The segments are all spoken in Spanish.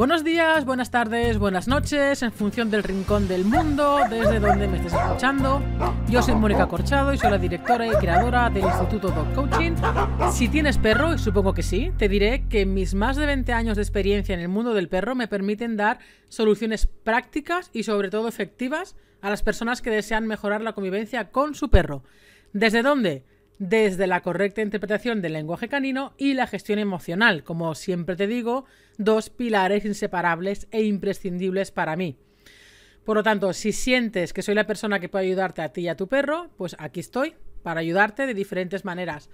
Buenos días, buenas tardes, buenas noches, en función del rincón del mundo, desde donde me estés escuchando. Yo soy Mónica Corchado y soy la directora y creadora del Instituto Dog Coaching. Si tienes perro, y supongo que sí, te diré que mis más de 20 años de experiencia en el mundo del perro me permiten dar soluciones prácticas y sobre todo efectivas a las personas que desean mejorar la convivencia con su perro. ¿Desde dónde? desde la correcta interpretación del lenguaje canino y la gestión emocional, como siempre te digo, dos pilares inseparables e imprescindibles para mí. Por lo tanto, si sientes que soy la persona que puede ayudarte a ti y a tu perro, pues aquí estoy para ayudarte de diferentes maneras.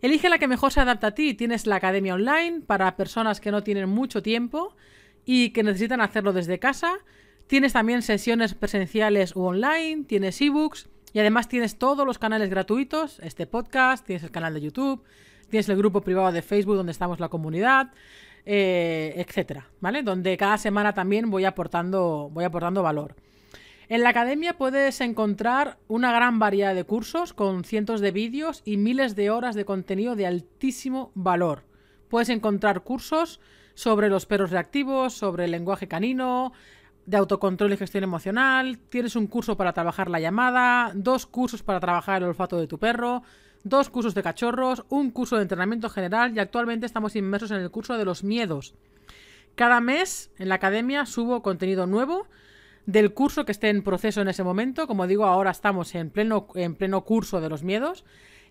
Elige la que mejor se adapta a ti. Tienes la academia online para personas que no tienen mucho tiempo y que necesitan hacerlo desde casa. Tienes también sesiones presenciales u online, tienes ebooks, y además tienes todos los canales gratuitos, este podcast, tienes el canal de YouTube, tienes el grupo privado de Facebook donde estamos la comunidad, eh, etcétera, ¿vale? Donde cada semana también voy aportando, voy aportando valor. En la academia puedes encontrar una gran variedad de cursos con cientos de vídeos y miles de horas de contenido de altísimo valor. Puedes encontrar cursos sobre los perros reactivos, sobre el lenguaje canino, de autocontrol y gestión emocional, tienes un curso para trabajar la llamada, dos cursos para trabajar el olfato de tu perro, dos cursos de cachorros, un curso de entrenamiento general y actualmente estamos inmersos en el curso de los miedos. Cada mes en la academia subo contenido nuevo del curso que esté en proceso en ese momento, como digo, ahora estamos en pleno, en pleno curso de los miedos.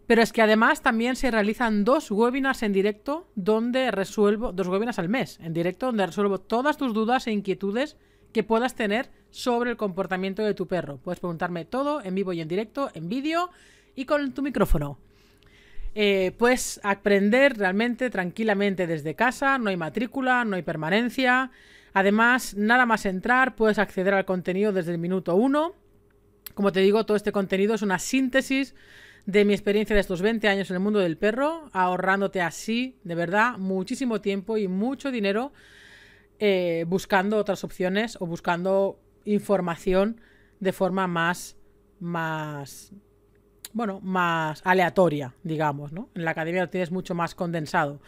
Pero es que además también se realizan dos webinars en directo donde resuelvo, dos webinars al mes, en directo donde resuelvo todas tus dudas e inquietudes que puedas tener sobre el comportamiento de tu perro. Puedes preguntarme todo en vivo y en directo, en vídeo y con tu micrófono. Eh, puedes aprender realmente tranquilamente desde casa, no hay matrícula, no hay permanencia. Además, nada más entrar, puedes acceder al contenido desde el minuto uno. Como te digo, todo este contenido es una síntesis de mi experiencia de estos 20 años en el mundo del perro, ahorrándote así, de verdad, muchísimo tiempo y mucho dinero eh, buscando otras opciones o buscando información de forma más, más, bueno, más aleatoria, digamos, ¿no? En la academia lo tienes mucho más condensado.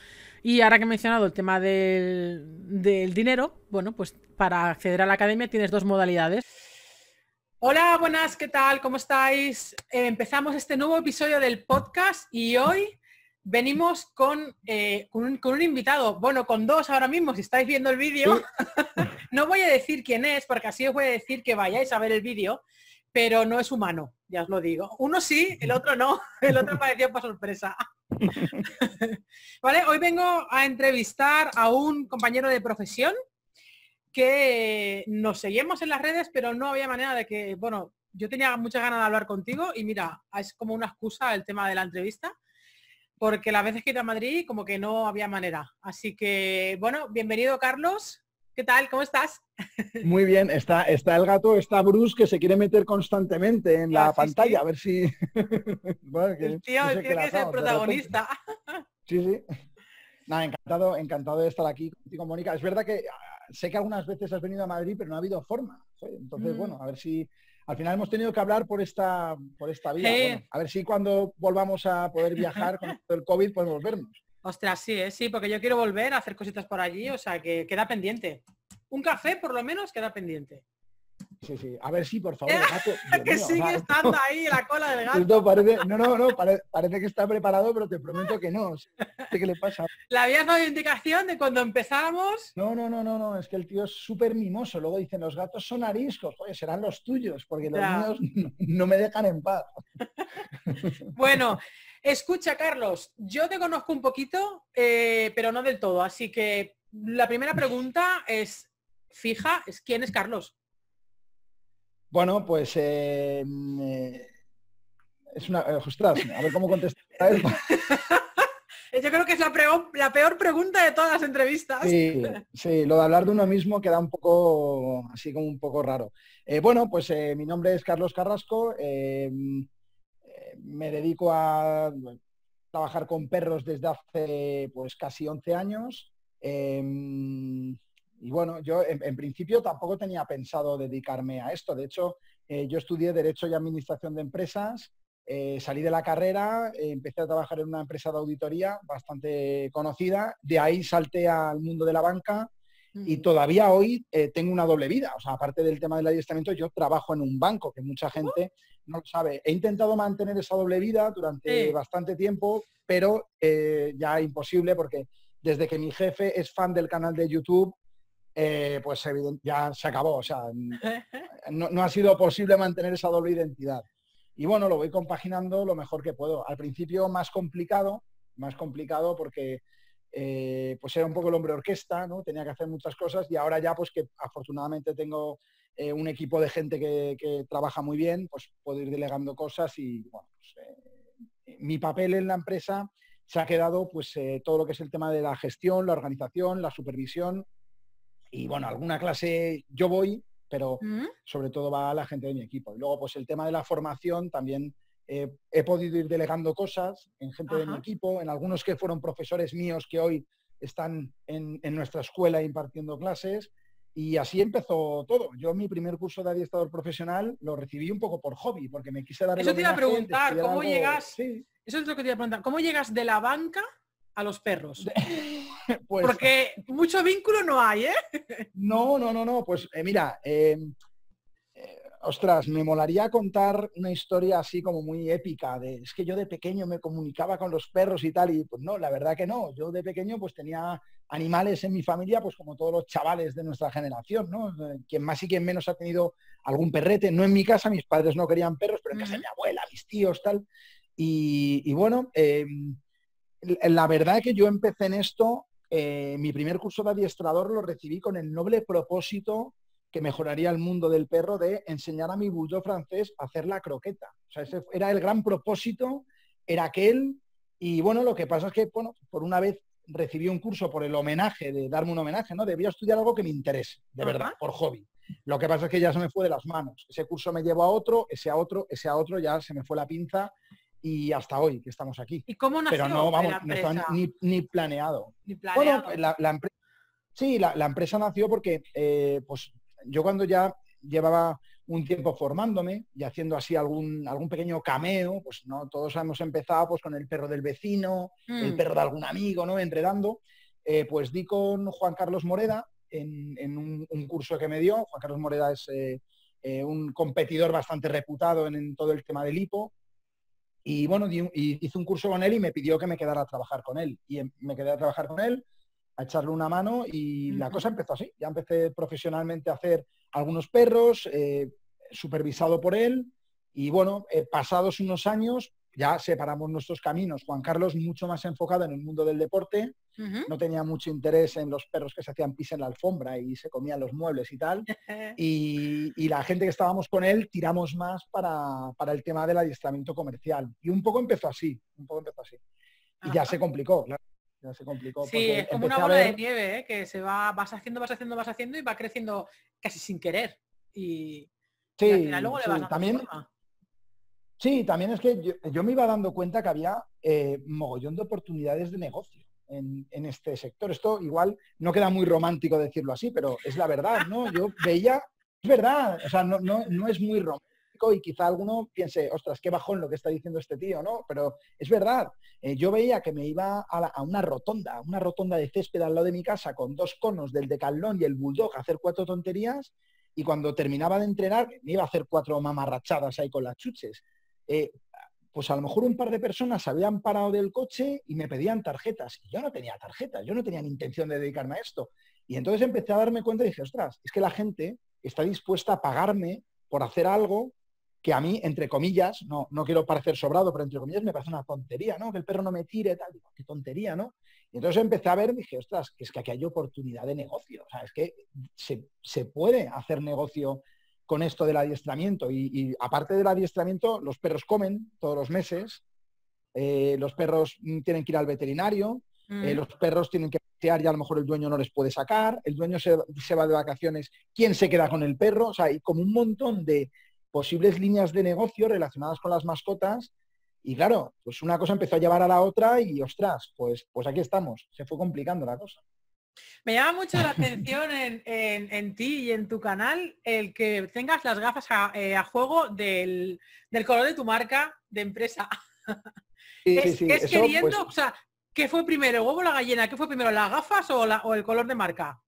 Y ahora que he mencionado el tema del, dinero, bueno, pues para acceder a la academia tienes dos modalidades. Hola, buenas, ¿qué tal? ¿Cómo estáis? Eh, empezamos este nuevo episodio del podcast y hoy venimos eh, con, un, invitado, bueno, con dos ahora mismo, si estáis viendo el vídeo. no voy a decir quién es, porque así os voy a decir que vayáis a ver el vídeo, pero no es humano, ya os lo digo. Uno sí, el otro no, el otro apareció por sorpresa. vale, hoy vengo a entrevistar a un compañero de profesión que nos seguimos en las redes, pero no había manera de que, bueno, yo tenía muchas ganas de hablar contigo y mira, es como una excusa el tema de la entrevista porque las veces que he a Madrid como que no había manera. Así que, bueno, bienvenido Carlos. ¿Qué tal? ¿Cómo estás? Muy bien, está, está el gato, está Bruce que se quiere meter constantemente en la ah, pantalla, a ver si... el tío, que, es el protagonista. Sí, sí. Nada, encantado, encantado de estar aquí contigo, Mónica. Es verdad que ah, sé que algunas veces has venido a Madrid, pero no ha habido forma. Entonces, mm. bueno, a ver si al final hemos tenido que hablar por esta, por esta vía. a ver si cuando volvamos a poder viajar con el COVID podemos vernos. Ostras, sí, ¿eh? sí, porque yo quiero volver a hacer cositas por allí, o sea que queda pendiente. Un café por lo menos queda pendiente. Sí, sí. A ver si, por favor, gato. que sigue estando ahí la cola del gato. parece, no, no, no, parece que está preparado, pero te prometo que no. ¿Qué le pasa? ¿Le habías dado indicación de cuando empezamos? No, no, no, no, no. Es que el tío es súper mimoso. Luego dicen, los gatos son ariscos. Oye, serán los tuyos, porque los míos no, me dejan en paz. bueno, escucha, Carlos, yo te conozco un poquito, eh, pero no del todo. Así que la primera pregunta es fija, es ¿quién es Carlos? Bueno, pues eh, mm, eh, es una... Eh, ostras, a ver cómo contestar. Yo creo que es la, peor, pregunta de todas las entrevistas. Sí, lo de hablar de uno mismo queda un poco, así como un poco raro. bueno, pues mi nombre es Carlos Carrasco. Mm, me dedico a trabajar con perros desde hace pues casi 11 años. Mm, y bueno, yo en, principio tampoco tenía pensado dedicarme a esto. De hecho, eh, yo estudié Derecho y Administración de Empresas, eh, salí de la carrera, eh, empecé a trabajar en una empresa de auditoría bastante conocida, de ahí salté al mundo de la banca y todavía hoy tengo una doble vida. O sea, aparte del tema del adiestramiento, yo trabajo en un banco, que mucha gente uh. no sabe. He intentado mantener esa doble vida durante bastante tiempo, pero ya imposible porque desde que mi jefe es fan del canal de YouTube, eh, pues ya se acabó. O sea, no, ha sido posible mantener esa doble identidad. Y bueno, lo voy compaginando lo mejor que puedo. Al principio más complicado, más complicado porque eh, pues era un poco el hombre orquesta, ¿no? Tenía que hacer muchas cosas y ahora ya pues que afortunadamente tengo eh, un equipo de gente que, trabaja muy bien, pues puedo ir delegando cosas y bueno, pues, mi papel en la empresa se ha quedado pues todo lo que es el tema de la gestión, la organización, la supervisión, y bueno, alguna clase yo voy, pero mm. sobre todo va la gente de mi equipo. Y luego, pues el tema de la formación también eh, he podido ir delegando cosas en gente de mi equipo, en algunos que fueron profesores míos que hoy están en, nuestra escuela impartiendo clases. Y así empezó todo. Yo mi primer curso de adiestrador profesional lo recibí un poco por hobby, porque me quise dar... Eso te iba a preguntar, ¿cómo llegas? Eso es lo que te iba a preguntar. ¿Cómo llegas de la banca a los perros? Pues, Porque mucho vínculo no hay, ¿eh? No, no, no, no. Pues eh, mira, em, eh, ostras, me molaría contar una historia así como muy épica de es que yo de pequeño me comunicaba con los perros y tal, y pues no, la verdad que no. Yo de pequeño pues tenía animales en mi familia, pues como todos los chavales de nuestra generación, ¿no? Quien más y quien menos ha tenido algún perrete, no en mi casa, mis padres no querían perros, pero en casa de mi abuela, mis tíos, tal. Y, bueno, em, la verdad que yo empecé en esto eh, mi primer curso de adiestrador lo recibí con el noble propósito que mejoraría el mundo del perro de enseñar a mi bulldog francés a hacer la croqueta. ese era el gran propósito, era aquel. Y bueno, lo que pasa es que, bueno, por una vez recibí un curso por el homenaje, de darme un homenaje, ¿no? Debía estudiar algo que me interese, de verdad, por hobby. Lo que pasa es que ya se me fue de las manos. Ese curso me llevó a otro, ese a otro, ese a otro, ya se me fue la pinza y hasta hoy que estamos aquí. ¿Y Pero no, vamos, no ni, planeado. Bueno, la, empresa, sí, la, empresa nació porque eh, pues yo cuando ya llevaba un tiempo formándome y haciendo así algún, algún pequeño cameo, pues no todos hemos empezado pues con el perro del vecino, el mm. perro de algún amigo, ¿no? Entredando. Eh, pues di con Juan Carlos Moreda en, un, curso que me dio. Juan Carlos Moreda es eh, un competidor bastante reputado en, todo el tema del hipo, y bueno, hice un curso con él y me pidió que me quedara a trabajar con él. Y em, me quedé a trabajar con él, a echarle una mano y la cosa empezó así. Ya empecé profesionalmente a hacer algunos perros, eh, supervisado por él. Y bueno, pasados unos años, ya separamos nuestros caminos. Juan Carlos mucho más enfocado en el mundo del deporte, no tenía mucho interés en los perros que se hacían pis en la alfombra y se comían los muebles y tal. y, la gente que estábamos con él tiramos más para, el tema del adiestramiento comercial. Y un poco empezó así, un poco empezó así. Y ya se complicó, Ya se complicó. Sí, es como una bola de nieve, ¿eh? que se va, vas haciendo, vas haciendo, vas haciendo y va creciendo casi sin querer. Y, sí, luego le también. Sí, también es que yo, me iba dando cuenta que había eh, mogollón de oportunidades de negocio en, este sector. Esto igual no queda muy romántico decirlo así, pero es la verdad, ¿no? Yo veía, es verdad, o sea, no, es muy romántico y quizá alguno piense, ostras, qué bajón lo que está diciendo este tío, ¿no? Pero es verdad, eh, yo veía que me iba a, a, una rotonda, una rotonda de césped al lado de mi casa con dos conos del decalón y el bulldog a hacer cuatro tonterías y cuando terminaba de entrenar me iba a hacer cuatro mamarrachadas ahí con las chuches. Eh, pues a lo mejor un par de personas habían parado del coche y me pedían tarjetas. Y yo no tenía tarjetas, yo no tenía ni intención de dedicarme a esto. Y entonces empecé a darme cuenta y dije, ostras, es que la gente está dispuesta a pagarme por hacer algo que a mí, entre comillas, no, no quiero parecer sobrado, pero entre comillas me parece una tontería, ¿no? Que el perro no me tire, tal, digo, qué tontería, ¿no? Y entonces empecé a ver, dije, ostras, es que aquí hay oportunidad de negocio, o sea, es que se, se puede hacer negocio con esto del adiestramiento. Y, aparte del adiestramiento, los perros comen todos los meses, eh, los perros mm, tienen que ir al veterinario, mm. eh, los perros tienen que pasear y a lo mejor el dueño no les puede sacar, el dueño se, va de vacaciones, ¿quién se queda con el perro? O sea, hay como un montón de posibles líneas de negocio relacionadas con las mascotas. Y claro, pues una cosa empezó a llevar a la otra y ostras, pues, pues aquí estamos, se fue complicando la cosa. Me llama mucho la atención en, ti y en tu canal el que tengas las gafas a, eh, juego del, color de tu marca de empresa. es, pues queriendo, o sea, ¿qué fue primero, el huevo o la gallina? ¿Qué fue primero, las gafas o, o el color de marca?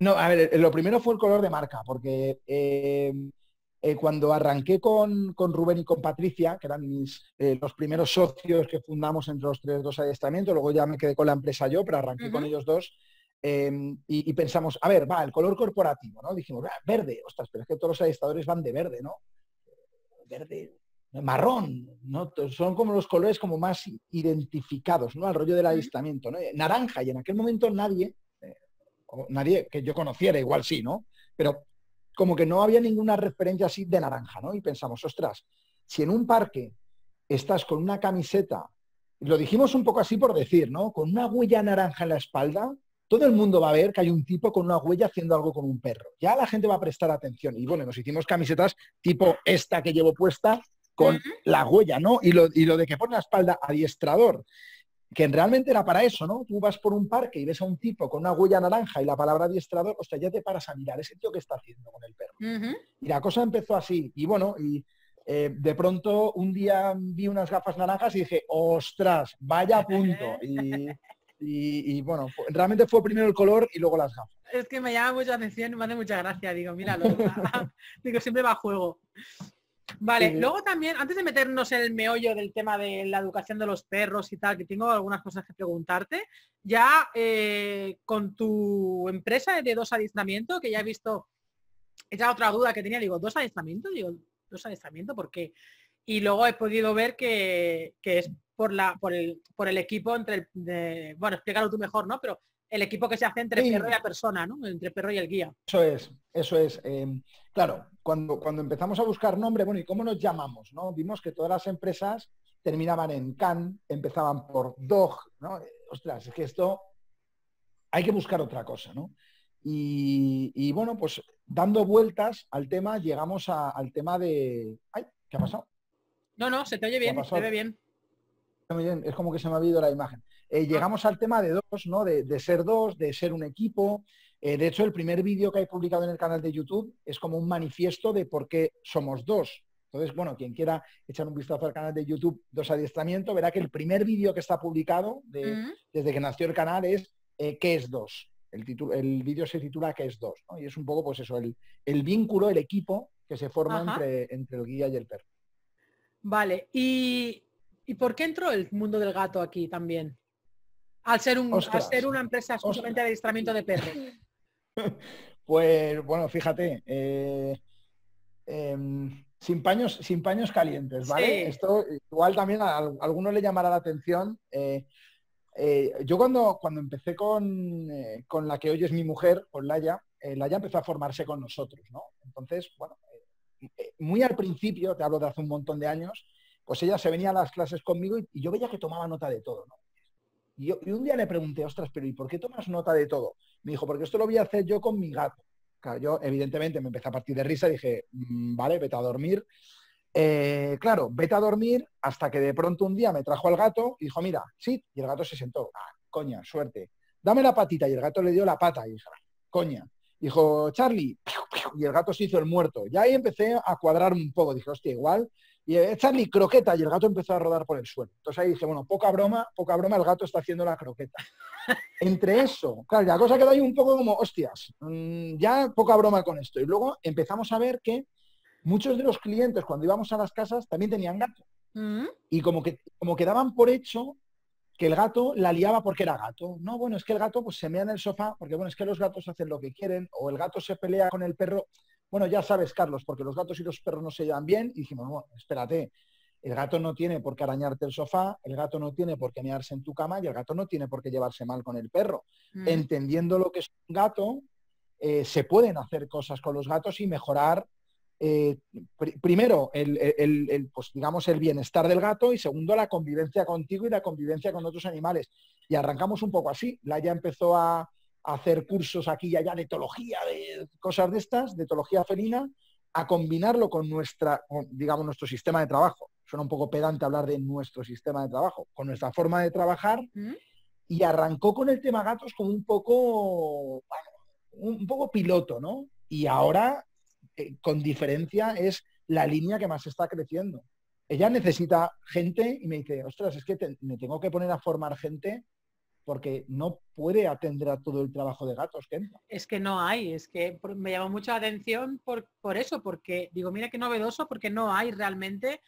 No, a ver, lo primero fue el color de marca, porque eh, eh, cuando arranqué con, con, Rubén y con Patricia, que eran eh, los primeros socios que fundamos entre los tres dos adiestramientos, luego ya me quedé con la empresa yo, pero arranqué con ellos dos, em, y, pensamos, a ver, va, el color corporativo, ¿no? Dijimos, ah, verde, ostras, pero es que todos los adiestradores van de verde, ¿no? Verde, marrón, ¿no? Son como los colores como más identificados, ¿no? Al rollo del adiestramiento, eh, Naranja, y en aquel momento nadie, nadie que yo conociera, igual sí, ¿no? Pero como que no había ninguna referencia así de naranja, ¿no? Y pensamos, ostras, si en un parque estás con una camiseta, lo dijimos un poco así por decir, ¿no? Con una huella naranja en la espalda, todo el mundo va a ver que hay un tipo con una huella haciendo algo con un perro. Ya la gente va a prestar atención. Y bueno, nos hicimos camisetas tipo esta que llevo puesta con la huella, ¿no? Y lo, y lo de que pone la espalda adiestrador que realmente era para eso, ¿no? Tú vas por un parque y ves a un tipo con una huella naranja y la palabra adiestrador, o sea, ya te paras a mirar, ese tío que está haciendo con el perro. Y la cosa empezó así, y bueno, y eh, de pronto un día vi unas gafas naranjas y dije, ostras, vaya punto. Y, bueno, realmente fue primero el color y luego las gafas. Es que me llama mucha atención, me hace mucha gracia, digo, míralo, digo, siempre va a juego. Vale, luego también, antes de meternos en el meollo del tema de la educación de los perros y tal, que tengo algunas cosas que preguntarte, ya eh, con tu empresa de dos adiestramiento, que ya he visto, esa otra duda que tenía, digo, dos adiestramientos, digo, dos adiestramientos, porque Y luego he podido ver que, que es por, la, por, el, por el equipo entre bueno, explícalo tú mejor, ¿no? Pero el equipo que se hace entre perro y la persona, ¿no? Entre perro y el guía. Eso es, eso es. Eh, claro, cuando, cuando empezamos a buscar nombre, bueno, ¿y cómo nos llamamos? ¿no? Vimos que todas las empresas terminaban en can, empezaban por dog, ¿no? Ostras, es que esto hay que buscar otra cosa, ¿no? Y, bueno, pues dando vueltas al tema, llegamos al tema de... ¡Ay! ¿Qué ha pasado? No, no, se te oye bien, se ve bien. Se bien, es como que se me ha habido la imagen. Eh, ah. llegamos al tema de dos, ¿no? De, ser dos, de ser un equipo. Eh, de hecho, el primer vídeo que he publicado en el canal de YouTube es como un manifiesto de por qué somos dos. Entonces, bueno, quien quiera echar un vistazo al canal de YouTube Dos Adiestramiento, verá que el primer vídeo que está publicado desde que nació el canal es eh, ¿Qué es dos? El, el vídeo se titula ¿Qué es dos? Y es un poco, pues eso, el, vínculo, el equipo que se forma entre, el guía y el perro. Vale, ¿Y, ¿y por qué entró el mundo del gato aquí también? al ser, un, ser una empresa exclusivamente de adiestramiento de perros. Pues bueno, fíjate, eh, em, sin, paños, sin paños calientes, ¿vale? Esto igual también a, alguno le llamará la atención. Eh, eh, yo cuando, cuando empecé con, con, la que hoy es mi mujer, con Laia, Laia empezó a formarse con nosotros, ¿no? Entonces, bueno, muy al principio, te hablo de hace un montón de años, pues ella se venía a las clases conmigo y, y yo veía que tomaba nota de todo, ¿no? Y, un día le pregunté, ostras, pero ¿y por qué tomas nota de todo? Me dijo, porque esto lo voy a hacer yo con mi gato. Claro, yo evidentemente me empecé a partir de risa y dije, mm, vale, vete a dormir. Eh, claro, vete a dormir hasta que de pronto un día me trajo al gato y dijo, mira, sí, y el gato se sentó. Ah, coña, suerte. Dame la patita y el gato le dio la pata y coña. Dijo, Charlie, y el gato se hizo el muerto. Ya ahí empecé a cuadrar un poco. Dije, hostia, igual y croqueta y el gato empezó a rodar por el suelo. Entonces ahí dice bueno, poca broma, poca broma, el gato está haciendo la croqueta. Entre eso, claro, la cosa quedó ahí un poco como, hostias, mm, ya poca broma con esto. Y luego empezamos a ver que muchos de los clientes cuando íbamos a las casas también tenían gato. Mm. Y como que, como que daban por hecho que el gato la liaba porque era gato. No, bueno, es que el gato pues, se mea en el sofá, porque bueno, es que los gatos hacen lo que quieren, o el gato se pelea con el perro bueno, ya sabes, Carlos, porque los gatos y los perros no se llevan bien, y dijimos, bueno, espérate, el gato no tiene por qué arañarte el sofá, el gato no tiene por qué mearse en tu cama y el gato no tiene por qué llevarse mal con el perro. Mm. Entendiendo lo que es un gato, eh, se pueden hacer cosas con los gatos y mejorar eh, primero el, pues, digamos, el bienestar del gato y segundo la convivencia contigo y la convivencia con otros animales. Y arrancamos un poco así. La ya empezó a, hacer cursos aquí y allá de etología, de cosas de estas, de etología felina, a combinarlo con nuestra, digamos, nuestro sistema de trabajo. Suena un poco pedante hablar de nuestro sistema de trabajo, con nuestra forma de trabajar. Y arrancó con el tema gatos como un poco, un poco piloto, ¿no? Y ahora, eh, con diferencia, es la línea que más está creciendo. Ella necesita gente y me dice, ostras, es que me tengo que poner a formar gente porque no puede atender a todo el trabajo de gatos Es que no hay, es que me llama mucha atención por, eso, porque digo, mira qué novedoso, porque no hay realmente.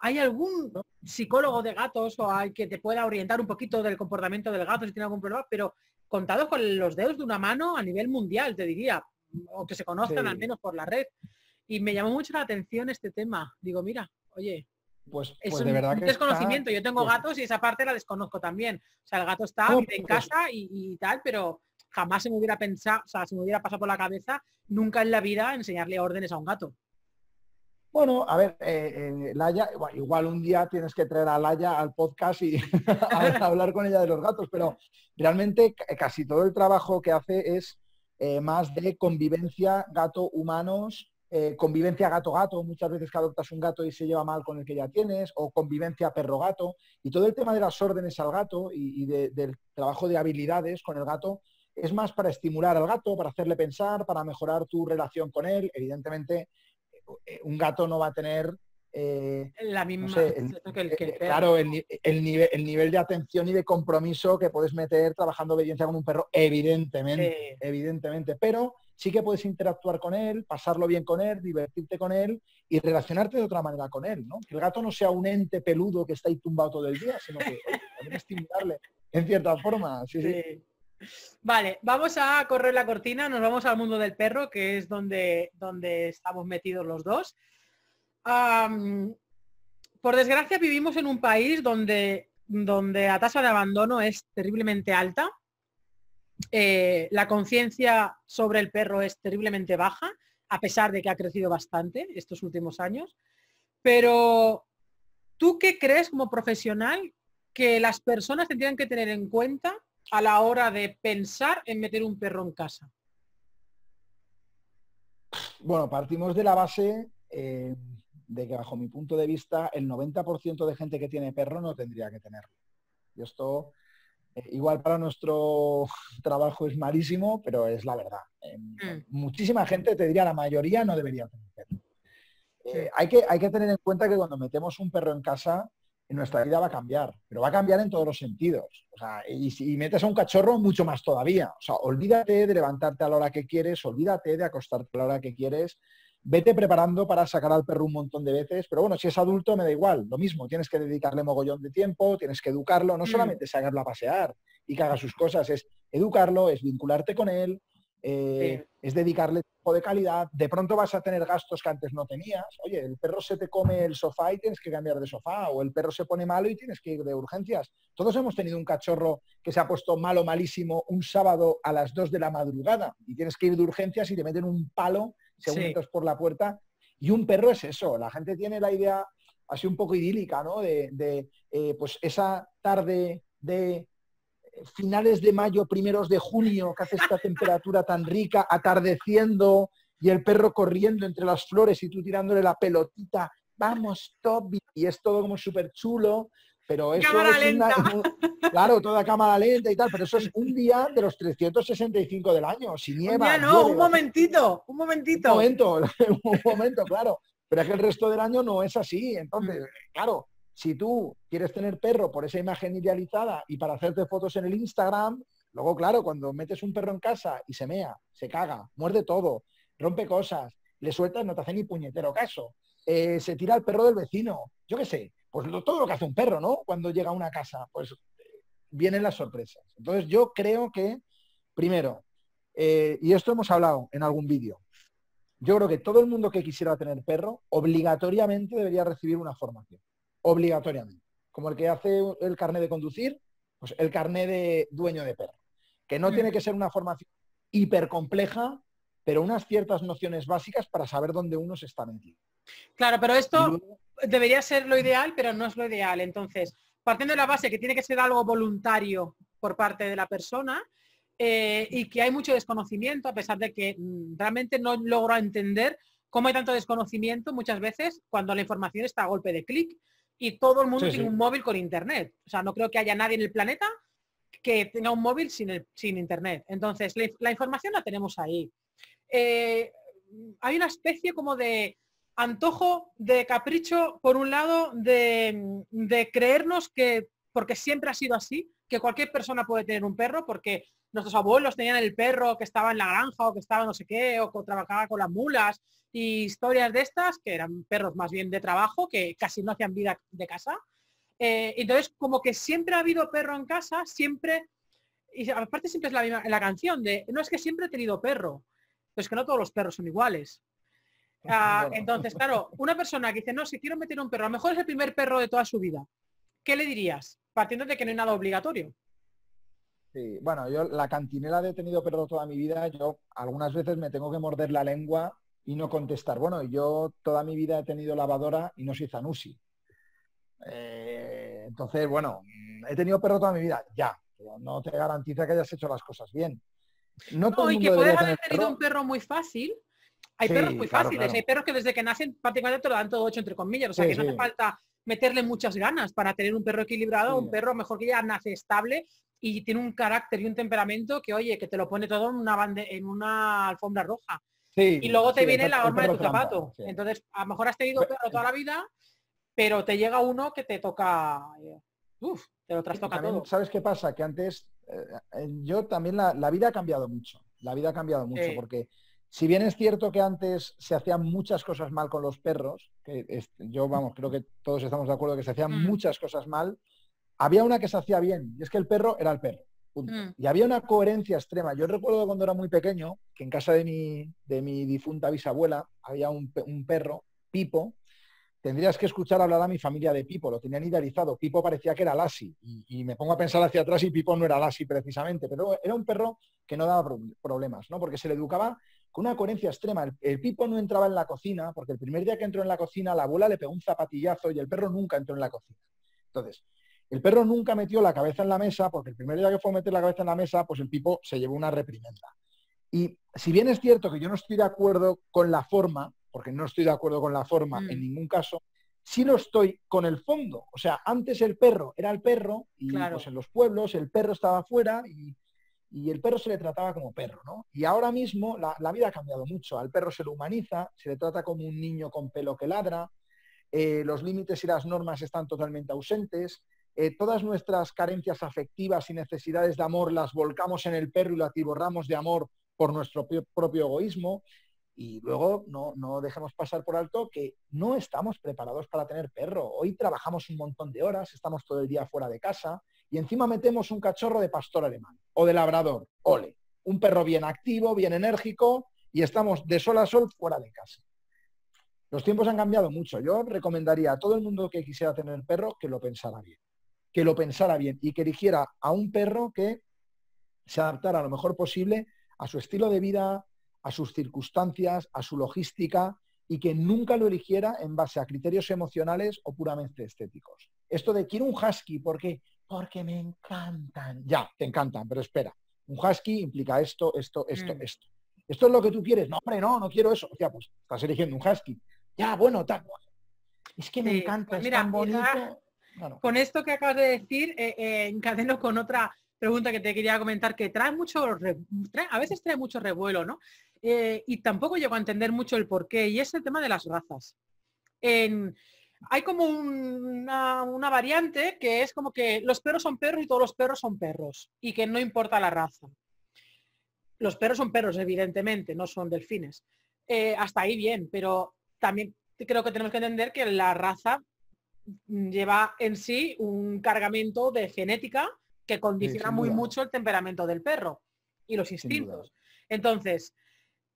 ¿Hay algún psicólogo de gatos o hay que te pueda orientar un poquito del comportamiento del gato si tiene algún problema? Pero contado con los dedos de una mano a nivel mundial, te diría, o que se conozcan al menos por la red. Y me llamó mucho la atención este tema. Digo, mira, oye, pues, es pues, un, de verdad desconocimiento. Yo tengo pues gatos y esa parte la desconozco también. O sea, el gato está en pues casa y, tal, pero jamás se me hubiera pensado, o sea, se me hubiera pasado por la cabeza nunca en la vida enseñarle órdenes a un gato. Bueno, a ver, eh, eh igual un día tienes que traer a Laya al podcast y hablar con ella de los gatos, pero realmente casi todo el trabajo que hace es eh, más de convivencia gato-humanos eh, convivencia gato-gato, muchas veces que adoptas un gato y se lleva mal con el que ya tienes, o convivencia perro-gato, y todo el tema de las órdenes al gato y, del trabajo de habilidades con el gato es más para estimular al gato, para hacerle pensar, para mejorar tu relación con él. Evidentemente, eh, un gato no va a tener... Eh, la misma el, claro el, nivel, de atención y de compromiso que puedes meter trabajando obediencia con un perro evidentemente evidentemente pero sí que puedes interactuar con él, pasarlo bien con él, divertirte con él y relacionarte de otra manera con él, ¿no? Que el gato no sea un ente peludo que está ahí tumbado todo el día, sino que también estimularle en cierta forma. Vale, vamos a correr la cortina, nos vamos al mundo del perro, que es donde, donde estamos metidos los dos. por desgracia vivimos en un país donde, donde la tasa de abandono es terriblemente alta eh, la conciencia sobre el perro es terriblemente baja, a pesar de que ha crecido bastante estos últimos años. Pero, ¿tú qué crees como profesional que las personas tendrían que tener en cuenta a la hora de pensar en meter un perro en casa? Bueno, partimos de la base eh, de que bajo mi punto de vista el 90% de gente que tiene perro no tendría que tenerlo. Y esto eh, igual para nuestro trabajo es malísimo, pero es la verdad. Em, mm. Muchísima gente, te diría la mayoría, no debería tener eh, hay, que, hay que tener en cuenta que cuando metemos un perro en casa, nuestra vida va a cambiar, pero va a cambiar en todos los sentidos. y si metes a un cachorro, mucho más todavía. O sea, olvídate de levantarte a la hora que quieres, olvídate de acostarte a la hora que quieres vete preparando para sacar al perro un montón de veces, pero bueno, si es adulto me da igual, lo mismo, tienes que dedicarle mogollón de tiempo, tienes que educarlo, no mm. solamente sacarlo a pasear y que haga sus cosas, es educarlo, es vincularte con él, eh, es dedicarle tiempo de calidad, de pronto vas a tener gastos que antes no tenías, oye, el perro se te come el sofá y tienes que cambiar de sofá, o el perro se pone malo y tienes que ir de urgencias. Todos hemos tenido un cachorro que se ha puesto malo, malísimo, un sábado a las 2 de la madrugada y tienes que ir de urgencias y te meten un palo segundos por la puerta. Y un perro es eso, la gente tiene la idea así un poco idílica, ¿no? De, eh, pues esa tarde de eh, finales de mayo, primeros de junio, que hace esta temperatura tan rica, atardeciendo y el perro corriendo entre las flores y tú tirándole la pelotita, vamos Toby, y es todo como súper chulo, pero eso es claro, toda cámara lenta y tal, pero eso es un día de los 365 del año, si nieva. no, un momentito, un momentito. Un momento, un momento, claro. Pero es que el resto del año no es así. Entonces, mm. claro, si tú quieres tener perro por esa imagen idealizada y para hacerte fotos en el Instagram, luego, claro, cuando metes un perro en casa y se mea, se caga, muerde todo, rompe cosas, le sueltas, no te hace ni puñetero caso. Eh, se tira al perro del vecino, yo qué sé, pues todo lo que hace un perro, ¿no? Cuando llega a una casa, pues vienen las sorpresas. Entonces yo creo que, primero, eh, y esto hemos hablado en algún vídeo, yo creo que todo el mundo que quisiera tener perro obligatoriamente debería recibir una formación, obligatoriamente. Como el que hace el carnet de conducir, pues el carnet de dueño de perro, que no mm. tiene que ser una formación hipercompleja, pero unas ciertas nociones básicas para saber dónde uno se está metiendo. Claro, pero esto debería ser lo ideal, pero no es lo ideal. Entonces, partiendo de la base que tiene que ser algo voluntario por parte de la persona eh, y que hay mucho desconocimiento, a pesar de que mm, realmente no logro entender cómo hay tanto desconocimiento muchas veces cuando la información está a golpe de clic y todo el mundo tiene un móvil con internet. O sea, no creo que haya nadie en el planeta que tenga un móvil sin, internet. Entonces, la, información la tenemos ahí. Eh, hay una especie como de antojo de capricho, por un lado, de, creernos que, porque siempre ha sido así, que cualquier persona puede tener un perro, porque nuestros abuelos tenían el perro que estaba en la granja o que estaba no sé qué, o que trabajaba con las mulas, y historias de estas, que eran perros más bien de trabajo, que casi no hacían vida de casa. Eh, entonces, como que siempre ha habido perro en casa, siempre, y aparte siempre es la, misma, la canción de, no es que siempre he tenido perro, pero es que no todos los perros son iguales. Ah, entonces, claro, una persona que dice, no, si quiero meter un perro, a lo mejor es el primer perro de toda su vida, ¿qué le dirías? Partiendo de que no hay nada obligatorio. Sí, bueno, yo la cantinela de he tenido perro toda mi vida, yo algunas veces me tengo que morder la lengua y no contestar. Bueno, yo toda mi vida he tenido lavadora y no soy zanusi. Eh, entonces, bueno, mm, he tenido perro toda mi vida, ya. no te garantiza que hayas hecho las cosas bien. No, y que puedes haber tenido un perro muy fácil hay perros muy fáciles, hay perros que desde que nacen prácticamente te lo dan todo hecho entre comillas, o sea que no hace falta meterle muchas ganas para tener un perro equilibrado, un perro mejor que ya nace estable y tiene un carácter y un temperamento que oye, que te lo pone todo en una, en una alfombra roja. y luego te viene la horma de tu zapato. Entonces, a lo mejor has tenido perro toda la vida, pero te llega uno que te toca, eh, uf, te lo trastoca todo. ¿Sabes qué pasa? Que antes, eh, eh, yo también la, la, vida ha cambiado mucho. La vida ha cambiado mucho porque si bien es cierto que antes se hacían muchas cosas mal con los perros, que yo vamos, creo que todos estamos de acuerdo que se hacían mm. muchas cosas mal, había una que se hacía bien, y es que el perro era el perro. Mm. Y había una coherencia extrema. Yo recuerdo cuando era muy pequeño, que en casa de mi, de mi difunta bisabuela había un, perro, Pipo, tendrías que escuchar hablar a mi familia de Pipo, lo tenían idealizado. Pipo parecía que era Lassi y, me pongo a pensar hacia atrás y Pipo no era Lassi precisamente, pero era un perro que no daba problemas, ¿no? Porque se le educaba con una coherencia extrema. El, Pipo no entraba en la cocina, porque el primer día que entró en la cocina, la abuela le pegó un zapatillazo y el perro nunca entró en la cocina. Entonces, el perro nunca metió la cabeza en la mesa, porque el primer día que fue a meter la cabeza en la mesa, pues el Pipo se llevó una reprimenda. Y si bien es cierto que yo no estoy de acuerdo con la forma, porque no estoy de acuerdo con la forma mm. en ningún caso, sí lo estoy con el fondo. O sea, antes el perro era el perro y pues, en los pueblos el perro estaba afuera y y el perro se le trataba como perro, ¿no? Y ahora mismo la, vida ha cambiado mucho. Al perro se lo humaniza, se le trata como un niño con pelo que ladra, eh, los límites y las normas están totalmente ausentes, eh, todas nuestras carencias afectivas y necesidades de amor las volcamos en el perro y lo atiborramos de amor por nuestro propio egoísmo. Y luego no, dejemos pasar por alto que no estamos preparados para tener perro. Hoy trabajamos un montón de horas, estamos todo el día fuera de casa y encima metemos un cachorro de pastor alemán o de labrador, ole, un perro bien activo, bien enérgico y estamos de sol a sol fuera de casa. Los tiempos han cambiado mucho. Yo recomendaría a todo el mundo que quisiera tener perro que lo pensara bien, que lo pensara bien y que eligiera a un perro que se adaptara lo mejor posible a su estilo de vida, a sus circunstancias, a su logística y que nunca lo eligiera en base a criterios emocionales o puramente estéticos. Esto de quiero un husky, porque Porque me encantan. Ya, te encantan, pero espera. Un husky implica esto, esto, esto, mm. esto. Esto es lo que tú quieres. No, hombre, no, no quiero eso. O sea, pues estás eligiendo un husky. Ya, bueno, tal. Es que me encanta, pues es tan bonito. Con esto que acabas de decir, eh, eh, encadeno con otra pregunta que te quería comentar, que trae mucho, a veces trae mucho revuelo, ¿no? Eh, y tampoco llego a entender mucho el porqué, y es el tema de las razas. En, hay como una, variante que es como que los perros son perros y todos los perros son perros, y que no importa la raza. Los perros son perros, evidentemente, no son delfines. Eh, hasta ahí bien, pero también creo que tenemos que entender que la raza lleva en sí un cargamento de genética que condiciona muy mucho el temperamento del perro y los instintos. Entonces,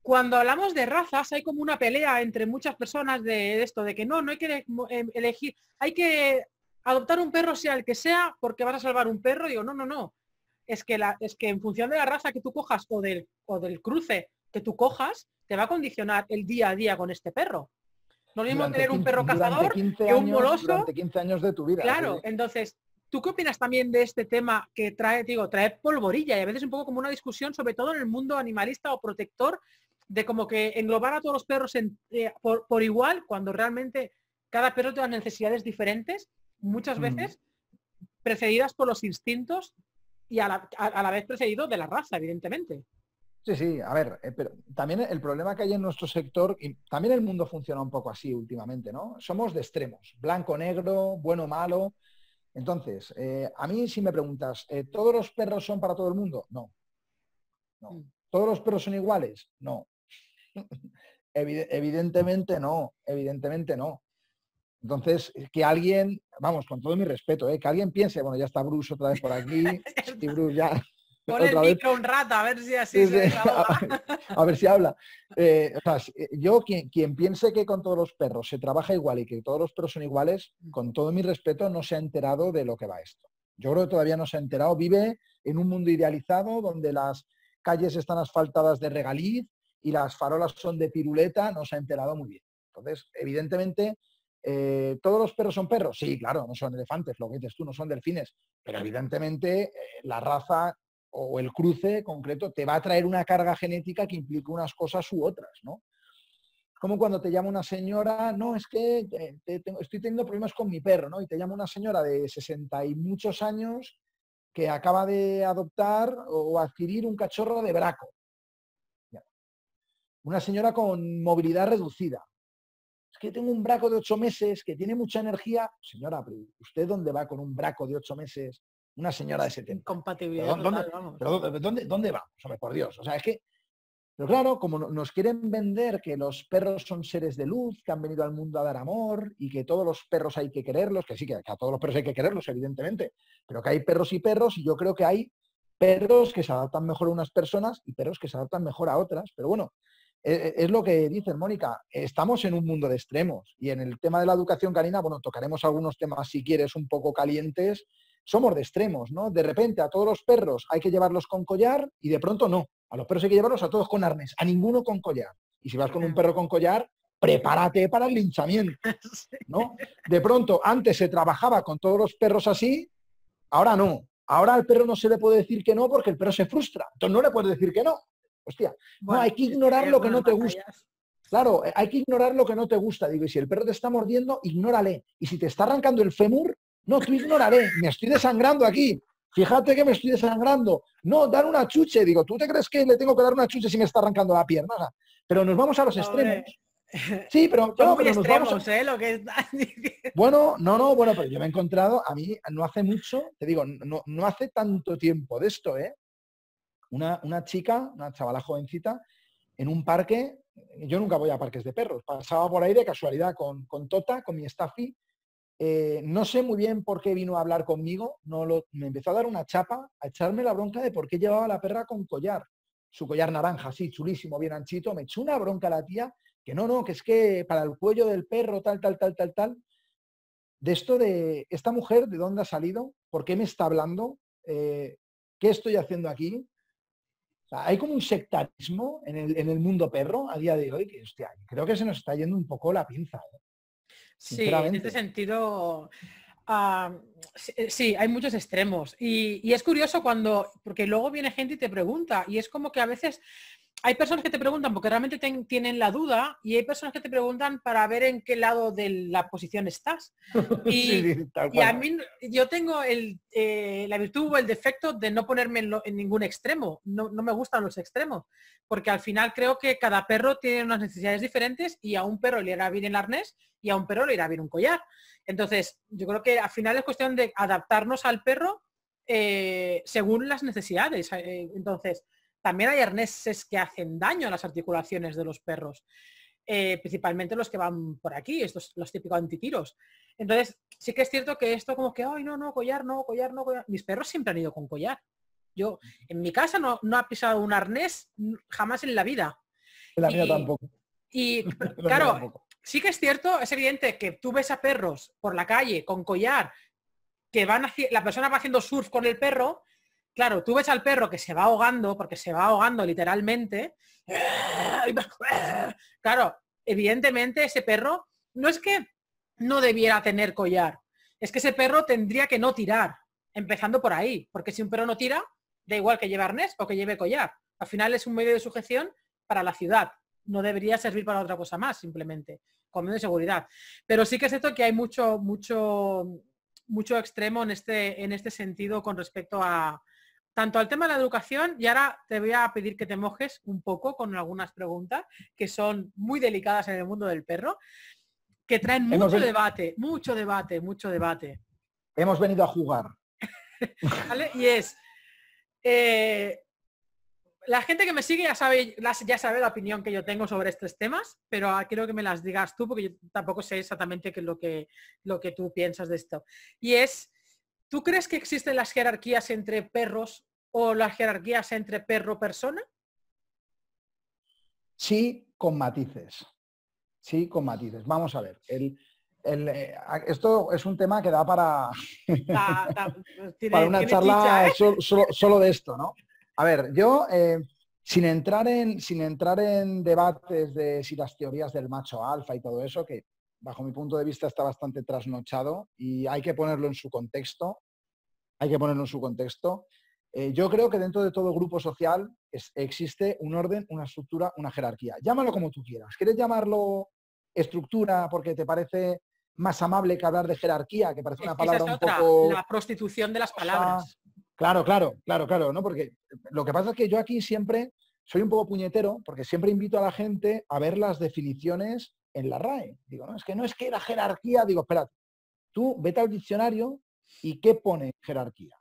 cuando hablamos de razas hay como una pelea entre muchas personas de esto, de que no, no hay que em, elegir, hay que adoptar un perro sea el que sea porque vas a salvar un perro. Digo, no, no, no. Es que, la, es que en función de la raza que tú cojas o del, o del cruce que tú cojas, te va a condicionar el día a día con este perro. No lo mismo tener un perro cazador que un moloso. 15 años de tu vida. Claro, entonces ¿Tú qué opinas también de este tema que trae, digo, trae polvorilla y a veces un poco como una discusión, sobre todo en el mundo animalista o protector, de como que englobar a todos los perros eh, por, igual, cuando realmente cada perro tiene necesidades diferentes, muchas veces precedidas por los instintos y a la, vez precedido de la raza, evidentemente. Sí, sí, a ver, eh, pero también el problema que hay en nuestro sector, y también el mundo funciona un poco así últimamente, ¿no? Somos de extremos, blanco, negro, bueno, malo. Entonces, eh, a mí si me preguntas, eh, ¿todos los perros son para todo el mundo? No. Mm. ¿Todos los perros son iguales? No. evidentemente no, evidentemente no. Entonces, que alguien, vamos, con todo mi respeto, eh, que alguien piense, bueno, ya está Bruce otra vez por aquí, y Bruce ya, Pon el micro un rato, a ver si así se A, ver si habla. Eh, eh, yo, quien, piense que con todos los perros se trabaja igual y que todos los perros son iguales, mm. con todo mi respeto, no se ha enterado de lo que va esto. Yo creo que todavía no se ha enterado. Vive en un mundo idealizado donde las calles están asfaltadas de regaliz y las farolas son de piruleta, no se ha enterado muy bien. Entonces, evidentemente, eh, ¿Todos los perros son perros? Sí, claro, no son elefantes, lo que dices tú, no son delfines, pero evidentemente la raza o el cruce concreto te va a traer una carga genética que implica unas cosas u otras, ¿no? Como cuando te llama una señora, no, es que estoy teniendo problemas con mi perro, ¿no? Y te llama una señora de 60 y muchos años que acaba de adoptar o adquirir un cachorro de braco. Una señora con movilidad reducida. Es que tengo un braco de ocho meses que tiene mucha energía. Señora, ¿usted dónde va con un braco de ocho meses una señora de 70. Compatibilidad. ¿dónde, vamos. ¿dónde, por Dios. O sea, es que pero claro, como nos quieren vender que los perros son seres de luz, que han venido al mundo a dar amor y que todos los perros hay que quererlos, que sí, que a todos los perros hay que quererlos, evidentemente, pero que hay perros y perros y yo creo que hay perros que se adaptan mejor a unas personas y perros que se adaptan mejor a otras. Pero bueno, e, e, es, lo que dice Mónica, estamos en un mundo de extremos y en el tema de la educación canina, bueno, tocaremos algunos temas si quieres un poco calientes, somos de extremos, ¿no? De repente a todos los perros hay que llevarlos con collar y de pronto no, a los perros hay que llevarlos a todos con arnes, a ninguno con collar. Y si vas con un perro con collar, prepárate para el linchamiento, ¿no? De pronto, antes se trabajaba con todos los perros así, ahora no. Ahora al perro no se le puede decir que no porque el perro se frustra. Entonces no le puedes decir que no. Hostia, no, hay que ignorar lo que no te gusta. Claro, eh, hay que ignorar lo que no te gusta. Digo, y si el perro te está mordiendo, ignórale. Y si te está arrancando el fémur, no, tú ignoraré, Me estoy desangrando aquí. Fíjate que me estoy desangrando. No, dar una chuche. Digo, ¿tú te crees que le tengo que dar una chuche si me está arrancando la pierna? Pero nos vamos a los extremos. Sí, pero, nos vamos ¿eh? Bueno, no, no, bueno, pero yo me he encontrado, a mí no hace mucho, te digo, no, no hace tanto tiempo de esto, ¿eh? Una, chica, una chavala jovencita, en un parque, yo nunca voy a parques de perros, pasaba por ahí de casualidad con, Tota, con mi staffy, eh, no sé muy bien por qué vino a hablar conmigo, no me empezó a dar una chapa, a echarme la bronca de por qué llevaba la perra con collar, su collar naranja, así, chulísimo, bien anchito, me echó una bronca la tía, que no, no, que es que para el cuello del perro, tal, tal, tal, tal, tal. De esto de esta mujer, ¿de dónde ha salido? ¿Por qué me está hablando? Eh, ¿Qué estoy haciendo aquí? hay como un sectarismo en el, mundo perro a día de hoy que creo que se nos está yendo un poco la pinza. ¿eh? Sí, en este sentido, eh, sí, hay muchos extremos. y, es curioso cuando, porque luego viene gente y te pregunta, y es como que a veces hay personas que te preguntan porque realmente tienen la duda y hay personas que te preguntan para ver en qué lado de la posición estás. Y, a mí yo tengo el, eh, la virtud o el defecto de no ponerme en, ningún extremo. No, me gustan los extremos porque al final creo que cada perro tiene unas necesidades diferentes y a un perro le irá bien el arnés y a un perro le irá bien un collar. Entonces yo creo que al final es cuestión de adaptarnos al perro eh, según las necesidades. Eh, entonces también hay arneses que hacen daño a las articulaciones de los perros, eh, principalmente los que van por aquí, estos los típicos antitiros. Entonces, sí que es cierto que esto como que, ay, no, no, collar, no, collar, no, collar. Mis perros siempre han ido con collar. Yo, en mi casa no, no ha pisado un arnés jamás en la vida. La y, mía tampoco. Y claro, sí que es cierto, es evidente que tú ves a perros por la calle con collar, que van hacia, la persona va haciendo surf con el perro Claro, tú ves al perro que se va ahogando, porque se va ahogando literalmente. Claro, evidentemente ese perro no es que no debiera tener collar, es que ese perro tendría que no tirar, empezando por ahí, porque si un perro no tira, da igual que lleve arnés o que lleve collar. Al final es un medio de sujeción para la ciudad, no debería servir para otra cosa más, simplemente, como de seguridad. Pero sí que es cierto que hay mucho, mucho, mucho extremo en este, en este sentido con respecto a, tanto al tema de la educación y ahora te voy a pedir que te mojes un poco con algunas preguntas que son muy delicadas en el mundo del perro, que traen mucho debate, mucho debate, mucho debate. Hemos venido a jugar. Y es, eh, la gente que me sigue ya sabe, ya sabe la opinión que yo tengo sobre estos temas, pero ah, quiero que me las digas tú porque yo tampoco sé exactamente qué es lo que, lo que tú piensas de esto. Y es, ¿Tú crees que existen las jerarquías entre perros o las jerarquías entre perro-persona? Sí, con matices. Sí, con matices. Vamos a ver. El, eh, esto es un tema que da para, una charla solo, de esto, ¿no? A ver, yo, eh, sin, entrar en, sin entrar en debates de si las teorías del macho alfa y todo eso, que bajo mi punto de vista está bastante trasnochado y hay que ponerlo en su contexto, hay que ponerlo en su contexto. Eh, yo creo que dentro de todo grupo social existe un orden, una estructura, una jerarquía. Llámalo como tú quieras. ¿Quieres llamarlo estructura porque te parece más amable que hablar de jerarquía, que parece una palabra un poco... La prostitución de las palabras. Claro, claro, claro, claro, ¿no? Porque lo que pasa es que yo aquí siempre soy un poco puñetero, porque siempre invito a la gente a ver las definiciones en la RAE. Digo, no, es que no es que la jerarquía, digo, espera, tú vete al diccionario y ¿qué pone jerarquía?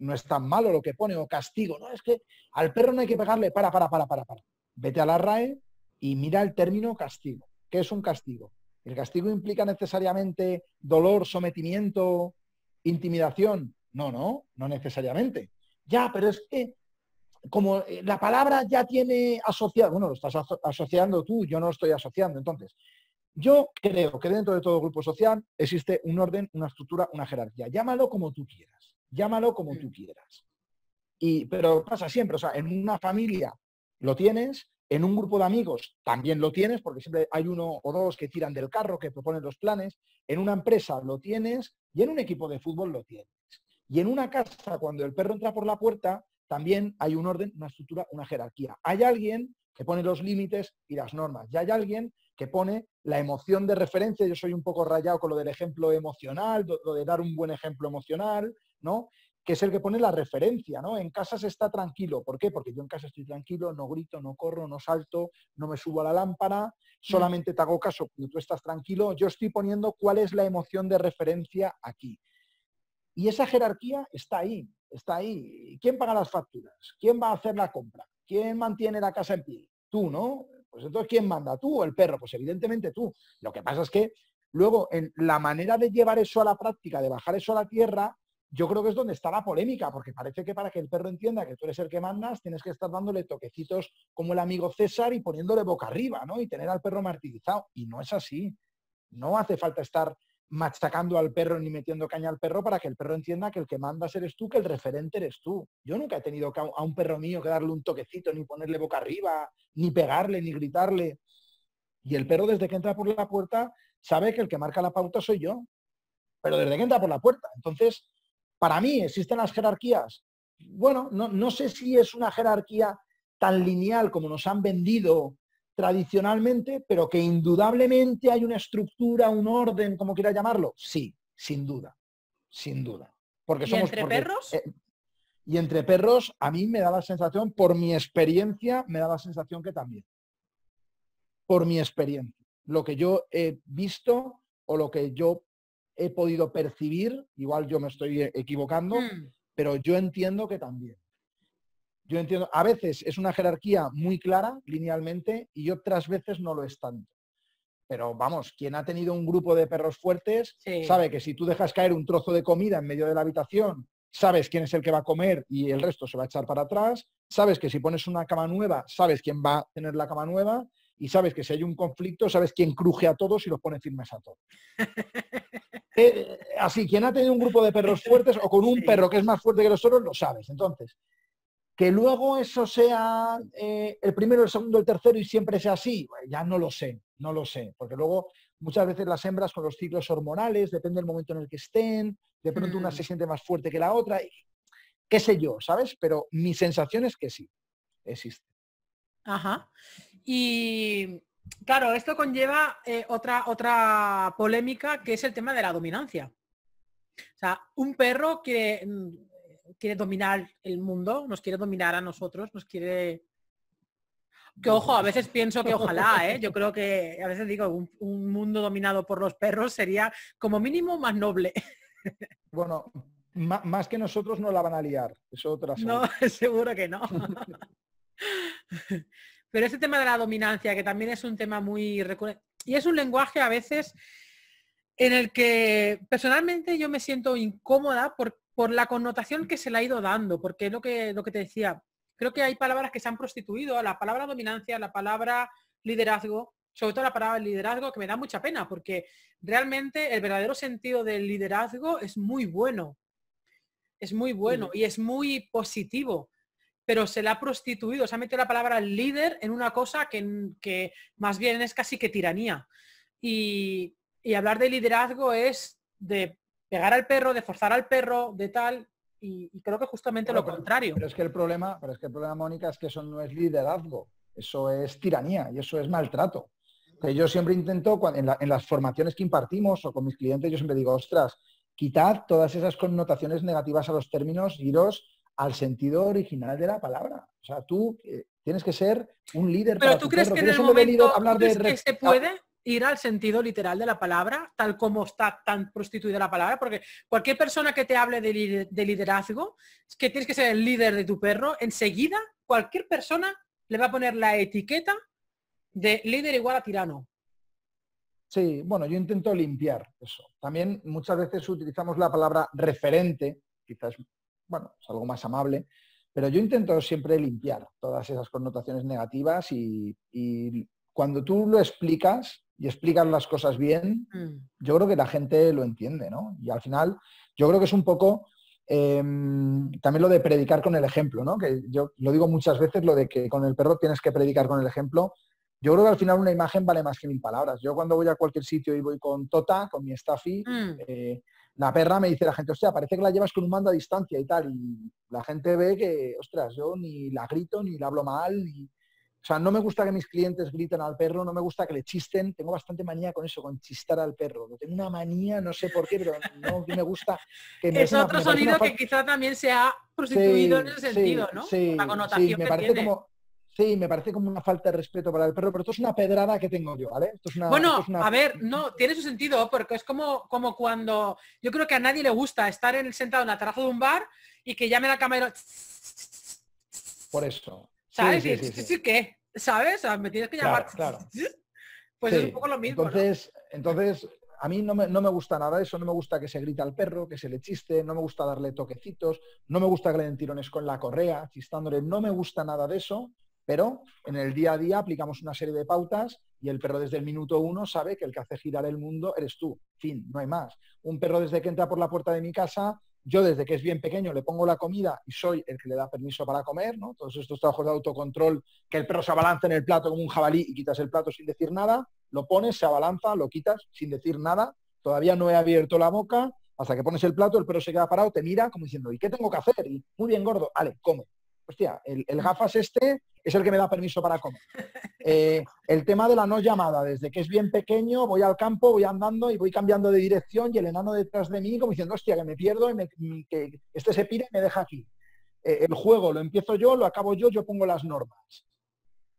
No es tan malo lo que pone, o castigo. No, es que al perro no hay que pegarle, para, para, para, para, para. Vete a la RAE y mira el término castigo. ¿Qué es un castigo? ¿El castigo implica necesariamente dolor, sometimiento, intimidación? No, no, no necesariamente. Ya, pero es que como eh, la palabra ya tiene asociado, bueno, lo estás asociando tú, yo no lo estoy asociando. Entonces, yo creo que dentro de todo grupo social existe un orden, una estructura, una jerarquía. Llámalo como tú quieras llámalo como tú quieras. pero pasa siempre, o sea, en una familia lo tienes, en un grupo de amigos también lo tienes, porque siempre hay uno o dos que tiran del carro, que proponen los planes, en una empresa lo tienes y en un equipo de fútbol lo tienes. Y en una casa, cuando el perro entra por la puerta, también hay un orden, una estructura, una jerarquía. Hay alguien que pone los límites y las normas, y hay alguien que pone la emoción de referencia, yo soy un poco rayado con lo del ejemplo emocional, lo de dar un buen ejemplo emocional, ¿no? que es el que pone la referencia, ¿no? En casa se está tranquilo. ¿Por qué? Porque yo en casa estoy tranquilo, no grito, no corro, no salto, no me subo a la lámpara, mm. solamente te hago caso tú estás tranquilo. Yo estoy poniendo cuál es la emoción de referencia aquí. Y esa jerarquía está ahí, está ahí. ¿Quién paga las facturas? ¿Quién va a hacer la compra? ¿Quién mantiene la casa en pie? Tú, ¿no? Pues entonces, ¿quién manda? ¿Tú o el perro? Pues evidentemente tú. Lo que pasa es que luego en la manera de llevar eso a la práctica, de bajar eso a la tierra, yo creo que es donde está la polémica, porque parece que para que el perro entienda que tú eres el que mandas, tienes que estar dándole toquecitos como el amigo César y poniéndole boca arriba, ¿no? Y tener al perro martirizado. Y no es así. No hace falta estar machacando al perro ni metiendo caña al perro para que el perro entienda que el que mandas eres tú, que el referente eres tú. Yo nunca he tenido a un perro mío que darle un toquecito, ni ponerle boca arriba, ni pegarle, ni gritarle. Y el perro desde que entra por la puerta sabe que el que marca la pauta soy yo, pero desde que entra por la puerta. Entonces, para mí existen las jerarquías. Bueno, no, sé si es una jerarquía tan lineal como nos han vendido tradicionalmente, pero que indudablemente hay una estructura, un orden, como quiera llamarlo. Sí, sin duda, sin duda. Porque somos, entre perros? Eh, y entre perros, a mí me da la sensación, por mi experiencia, me da la sensación que también. Por mi experiencia. Lo que yo he visto o lo que yo he podido percibir, igual yo me estoy eh, equivocando, hmm. pero yo entiendo que también. Yo entiendo, a veces es una jerarquía muy clara, linealmente, y otras veces no lo es tanto. Pero vamos, quien ha tenido un grupo de perros fuertes sabe que si tú dejas caer un trozo de comida en medio de la habitación, sabes quién es el que va a comer y el resto se va a echar para atrás, sabes que si pones una cama nueva, sabes quién va a tener la cama nueva y sabes que si hay un conflicto, sabes quién cruje a todos y los pone firmes a todos. Eh, así, quien ha tenido un grupo de perros fuertes o con un perro que es más fuerte que los otros, lo sabes. Entonces, que luego eso sea eh, el primero, el segundo, el tercero y siempre sea así, eh, ya no lo sé, no lo sé. Porque luego muchas veces las hembras con los ciclos hormonales, depende del momento en el que estén, de pronto una se mm. siente más fuerte que la otra, y, qué sé yo, ¿sabes? Pero mi sensación es que sí, existe. Ajá. Y Claro, esto conlleva eh, otra, otra polémica que es el tema de la dominancia. O sea, un perro que mm, quiere dominar el mundo, nos quiere dominar a nosotros, nos quiere... Que ojo, a veces pienso que ojalá, ¿eh? yo creo que a veces digo, un, mundo dominado por los perros sería como mínimo más noble. Bueno, más que nosotros no la van a liar, eso otra. No, seguro que no. Pero ese tema de la dominancia, que también es un tema muy recurrente, y es un lenguaje a veces en el que personalmente yo me siento incómoda por, la connotación que se le ha ido dando, porque es lo que, lo que te decía, creo que hay palabras que se han prostituido, la palabra dominancia, la palabra liderazgo, sobre todo la palabra liderazgo, que me da mucha pena, porque realmente el verdadero sentido del liderazgo es muy bueno, es muy bueno y es muy positivo pero se la ha prostituido, se ha metido la palabra líder en una cosa que, que más bien es casi que tiranía. Y, hablar de liderazgo es de pegar al perro, de forzar al perro, de tal, y, creo que justamente lo contrario. Pero es que el problema, pero es que el problema, Mónica, es que eso no es liderazgo, eso es tiranía y eso es maltrato. Que yo siempre intento, en, las formaciones que impartimos o con mis clientes, yo siempre digo, ostras, quitad todas esas connotaciones negativas a los términos, giros al sentido original de la palabra. O sea, tú eh, tienes que ser un líder. Pero tú crees que en el momento hablar de... que se puede ir al sentido literal de la palabra, tal como está tan prostituida la palabra, porque cualquier persona que te hable de, de liderazgo, que tienes que ser el líder de tu perro, enseguida cualquier persona le va a poner la etiqueta de líder igual a tirano. Sí, bueno, yo intento limpiar eso. También muchas veces utilizamos la palabra referente, quizás bueno, es algo más amable. Pero yo intento siempre limpiar todas esas connotaciones negativas y, cuando tú lo explicas y explicas las cosas bien, mm. yo creo que la gente lo entiende, ¿no? Y al final, yo creo que es un poco em, también lo de predicar con el ejemplo, ¿no? Que yo lo digo muchas veces, lo de que con el perro tienes que predicar con el ejemplo. Yo creo que al final una imagen vale más que mil palabras. Yo cuando voy a cualquier sitio y voy con Tota, con mi staffy, mm. eh, la perra me dice la gente, o sea, parece que la llevas con un mando a distancia y tal. Y la gente ve que, ostras, yo ni la grito, ni la hablo mal. O sea, no me gusta que mis clientes griten al perro, no me gusta que le chisten. Tengo bastante manía con eso, con chistar al perro. Tengo una manía, no sé por qué, pero no me gusta que me... Es otro sonido que quizá también se ha prostituido en ese sentido, ¿no? Sí, la connotación que tiene. Sí, me parece como una falta de respeto para el perro, pero esto es una pedrada que tengo yo, ¿vale? Esto es una, bueno, a ver, no, tiene su sentido, porque es como, como cuando yo creo que a nadie le gusta estar en, el sentado en la terraza de un bar y que llame la camarero. Por eso. ¿Sabes? Sí, ¿Sabes? me tienes que llamar. Pues es un poco lo mismo. Entonces, entonces a mí no me, no me, gusta nada eso, no me gusta que se grita al perro, que se le chiste, no me gusta darle toquecitos, no me gusta que le den tirones con la correa, chistándole, no me gusta nada de eso. Pero en el día a día aplicamos una serie de pautas y el perro desde el minuto uno sabe que el que hace girar el mundo eres tú. Fin, no hay más. Un perro desde que entra por la puerta de mi casa, yo desde que es bien pequeño le pongo la comida y soy el que le da permiso para comer, ¿no? Todos estos trabajos de autocontrol, que el perro se abalanza en el plato como un jabalí y quitas el plato sin decir nada, lo pones, se abalanza, lo quitas sin decir nada, todavía no he abierto la boca, hasta que pones el plato, el perro se queda parado, te mira como diciendo, ¿y qué tengo que hacer? Y muy bien, gordo, vale, come hostia, el, mm. gafas este es el que me da permiso para comer. Eh, el tema de la no llamada, desde que es bien pequeño, voy al campo, voy andando y voy cambiando de dirección y el enano detrás de mí como diciendo, hostia, que me pierdo y mm, que este se pira y me deja aquí. Eh, el juego lo empiezo yo, lo acabo yo, yo pongo las normas.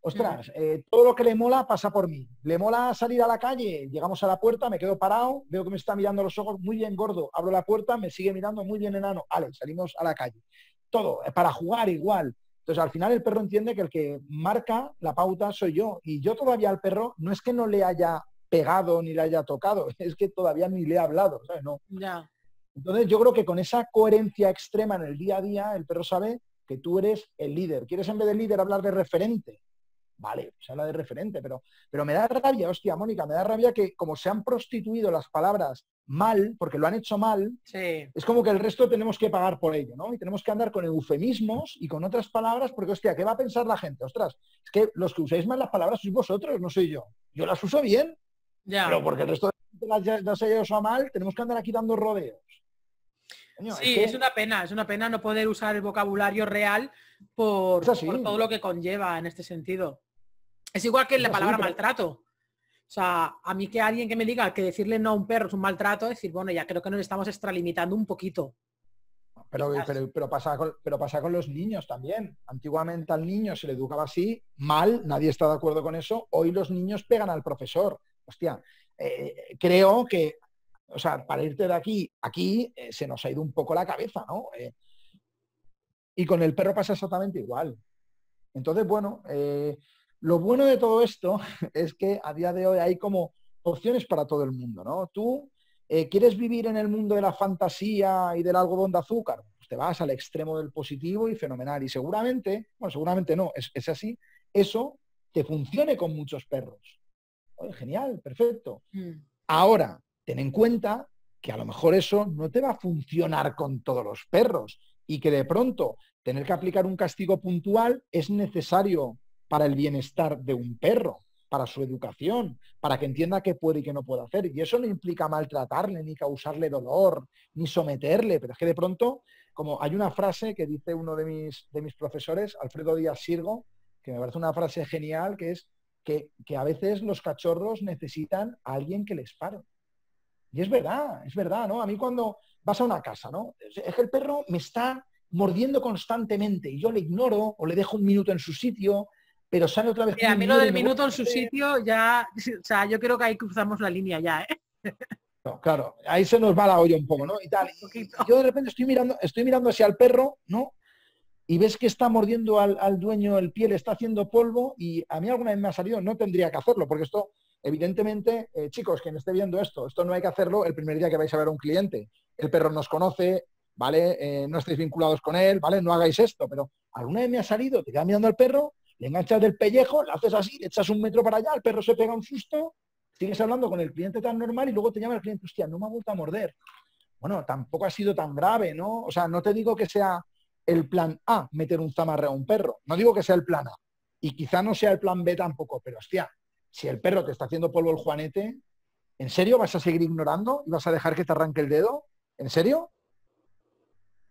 Ostras, eh, todo lo que le mola pasa por mí. Le mola salir a la calle, llegamos a la puerta, me quedo parado, veo que me está mirando los ojos, muy bien gordo, abro la puerta, me sigue mirando, muy bien enano, vale, salimos a la calle todo, eh, para jugar igual. Entonces, al final el perro entiende que el que marca la pauta soy yo. Y yo todavía al perro no es que no le haya pegado ni le haya tocado, es que todavía ni le he hablado, ¿sabes? No. Entonces, yo creo que con esa coherencia extrema en el día a día, el perro sabe que tú eres el líder. ¿Quieres en vez de líder hablar de referente? vale, se habla de referente, pero, pero me da rabia, hostia, Mónica, me da rabia que como se han prostituido las palabras mal, porque lo han hecho mal, es como que el resto tenemos que pagar por ello, ¿no? Y tenemos que andar con eufemismos y con otras palabras, porque, hostia, ¿qué va a pensar la gente? Ostras, es que los que usáis mal las palabras sois vosotros, no soy yo. Yo las uso bien, ya. pero porque el resto de la gente las, ha haya usado mal, tenemos que andar aquí dando rodeos. sí, es, una pena, es una pena no poder usar el vocabulario real por todo lo que conlleva en este sentido. Es igual que la palabra maltrato. O sea, a mí que alguien que me diga que decirle no a un perro es un maltrato, decir, bueno, ya creo que nos estamos extralimitando un poquito. Pero, pero, pasa con, pero pasa con los niños también. Antiguamente al niño se le educaba así, mal, nadie está de acuerdo con eso. Hoy los niños pegan al profesor. Hostia, eh, creo que, o sea, para irte de aquí, aquí eh, se nos ha ido un poco la cabeza, ¿no? Eh, y con el perro pasa exactamente igual. Entonces, bueno, lo bueno de todo esto es que a día de hoy hay como opciones para todo el mundo, ¿no? Tú eh, quieres vivir en el mundo de la fantasía y del algodón de azúcar, pues te vas al extremo del positivo y fenomenal. Y seguramente, bueno, seguramente no, es, así, eso te funcione con muchos perros. genial, perfecto. Mm. Ahora, ten en cuenta que a lo mejor eso no te va a funcionar con todos los perros y que de pronto tener que aplicar un castigo puntual es necesario para el bienestar de un perro, para su educación, para que entienda qué puede y qué no puede hacer. Y eso no implica maltratarle, ni causarle dolor, ni someterle, pero es que de pronto, como hay una frase que dice uno de mis, de mis profesores, Alfredo Díaz Sirgo, que me parece una frase genial, que es que, que a veces los cachorros necesitan a alguien que les pare. Y es verdad, es verdad, ¿no? A mí cuando vas a una casa, ¿no? Es que el perro me está mordiendo constantemente y yo le ignoro o le dejo un minuto en su sitio pero sale otra vez. Mira, a mí lo del minuto en su sitio ya, o sea, yo creo que ahí cruzamos la línea ya, ¿eh? claro, ahí se nos va la olla un poco, ¿no? Y tal. yo de repente estoy mirando, estoy mirando hacia el perro, ¿no? Y ves que está mordiendo al, dueño el pie, está haciendo polvo y a mí alguna vez me ha salido, no tendría que hacerlo, porque esto, evidentemente, eh, chicos, quien esté viendo esto, esto no hay que hacerlo el primer día que vais a ver a un cliente. El perro nos conoce, ¿vale? Eh, no estáis vinculados con él, ¿vale? No hagáis esto, pero alguna vez me ha salido, te quedas mirando al perro le enganchas del pellejo, lo haces así, le echas un metro para allá, el perro se pega un susto, sigues hablando con el cliente tan normal y luego te llama el cliente, hostia, no me ha vuelto a morder. Bueno, tampoco ha sido tan grave, ¿no? O sea, no te digo que sea el plan A meter un zamarre a un perro, no digo que sea el plan A, y quizá no sea el plan B tampoco, pero hostia, si el perro te está haciendo polvo el juanete, ¿en serio vas a seguir ignorando y vas a dejar que te arranque el dedo? ¿En serio?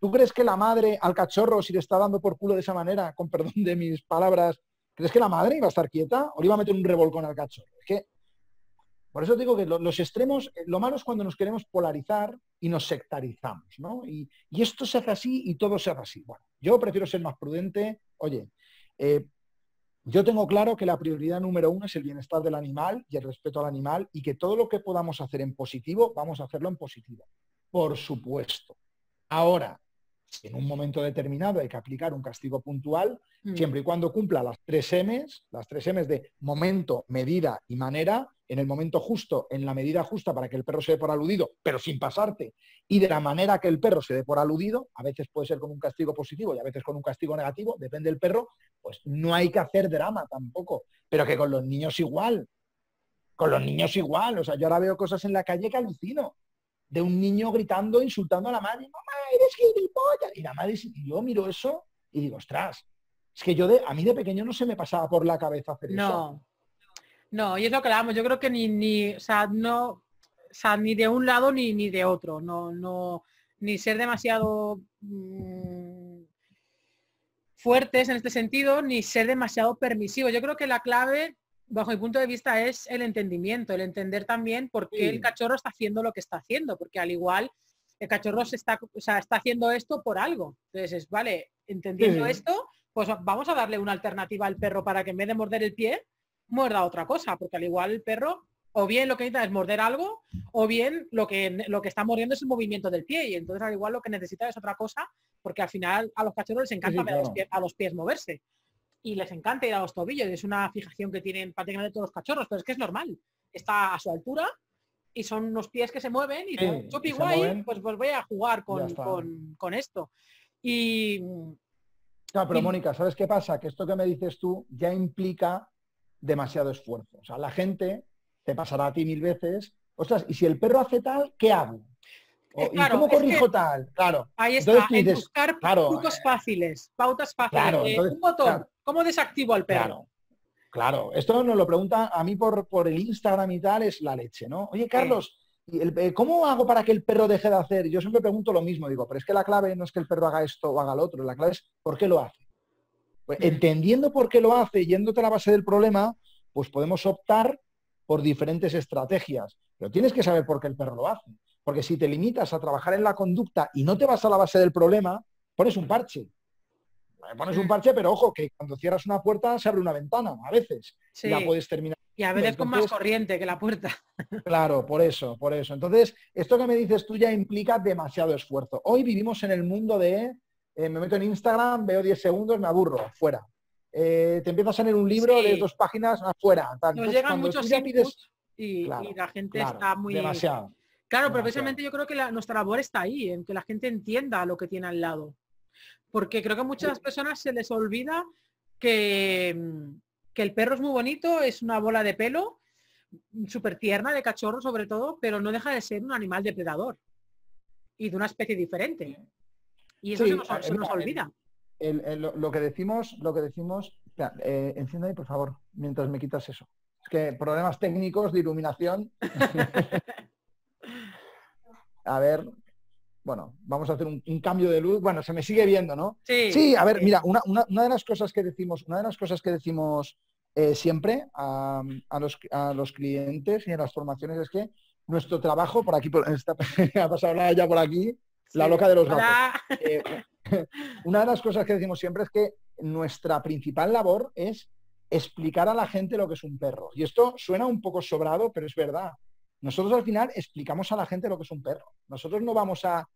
¿Tú crees que la madre al cachorro, si le está dando por culo de esa manera, con perdón de mis palabras, ¿crees que la madre iba a estar quieta o le iba a meter un revolcón al cachorro? Es que, por eso digo que los extremos, eh, lo malo es cuando nos queremos polarizar y nos sectarizamos, ¿no? Y, esto se hace así y todo se hace así. Bueno, yo prefiero ser más prudente. Oye, eh, yo tengo claro que la prioridad número uno es el bienestar del animal y el respeto al animal y que todo lo que podamos hacer en positivo, vamos a hacerlo en positivo. Por supuesto. Ahora, en un momento determinado hay que aplicar un castigo puntual, mm. siempre y cuando cumpla las tres M's, las tres M's de momento, medida y manera, en el momento justo, en la medida justa para que el perro se dé por aludido, pero sin pasarte, y de la manera que el perro se dé por aludido, a veces puede ser con un castigo positivo y a veces con un castigo negativo, depende del perro, pues no hay que hacer drama tampoco, pero que con los niños igual, con los niños igual, o sea, yo ahora veo cosas en la calle que alucino, de un niño gritando, insultando a la madre, mamá, eres gilipollas. Y la madre, y yo miro eso y digo, ostras, es que yo a mí de pequeño no se me pasaba por la cabeza hacer no. eso. No, y es lo que hablamos, yo creo que ni, ni, o no, ni de un lado ni, ni de otro, no, no, ni ser demasiado mm, fuertes en este sentido, ni ser demasiado permisivo. Yo creo que la clave bajo mi punto de vista es el entendimiento, el entender también por qué el cachorro está haciendo lo que está haciendo, porque al igual el cachorro se está, o sea, está haciendo esto por algo. Entonces es, vale, entendiendo esto, pues vamos a darle una alternativa al perro para que en vez de morder el pie, muerda otra cosa, porque al igual el perro o bien lo que necesita es morder algo, o bien lo que, lo que está mordiendo es el movimiento del pie, y entonces al igual lo que necesita es otra cosa, porque al final a los cachorros les encanta a los pies moverse y les encanta ir a los tobillos. Es una fijación que tienen prácticamente todos los cachorros, pero es que es normal. Está a su altura y son los pies que se mueven y pues, pues, voy a jugar con, con, esto. Y... No, pero Mónica, ¿sabes qué pasa? Que esto que me dices tú ya implica demasiado esfuerzo. O sea, la gente te pasará a ti mil veces, ostras, y si el perro hace tal, ¿qué hago? Eh, ¿Y cómo corrijo tal? Claro. Ahí está, buscar trucos eh, fáciles, pautas fáciles. Eh, un botón, ¿Cómo desactivo al perro? Claro, esto nos lo pregunta a mí por, el Instagram y tal, es la leche, ¿no? Oye, Carlos, ¿cómo hago para que el perro deje de hacer? Yo siempre pregunto lo mismo, digo, pero es que la clave no es que el perro haga esto o haga lo otro, la clave es por qué lo hace. Pues, entendiendo por qué lo hace, yéndote a la base del problema, pues podemos optar por diferentes estrategias. Pero tienes que saber por qué el perro lo hace. Porque si te limitas a trabajar en la conducta y no te vas a la base del problema, pones un parche pones mm. un parche, pero ojo, que cuando cierras una puerta se abre una ventana, a veces. la puedes terminar. Y a veces con más corriente que la puerta. Claro, por eso, por eso. Entonces, esto que me dices tú ya implica demasiado esfuerzo. Hoy vivimos en el mundo de, eh, me meto en Instagram, veo 10 segundos, me aburro, fuera. Eh, te empiezas a leer un libro, de dos páginas, afuera. Nos llegan muchos pides... y, la gente está muy... Demasiado. Claro, pero precisamente yo creo que nuestra labor está ahí, en que la gente entienda lo que tiene al lado. Porque creo que a muchas personas se les olvida mm, que, el perro es muy bonito, es una bola de pelo, mm, súper tierna, de cachorro sobre todo, pero no deja de ser un animal depredador y de una especie diferente. Y eso se, nos, olvida. lo que decimos, lo que decimos, eh, enciende por favor, mientras me quitas eso. Es que problemas técnicos de iluminación. A ver, bueno, vamos a hacer un, cambio de luz. Bueno, se me sigue viendo, ¿no? Sí. Sí, a ver, mira, una, de las cosas que decimos, una de las cosas que decimos eh, siempre a, los, clientes y en las formaciones es que nuestro trabajo, por aquí, por, ha pasado ya por aquí, la loca de los gatos. Eh, una de las cosas que decimos siempre es que nuestra principal labor es explicar a la gente lo que es un perro. Y esto suena un poco sobrado, pero es verdad. Nosotros al final explicamos a la gente lo que es un perro. Nosotros no vamos a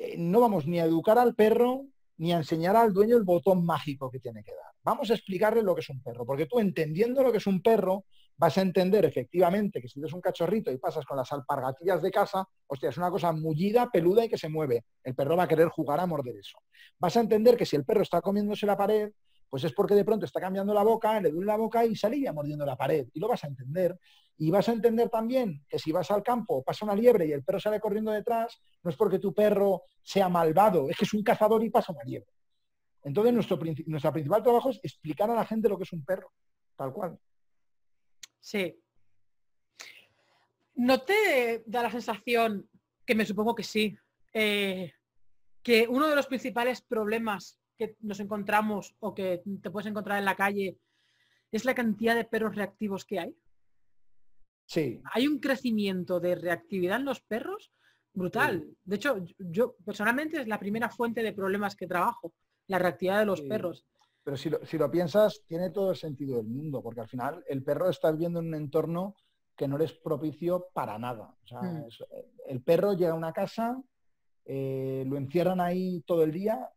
eh, no vamos ni a educar al perro ni a enseñar al dueño el botón mágico que tiene que dar. Vamos a explicarle lo que es un perro, porque tú entendiendo lo que es un perro, vas a entender efectivamente que si eres un cachorrito y pasas con las alpargatillas de casa, hostia, es una cosa mullida, peluda y que se mueve. El perro va a querer jugar a morder eso. Vas a entender que si el perro está comiéndose la pared, pues es porque de pronto está cambiando la boca, le duele la boca y salía mordiendo la pared. Y lo vas a entender. Y vas a entender también que si vas al campo, pasa una liebre y el perro sale corriendo detrás, no es porque tu perro sea malvado, es que es un cazador y pasa una liebre. Entonces, nuestro, principal trabajo es explicar a la gente lo que es un perro, tal cual. Sí. ¿No te da la sensación, que me supongo que sí, eh, que uno de los principales problemas que nos encontramos o que te puedes encontrar en la calle es la cantidad de perros reactivos que hay? Sí. Hay un crecimiento de reactividad en los perros brutal. De hecho, yo personalmente es la primera fuente de problemas que trabajo, la reactividad de los perros. Pero si lo, piensas, tiene todo el sentido del mundo, porque al final el perro está viviendo en un entorno que no es propicio para nada. Mm. el perro llega a una casa, eh, lo encierran ahí todo el día,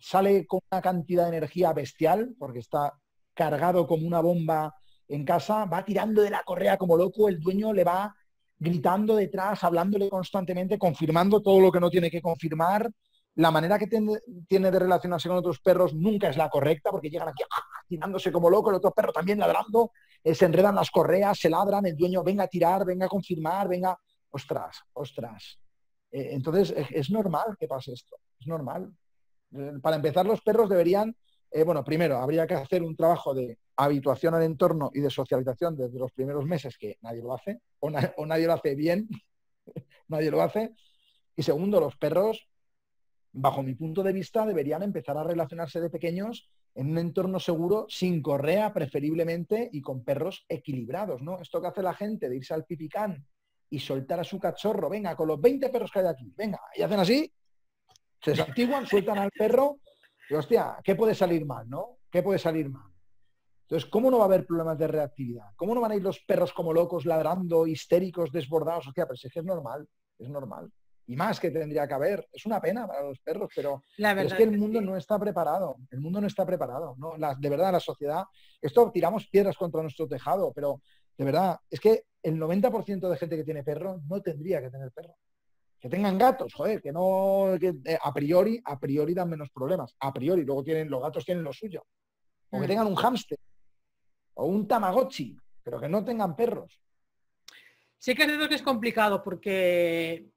sale con una cantidad de energía bestial, porque está cargado como una bomba en casa, va tirando de la correa como loco, el dueño le va gritando detrás, hablándole constantemente, confirmando todo lo que no tiene que confirmar. La manera que tiene de relacionarse con otros perros nunca es la correcta, porque llegan aquí ah, tirándose como loco, el otro perro también ladrando, eh, se enredan las correas, se ladran, el dueño venga a tirar, venga a confirmar, venga, ostras, ostras. Eh, entonces es normal que pase esto, es normal. Eh, para empezar, los perros deberían, eh, bueno, primero habría que hacer un trabajo de habituación al entorno y de socialización desde los primeros meses, que nadie lo hace, o, nadie lo hace bien, nadie lo hace. Y segundo, los perros, bajo mi punto de vista, deberían empezar a relacionarse de pequeños en un entorno seguro, sin correa preferiblemente y con perros equilibrados, ¿no? Esto que hace la gente de irse al pipicán y soltar a su cachorro, venga, con los 20 perros que hay aquí, venga, y hacen así se santiguan, sueltan al perro y hostia, ¿qué puede salir mal, no? ¿Qué puede salir mal? Entonces, ¿cómo no va a haber problemas de reactividad? ¿Cómo no van a ir los perros como locos, ladrando, histéricos, desbordados? Hostia, pero pues es que es normal, es normal. Y más que tendría que haber. Es una pena para los perros, pero La es que el mundo no está preparado. El mundo no está preparado. ¿no? La, de verdad, la sociedad... Esto tiramos piedras contra nuestro tejado, pero de verdad, es que el 90% de gente que tiene perro no tendría que tener perro que tengan gatos, joder, que no, eh, a priori, a priori dan menos problemas, a priori, luego tienen, los gatos tienen lo suyo, o que mm. tengan un hámster, o un tamagotchi, pero que no tengan perros. Sí que es que es complicado porque,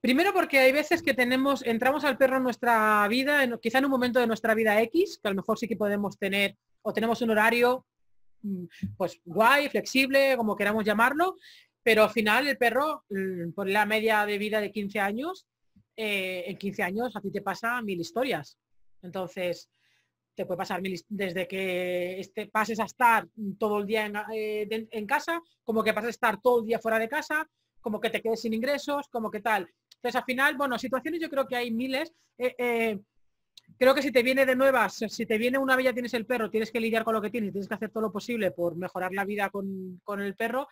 primero porque hay veces que tenemos, entramos al perro en nuestra vida, quizá en un momento de nuestra vida X, que a lo mejor sí que podemos tener, o tenemos un horario mm, pues guay, flexible, como queramos llamarlo, pero al final el perro, mm, por la media de vida de 15 años, eh, en 15 años a ti te pasa mil historias. Entonces, te puede pasar mil, desde que este, pases a estar todo el día eh, en, casa, como que pases a estar todo el día fuera de casa, como que te quedes sin ingresos, como que tal. Entonces, al final, bueno, situaciones yo creo que hay miles. Eh, creo que si te viene de nuevas, si te viene una vez tienes el perro, tienes que lidiar con lo que tienes, tienes que hacer todo lo posible por mejorar la vida con, con el perro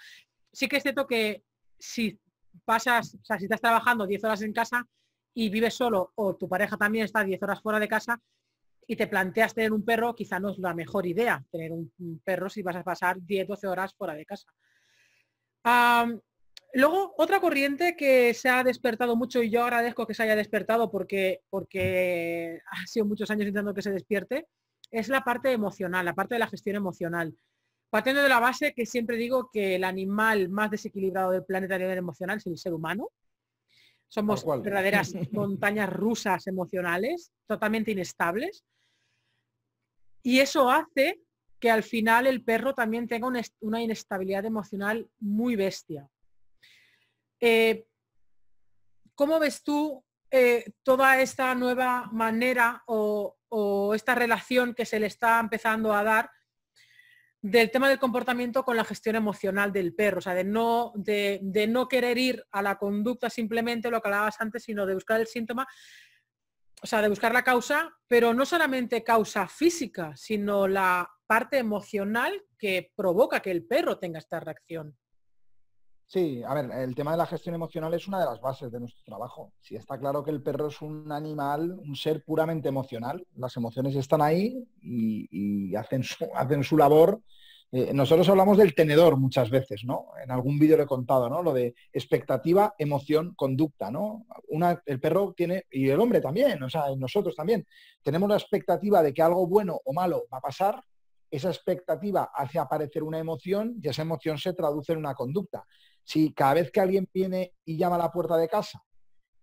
sí que es cierto que si pasas, o sea, si estás trabajando 10 horas en casa y vives solo o tu pareja también está 10 horas fuera de casa y te planteas tener un perro, quizá no es la mejor idea tener un, perro si vas a pasar 10, 12 horas fuera de casa. luego, otra corriente que se ha despertado mucho y yo agradezco que se haya despertado porque, porque ha sido muchos años intentando que se despierte, es la parte emocional, la parte de la gestión emocional. Partiendo de la base que siempre digo que el animal más desequilibrado del planeta a nivel emocional es el ser humano. Somos verdaderas montañas rusas emocionales, totalmente inestables. Y eso hace que al final el perro también tenga una, inestabilidad emocional muy bestia. Eh, ¿Cómo ves tú eh, toda esta nueva manera o, esta relación que se le está empezando a dar del tema del comportamiento con la gestión emocional del perro, o sea, de no, de, no querer ir a la conducta simplemente lo que hablabas antes, sino de buscar el síntoma, o sea, de buscar la causa, pero no solamente causa física, sino la parte emocional que provoca que el perro tenga esta reacción. Sí, a ver, el tema de la gestión emocional es una de las bases de nuestro trabajo. Si está claro que el perro es un animal, un ser puramente emocional, las emociones están ahí y, hacen, su, hacen su labor. Eh, nosotros hablamos del tenedor muchas veces, ¿no? En algún vídeo lo he contado, ¿no? Lo de expectativa, emoción, conducta, ¿no? el perro tiene, y el hombre también, o sea, nosotros también, tenemos la expectativa de que algo bueno o malo va a pasar, esa expectativa hace aparecer una emoción y esa emoción se traduce en una conducta. Si cada vez que alguien viene y llama a la puerta de casa,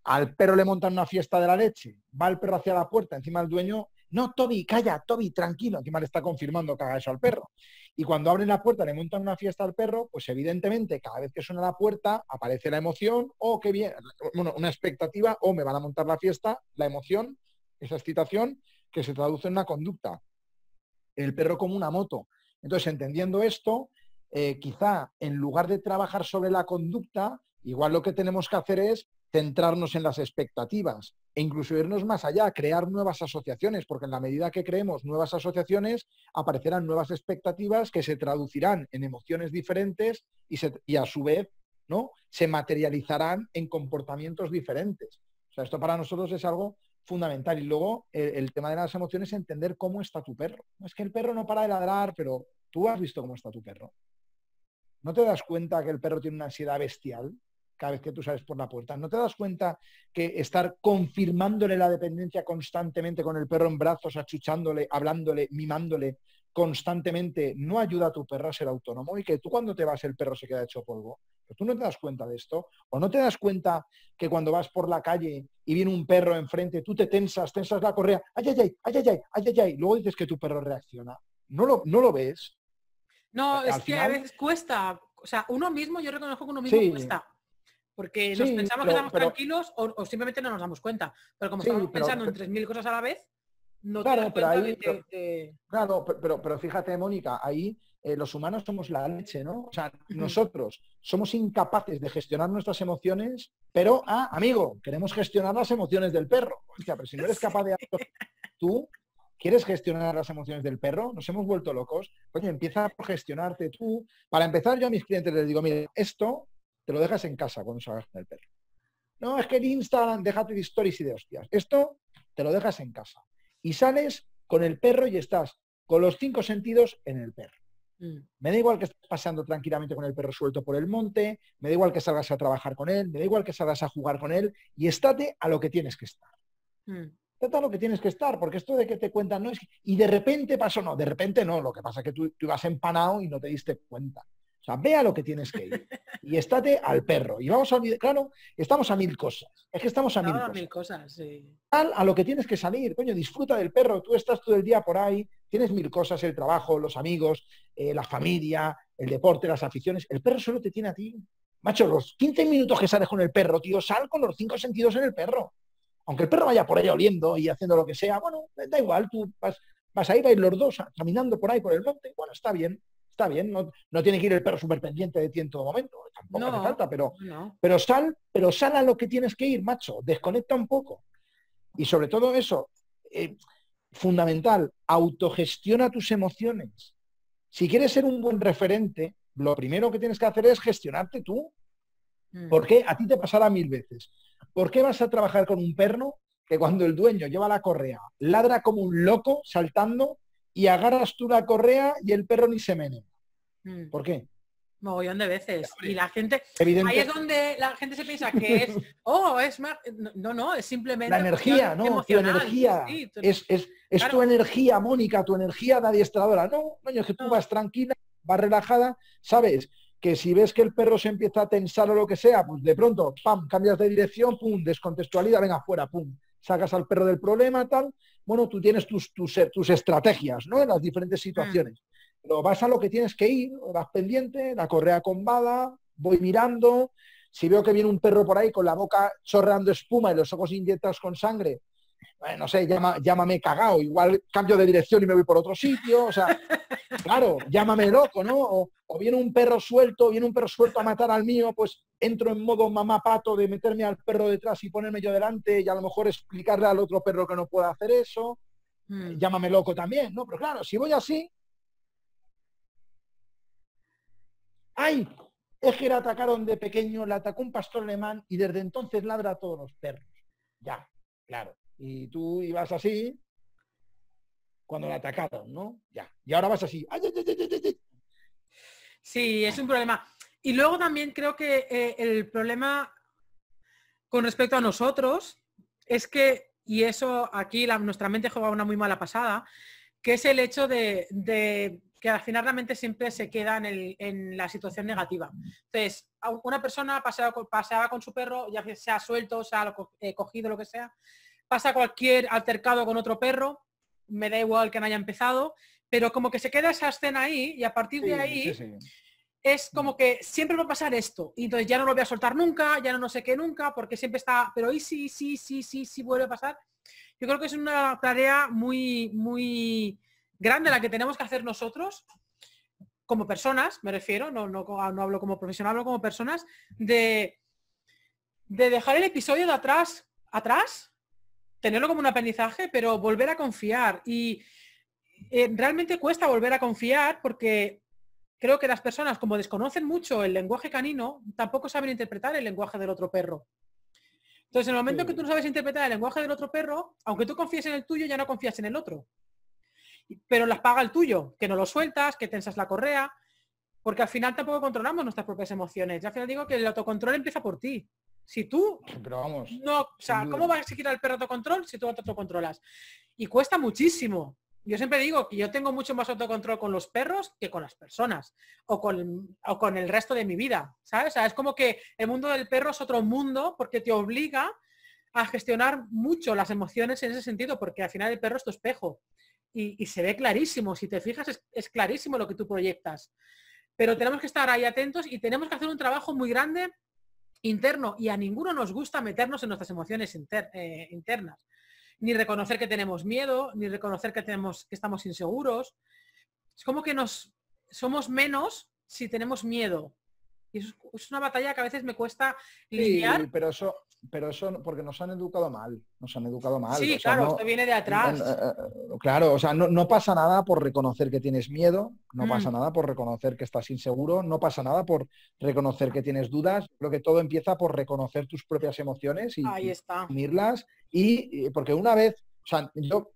al perro le montan una fiesta de la leche, va el perro hacia la puerta, encima el dueño, no, Toby, calla, Toby, tranquilo, encima le está confirmando que haga eso al perro. Y cuando abren la puerta, le montan una fiesta al perro, pues evidentemente cada vez que suena la puerta aparece la emoción, o que qué bien, bueno, una expectativa, o me van a montar la fiesta, la emoción, esa excitación que se traduce en una conducta. El perro como una moto. Entonces, entendiendo esto, eh, quizá en lugar de trabajar sobre la conducta, igual lo que tenemos que hacer es centrarnos en las expectativas e incluso irnos más allá, crear nuevas asociaciones, porque en la medida que creemos nuevas asociaciones, aparecerán nuevas expectativas que se traducirán en emociones diferentes y, a su vez ¿no? se materializarán en comportamientos diferentes. O sea, esto para nosotros es algo fundamental. Y luego eh, el, tema de las emociones es entender cómo está tu perro. Es que el perro no para de ladrar, pero tú has visto cómo está tu perro. ¿No te das cuenta que el perro tiene una ansiedad bestial cada vez que tú sales por la puerta? ¿No te das cuenta que estar confirmándole la dependencia constantemente con el perro en brazos, achuchándole, hablándole, mimándole constantemente, no ayuda a tu perro a ser autónomo y que tú cuando te vas el perro se queda hecho polvo? ¿Tú no te das cuenta de esto? ¿O no te das cuenta que cuando vas por la calle y viene un perro enfrente, tú te tensas, tensas la correa, ay, ay, ay, ay, ay, ay, ay, ay, luego dices que tu perro reacciona? ¿No lo, no lo ves? No, es que a veces cuesta. O sea, uno mismo, yo reconozco que uno mismo cuesta. Porque nos pensamos que estamos tranquilos o, simplemente no nos damos cuenta. Pero como estamos pensando en 3.000 cosas a la vez, no claro, pero Claro, pero, pero, fíjate, Mónica, ahí eh, los humanos somos la leche, ¿no? O sea, nosotros somos incapaces de gestionar nuestras emociones, pero, ah, amigo, queremos gestionar las emociones del perro. O sea, pero si no eres capaz de tú, ¿Quieres gestionar las emociones del perro? Nos hemos vuelto locos. Oye, empieza a gestionarte tú. Para empezar, yo a mis clientes les digo, mire, esto te lo dejas en casa cuando salgas con el perro. No, es que en Instagram déjate de stories y de hostias. Esto te lo dejas en casa. Y sales con el perro y estás con los cinco sentidos en el perro. Mm. Me da igual que estés pasando tranquilamente con el perro suelto por el monte, me da igual que salgas a trabajar con él, me da igual que salgas a jugar con él y estate a lo que tienes que estar. Mm. Trata lo que tienes que estar, porque esto de que te cuentan, no es... Y de repente pasó, no, de repente no, lo que pasa es que tú, tú ibas empanado y no te diste cuenta. O sea, vea lo que tienes que ir. Y estate al perro. Y vamos a claro, estamos a mil cosas. Es que estamos a mil cosas. mil a lo que tienes que salir, coño, disfruta del perro. Tú estás todo el día por ahí, tienes mil cosas, el trabajo, los amigos, eh, la familia, el deporte, las aficiones. El perro solo te tiene a ti. Macho, los 15 minutos que sales con el perro, tío, sal con los cinco sentidos en el perro aunque el perro vaya por ahí oliendo y haciendo lo que sea, bueno, da igual, tú vas, a ir a ir los dos caminando por ahí por el monte, bueno, está bien, está bien, no, tiene que ir el perro súper pendiente de ti en todo momento, tampoco no, falta, pero, pero sal, pero sal a lo que tienes que ir, macho, desconecta un poco. Y sobre todo eso, eh, fundamental, autogestiona tus emociones. Si quieres ser un buen referente, lo primero que tienes que hacer es gestionarte tú. Mm. Porque a ti te pasará mil veces. ¿Por qué vas a trabajar con un perro que cuando el dueño lleva la correa ladra como un loco saltando y agarras tú la correa y el perro ni se mene? Mm. ¿Por qué? Mogollón de veces. Y la gente, ahí es donde la gente se piensa que es, oh, es más, no, no, es simplemente... La energía, ¿no? Tu energía. es, tu energía, Mónica, tu energía nadie adiestradora. No, es que tú vas tranquila, vas relajada, ¿sabes? que si ves que el perro se empieza a tensar o lo que sea, pues de pronto, pam, cambias de dirección, pum, descontextualidad, venga afuera, pum, sacas al perro del problema, tal. Bueno, tú tienes tus, tus eh, estrategias, ¿no? En las diferentes mm. situaciones. Pero vas a lo que tienes que ir, vas pendiente, la correa combada, voy mirando. Si veo que viene un perro por ahí con la boca chorreando espuma y los ojos inyectados con sangre, bueno, eh, no sé, llámame cagao, igual cambio de dirección y me voy por otro sitio, o sea, claro, llámame loco, ¿no? O, viene un perro suelto, viene un perro suelto a matar al mío, pues entro en modo mamá pato de meterme al perro detrás y ponerme yo delante y a lo mejor explicarle al otro perro que no pueda hacer eso, hmm. eh, llámame loco también, ¿no? Pero claro, si voy así, ¡ay! Es que la atacaron de pequeño, le atacó un pastor alemán y desde entonces ladra a todos los perros. Ya, claro y tú ibas así cuando la atacaron, ¿no? Ya. Y ahora vas así. sí, es un problema. Y luego también creo que eh, el problema con respecto a nosotros es que, y eso aquí nuestra mente juega una muy mala pasada, que es el hecho de, que al final la mente siempre se queda en, la situación negativa. Entonces, una persona paseaba, con su perro, ya que se ha suelto, se ha eh, cogido, lo que sea, pasa cualquier altercado con otro perro, me da igual que no haya empezado, pero como que se queda esa escena ahí y a partir de ahí es como mm. que siempre va a pasar esto. Y entonces ya no lo voy a soltar nunca, ya no sé qué nunca, porque siempre está, pero y sí, sí, sí, sí, sí vuelve a pasar. Yo creo que es una tarea muy, muy grande la que tenemos que hacer nosotros como personas, me refiero, no, no, no hablo como profesional, hablo como personas, de, de dejar el episodio de atrás, atrás, tenerlo como un aprendizaje, pero volver a confiar. Y eh, realmente cuesta volver a confiar porque creo que las personas, como desconocen mucho el lenguaje canino, tampoco saben interpretar el lenguaje del otro perro. Entonces, en el momento que tú no sabes interpretar el lenguaje del otro perro, aunque tú confíes en el tuyo, ya no confías en el otro. Pero las paga el tuyo, que no lo sueltas, que tensas la correa, porque al final tampoco controlamos nuestras propias emociones. Ya al final digo que el autocontrol empieza por ti. Si tú Pero vamos, no, o sea, ¿cómo vas a exigir al perro autocontrol si tú autocontrolas? Y cuesta muchísimo. Yo siempre digo que yo tengo mucho más autocontrol con los perros que con las personas o con, con el resto de mi vida, ¿sabes? O sea, es como que el mundo del perro es otro mundo porque te obliga a gestionar mucho las emociones en ese sentido, porque al final el perro es tu espejo y, se ve clarísimo, si te fijas es, clarísimo lo que tú proyectas. Pero tenemos que estar ahí atentos y tenemos que hacer un trabajo muy grande interno y a ninguno nos gusta meternos en nuestras emociones eh, internas, ni reconocer que tenemos miedo, ni reconocer que, tenemos, que estamos inseguros. Es como que nos somos menos si tenemos miedo. Y es, una batalla que a veces me cuesta lidiar. pero eso, pero eso porque nos han educado mal, nos han educado mal. Sí, claro, no, viene de atrás. claro, o sea, no, pasa nada por reconocer que tienes miedo, no mm. pasa nada por reconocer que estás inseguro, no pasa nada por reconocer que tienes dudas. lo que todo empieza por reconocer tus propias emociones y, Ahí y Y, porque una vez, o sea, yo,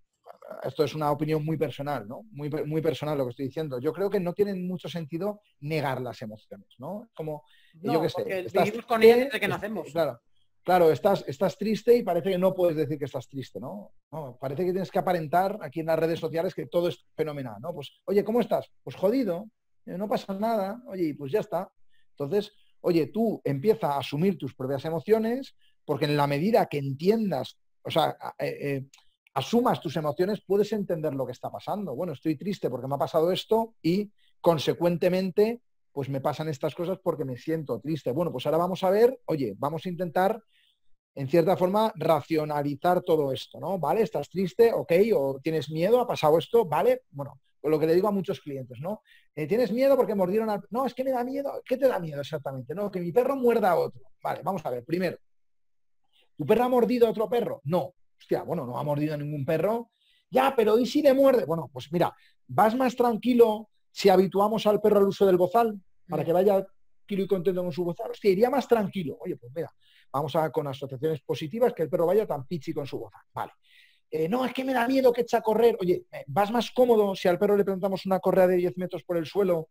esto es una opinión muy personal, ¿no? Muy, muy personal lo que estoy diciendo. Yo creo que no tiene mucho sentido negar las emociones, ¿no? Como, yo qué sé. con ellas desde que nacemos. Claro claro, estás, estás triste y parece que no puedes decir que estás triste, ¿no? Parece que tienes que aparentar aquí en las redes sociales que todo es fenomenal, ¿no? Pues, oye, ¿cómo estás? Pues jodido, eh, no pasa nada, oye, pues ya está. Entonces, oye, tú empieza a asumir tus propias emociones, porque en la medida que entiendas, o sea, eh, eh, asumas tus emociones, puedes entender lo que está pasando. Bueno, estoy triste porque me ha pasado esto y, consecuentemente, pues me pasan estas cosas porque me siento triste. Bueno, pues ahora vamos a ver, oye, vamos a intentar, en cierta forma, racionalizar todo esto, ¿no? ¿Vale? ¿Estás triste? ¿Ok? ¿O tienes miedo? ¿Ha pasado esto? ¿Vale? Bueno, pues lo que le digo a muchos clientes, ¿no? Eh, ¿Tienes miedo porque mordieron al... No, es que me da miedo. ¿Qué te da miedo exactamente? No, que mi perro muerda a otro. Vale, vamos a ver. Primero, ¿tu perro ha mordido a otro perro? No. Hostia, bueno, no ha mordido a ningún perro. Ya, pero ¿y si le muerde? Bueno, pues mira, vas más tranquilo, si habituamos al perro al uso del bozal, para mm. que vaya tranquilo y contento con su bozal, hostia, iría más tranquilo. Oye, pues mira, vamos a con asociaciones positivas, que el perro vaya tan pichi con su bozal. Vale. Eh, no, es que me da miedo que echa a correr. Oye, eh, vas más cómodo si al perro le plantamos una correa de 10 metros por el suelo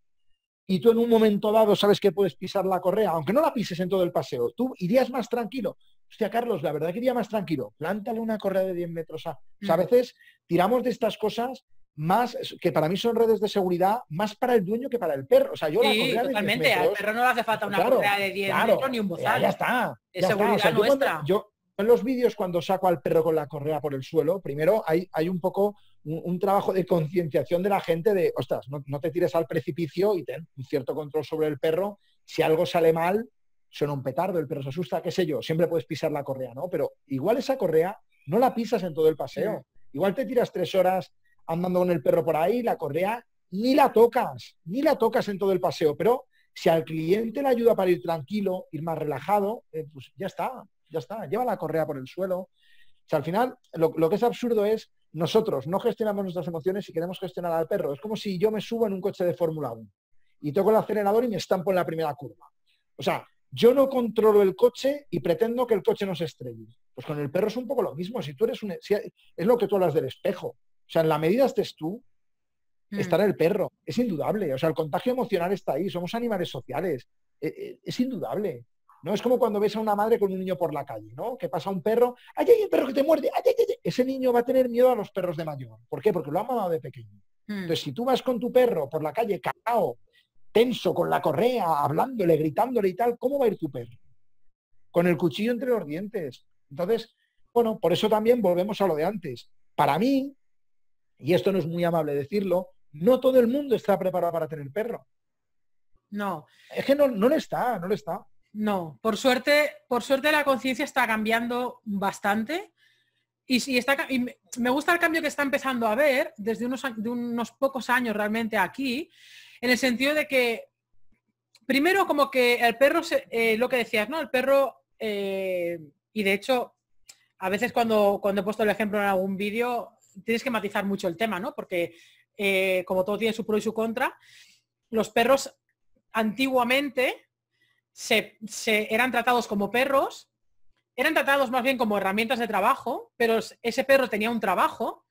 y tú en un momento dado sabes que puedes pisar la correa, aunque no la pises en todo el paseo. Tú irías más tranquilo. Hostia, Carlos, la verdad que iría más tranquilo. Plántale una correa de 10 metros a... O sea, a mm. veces tiramos de estas cosas más, que para mí son redes de seguridad, más para el dueño que para el perro. O sea, yo la totalmente, al perro no le hace falta una correa de 10 metros ni un eh, bozal. Ya, está. Es seguridad nuestra. Yo, en los vídeos cuando saco al perro con la correa por el suelo, primero hay, hay un poco un, trabajo de concienciación de la gente de, ostras, no, te tires al precipicio y ten un cierto control sobre el perro. Si algo sale mal, suena un petardo, el perro se asusta, qué sé yo, siempre puedes pisar la correa, ¿no? Pero igual esa correa no la pisas en todo el paseo. Igual te tiras tres horas andando con el perro por ahí, la correa, ni la tocas, ni la tocas en todo el paseo, pero si al cliente le ayuda para ir tranquilo, ir más relajado, eh, pues ya está, ya está, lleva la correa por el suelo. O sea, al final, lo, que es absurdo es, nosotros no gestionamos nuestras emociones y queremos gestionar al perro. Es como si yo me subo en un coche de Fórmula 1 y toco el acelerador y me estampo en la primera curva. O sea, yo no controlo el coche y pretendo que el coche no se estrelle. Pues con el perro es un poco lo mismo. Si tú eres un, es lo que tú hablas del espejo. O sea, en la medida estés tú, mm. estará el perro. Es indudable. O sea, el contagio emocional está ahí. Somos animales sociales. E, e, es indudable. ¿no? Es como cuando ves a una madre con un niño por la calle, ¿no? Que pasa un perro, ¡ay, hay un perro que te muerde! ¡Ay, ay, ay! Ese niño va a tener miedo a los perros de mayor. ¿Por qué? Porque lo ha mamado de pequeño. Mm. Entonces, si tú vas con tu perro por la calle, cagado, tenso, con la correa, hablándole, gritándole y tal, ¿cómo va a ir tu perro? Con el cuchillo entre los dientes. Entonces, bueno, por eso también volvemos a lo de antes. Para mí, y esto no es muy amable decirlo, no todo el mundo está preparado para tener perro. No. Es que no, no está, no le está. No, por suerte, por suerte la conciencia está cambiando bastante. Y, si está, me gusta el cambio que está empezando a ver desde unos, de unos pocos años realmente aquí, en el sentido de que, primero, como que el perro, eh, lo que decías, ¿no? El perro, eh, y de hecho, a veces cuando, cuando he puesto el ejemplo en algún vídeo, tienes que matizar mucho el tema, Porque eh, como todo tiene su pro y su contra, los perros antiguamente se, eran tratados como perros, eran tratados más bien como herramientas de trabajo, pero ese perro tenía un trabajo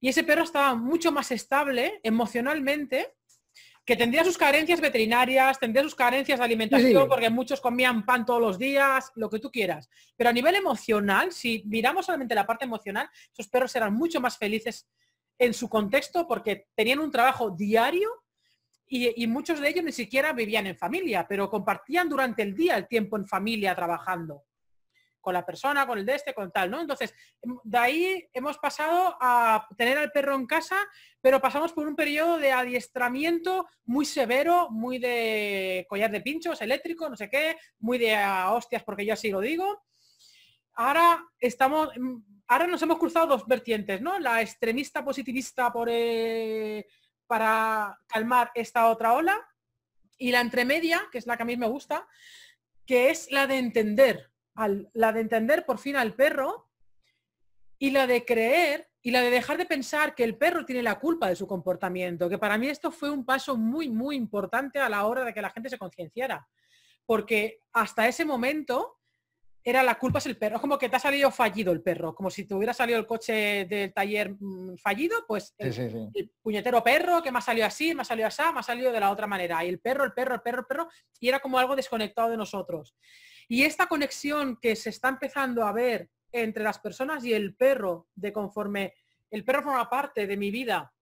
y ese perro estaba mucho más estable emocionalmente que tendría sus carencias veterinarias, tendría sus carencias de alimentación, porque muchos comían pan todos los días, lo que tú quieras. Pero a nivel emocional, si miramos solamente la parte emocional, esos perros eran mucho más felices en su contexto porque tenían un trabajo diario y muchos de ellos ni siquiera vivían en familia, pero compartían durante el día el tiempo en familia trabajando con la persona, con el de este, con tal, ¿no? Entonces, em, de ahí hemos pasado a tener al perro en casa, pero pasamos por un periodo de adiestramiento muy severo, muy de collar de pinchos, eléctrico, no sé qué, muy de ah, hostias, porque yo así lo digo. Ahora estamos, em, ahora nos hemos cruzado dos vertientes, ¿no? La extremista positivista por, eh, para calmar esta otra ola y la entremedia, que es la que a mí me gusta, que es la de entender la de entender por fin al perro y la de creer y la de dejar de pensar que el perro tiene la culpa de su comportamiento, que para mí esto fue un paso muy, muy importante a la hora de que la gente se concienciara, porque hasta ese momento era la culpa es el perro, como que te ha salido fallido el perro, como si te hubiera salido el coche del taller mm, fallido, pues el, puñetero perro que más salió así, más salió salido así, me ha de la otra manera, y el perro, el perro, el perro, el perro, y era como algo desconectado de nosotros. Y esta conexión que se está empezando a ver entre las personas y el perro, de conforme el perro forma parte de mi vida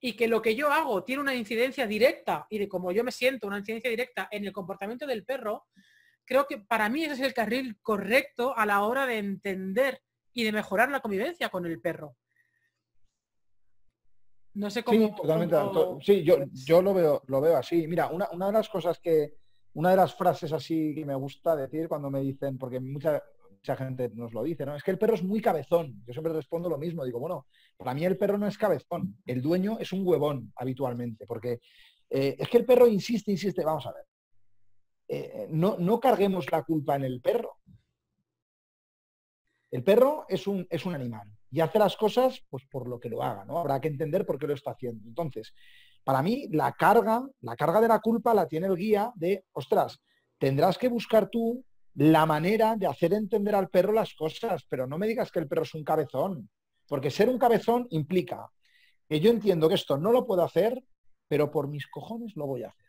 y que lo que yo hago tiene una incidencia directa y de cómo yo me siento, una incidencia directa en el comportamiento del perro, creo que para mí ese es el carril correcto a la hora de entender y de mejorar la convivencia con el perro. No sé cómo. Sí, yo, yo, lo veo, lo veo así. Mira, una de las cosas que, una de las frases así que me gusta decir cuando me dicen, porque mucha, mucha gente nos lo dice, ¿no? Es que el perro es muy cabezón. Yo siempre respondo lo mismo, digo, bueno, para mí el perro no es cabezón, el dueño es un huevón habitualmente, porque eh, es que el perro insiste, insiste, vamos a ver. Eh, eh, no, no carguemos la culpa en el perro. El perro es un, es un animal y hace las cosas pues, por lo que lo haga, ¿no? Habrá que entender por qué lo está haciendo. Entonces, para mí, la carga, la carga de la culpa la tiene el guía de, ostras, tendrás que buscar tú la manera de hacer entender al perro las cosas, pero no me digas que el perro es un cabezón, porque ser un cabezón implica que yo entiendo que esto no lo puedo hacer, pero por mis cojones lo voy a hacer.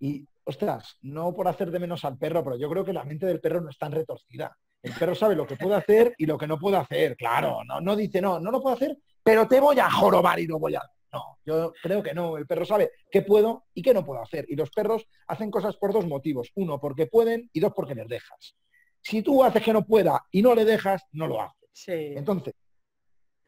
Y, ostras, no por hacer de menos al perro, pero yo creo que la mente del perro no es tan retorcida. El perro sabe lo que puede hacer y lo que no puede hacer, claro, no, no dice, no, no lo puedo hacer, pero te voy a jorobar y lo voy a... No, yo creo que no. El perro sabe qué puedo y qué no puedo hacer. Y los perros hacen cosas por dos motivos. Uno, porque pueden y dos, porque les dejas. Si tú haces que no pueda y no le dejas, no lo hace. Entonces,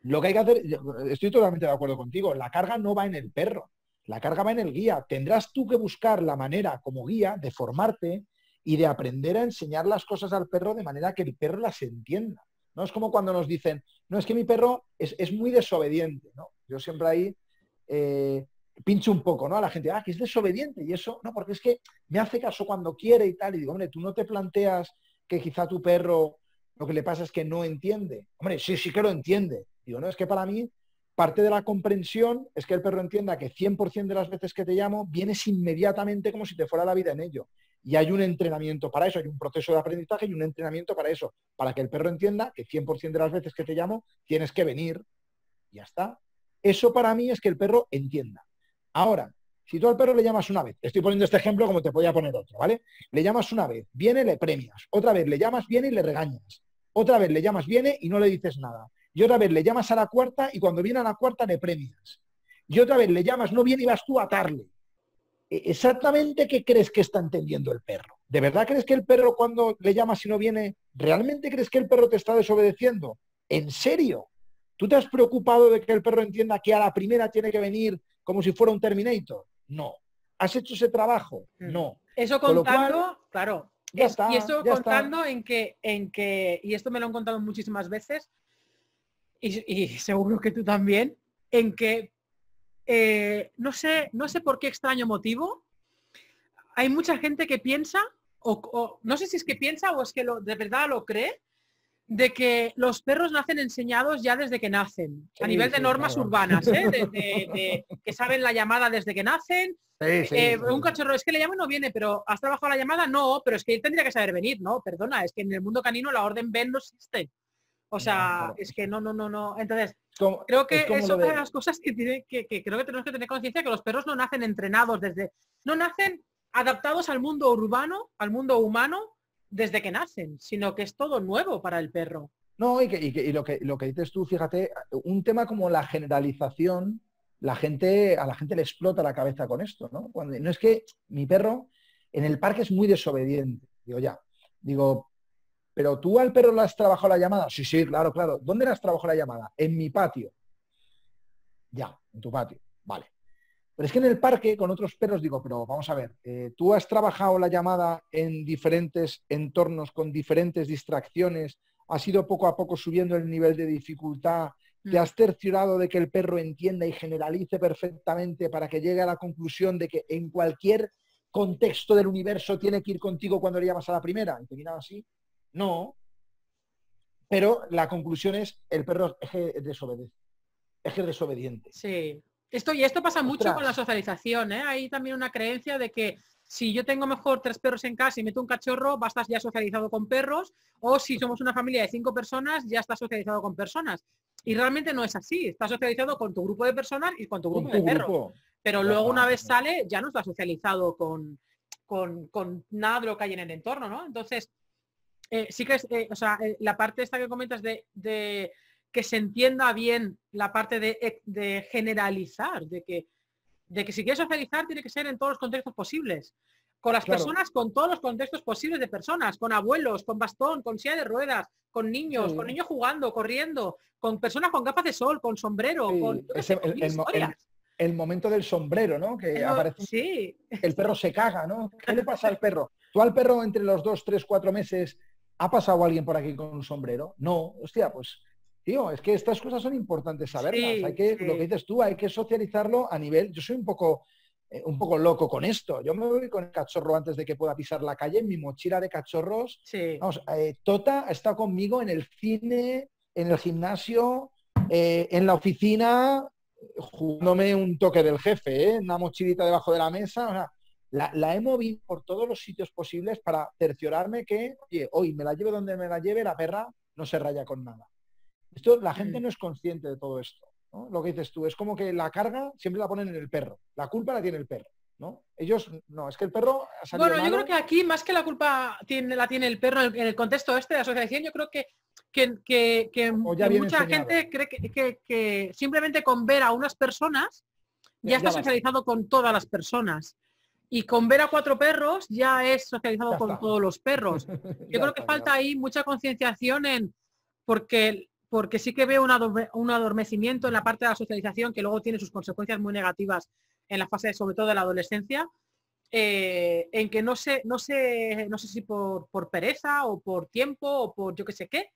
lo que hay que hacer, estoy totalmente de acuerdo contigo, la carga no va en el perro, la carga va en el guía. Tendrás tú que buscar la manera como guía de formarte y de aprender a enseñar las cosas al perro de manera que el perro las entienda. No es como cuando nos dicen, no es que mi perro es, muy desobediente. Yo siempre ahí eh, pincho un poco, ¿no? A la gente, ah, que es desobediente y eso, no, porque es que me hace caso cuando quiere y tal, y digo, hombre, tú no te planteas que quizá tu perro lo que le pasa es que no entiende. Hombre, sí, sí que lo entiende. Digo, no, es que para mí parte de la comprensión es que el perro entienda que 100% de las veces que te llamo vienes inmediatamente como si te fuera la vida en ello. Y hay un entrenamiento para eso, hay un proceso de aprendizaje y un entrenamiento para eso, para que el perro entienda que 100% de las veces que te llamo tienes que venir. Y ya está. Eso para mí es que el perro entienda. Ahora, si tú al perro le llamas una vez, estoy poniendo este ejemplo como te podía poner otro, ¿vale? Le llamas una vez, viene, le premias. Otra vez le llamas, viene y le regañas. Otra vez le llamas, viene y no le dices nada. Y otra vez le llamas a la cuarta y cuando viene a la cuarta le premias. Y otra vez le llamas, no viene y vas tú a atarle. E, ¿Exactamente qué crees que está entendiendo el perro? ¿De verdad crees que el perro cuando le llamas y no viene, realmente crees que el perro te está desobedeciendo? ¿En serio? ¿Tú te has preocupado de que el perro entienda que a la primera tiene que venir como si fuera un Terminator? No. ¿Has hecho ese trabajo? Mm. No. Eso contando, claro. Ya y eso contando en que, en que, y esto me lo han contado muchísimas veces, y, seguro que tú también, en que eh, no sé, no sé por qué extraño motivo. Hay mucha gente que piensa, o, o no sé si es que piensa o es que lo, de verdad lo cree, de que los perros nacen enseñados ya desde que nacen, a nivel de normas urbanas, ¿eh? que saben la llamada desde que nacen. Eh, un cachorro, es que le llamo y no viene, pero hasta trabajado la llamada? No, pero es que tendría que saber venir, ¿no? Perdona, es que en el mundo canino la orden ven no existe. O sea, es que no, no, no, no. Entonces, creo que es una de las cosas que, que creo que tenemos que tener conciencia, que los perros no nacen entrenados desde... No nacen adaptados al mundo urbano, al mundo humano, desde que nacen, sino que es todo nuevo para el perro. No, y, que, lo, que, lo que dices tú, fíjate, un tema como la generalización, la gente, a la gente le explota la cabeza con esto, ¿no? no es que mi perro en el parque es muy desobediente, digo ya, digo, pero tú al perro le has trabajado la llamada, sí, sí, claro, claro, ¿dónde le has trabajado la llamada? En mi patio, ya, en tu patio, vale. Pero es que en el parque con otros perros digo, pero vamos a ver, eh, tú has trabajado la llamada en diferentes entornos, con diferentes distracciones, has ido poco a poco subiendo el nivel de dificultad, te mm. has cerciorado de que el perro entienda y generalice perfectamente para que llegue a la conclusión de que en cualquier contexto del universo tiene que ir contigo cuando le llamas a la primera. Y así. No. Pero la conclusión es, el perro es desobediente. Es desobediente. Sí. Esto, y esto pasa mucho con la socialización, ¿eh? Hay también una creencia de que si yo tengo mejor tres perros en casa y meto un cachorro, bastas a ya socializado con perros, o si somos una familia de cinco personas, ya está socializado con personas. Y realmente no es así, Está socializado con tu grupo de personas y con tu grupo de perros. Pero luego una vez sale, ya no está socializado con, con, nada de lo que hay en el entorno, ¿no? Entonces, eh, sí que es, eh, o sea, eh, la parte esta que comentas de que se entienda bien la parte eh, de, generalizar, de que, de que si quieres socializar tiene que ser en todos los contextos posibles con las personas, con todos los contextos posibles de personas, con abuelos, con bastón, con silla de ruedas, con niños, con niños jugando, corriendo, con personas con gafas de sol, con sombrero, con, el, momento del sombrero, ¿no? Que aparece. El perro se caga, ¿no? ¿Qué le pasa al perro? Tú al perro entre los dos, tres, cuatro meses, ¿ha pasado alguien por aquí con un sombrero? No, hostia, pues tío, es que estas cosas son importantes saberlas. hay que, lo que dices tú, hay que socializarlo a nivel. Yo soy un poco, eh, un poco loco con esto. Yo me voy con el cachorro antes de que pueda pisar la calle, en mi mochila de cachorros. Eh, tota ha estado conmigo en el cine, en el gimnasio, eh, en la oficina, jugándome un toque del jefe, una mochilita debajo de la mesa. la, he movido por todos los sitios posibles para cerciorarme que, oye, hoy me la lleve donde me la lleve, la perra no se raya con nada. Esto, la mm. gente no es consciente de todo esto. Lo que dices tú, es como que la carga siempre la ponen en el perro. La culpa la tiene el perro. ¿no? Ellos, no, es que el perro... bueno, yo creo que aquí, más que la culpa tiene, la tiene el perro en el, contexto este de la asociación, yo creo que, que, que, mucha gente cree que, simplemente con ver a unas personas ya, está socializado con todas las personas. Y con ver a cuatro perros ya es socializado con todos los perros. Yo creo que falta ahí mucha concienciación en... Porque porque sí que veo un adormecimiento en la parte de la socialización que luego tiene sus consecuencias muy negativas en la fase, sobre todo de la adolescencia, eh, en que no sé, no no sé si por, pereza o por tiempo o por yo qué sé qué,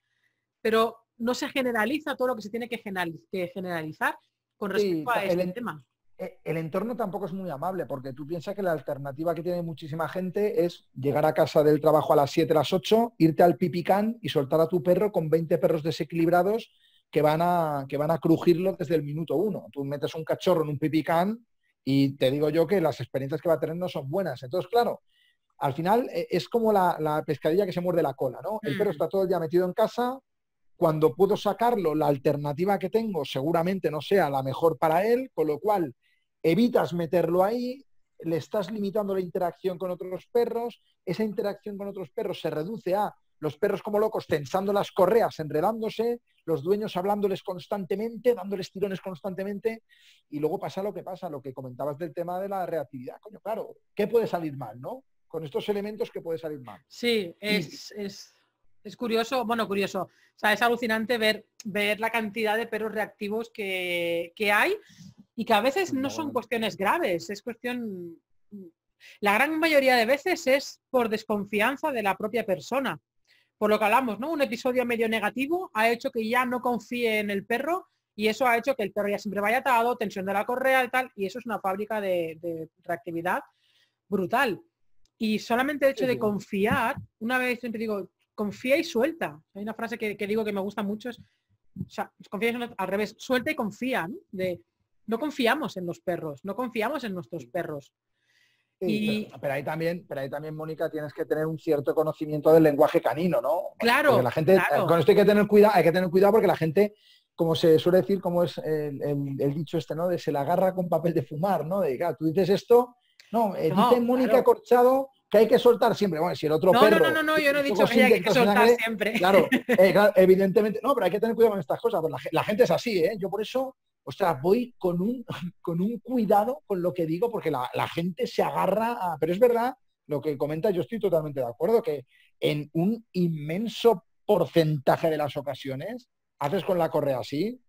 pero no se generaliza todo lo que se tiene que, generalizar con respecto a este tema. Eh, el entorno tampoco es muy amable, porque tú piensas que la alternativa que tiene muchísima gente es llegar a casa del trabajo a las 7, las 8, irte al pipicán y soltar a tu perro con 20 perros desequilibrados que van a, que van a crujirlo desde el minuto uno. Tú metes un cachorro en un pipicán y te digo yo que las experiencias que va a tener no son buenas. Entonces, claro, al final eh, es como la, la pescadilla que se muerde la cola, ¿no? El perro mm. está todo el día metido en casa, cuando puedo sacarlo, la alternativa que tengo seguramente no sea la mejor para él, con lo cual evitas meterlo ahí, le estás limitando la interacción con otros perros, esa interacción con otros perros se reduce a los perros como locos tensando las correas, enredándose, los dueños hablándoles constantemente, dándoles tirones constantemente, y luego pasa lo que pasa, lo que comentabas del tema de la reactividad. Coño, claro, ¿qué puede salir mal, no? Con estos elementos, ¿qué puede salir mal? Sí, es, es, curioso, bueno, curioso. O sea, es alucinante ver, ver la cantidad de perros reactivos que, que hay y que a veces no son cuestiones graves, es cuestión, mm, la gran mayoría de veces es por desconfianza de la propia persona. Por lo que hablamos, ¿no? Un episodio medio negativo ha hecho que ya no confíe en el perro y eso ha hecho que el perro ya siempre vaya atado, tensión de la correa y tal, y eso es una fábrica de, reactividad brutal. Y solamente el hecho de confiar, una vez siempre digo, confía y suelta. Hay una frase que, digo que me gusta mucho, es, o confía y suelta, al revés, suelta y confía, ¿no? De, no confiamos en los perros, no confiamos en nuestros perros. y... Ah, pero, ahí también, pero ahí también, Mónica, tienes que tener un cierto conocimiento del lenguaje canino, ¿no? Claro. la gente, eh, con esto hay que tener cuidado, hay que tener cuidado porque la gente, como se suele decir, como es el, dicho este, ¿no? De se la agarra con papel de fumar, ¿no? De, tú dices esto, no, eh, Mónica Corchado que hay que soltar siempre. Bueno, si el otro no, perro... No, no, no, yo no he dicho que hay que soltar siempre. Eh, claro, evidentemente. No, pero hay que tener cuidado con estas cosas. Pues la, gente es así, ¿eh? Yo por eso, ostras, voy con un, con un cuidado con lo que digo, porque la, gente se agarra a... Pero es verdad, lo que comenta, yo estoy totalmente de acuerdo, que en un inmenso porcentaje de las ocasiones haces con la correa así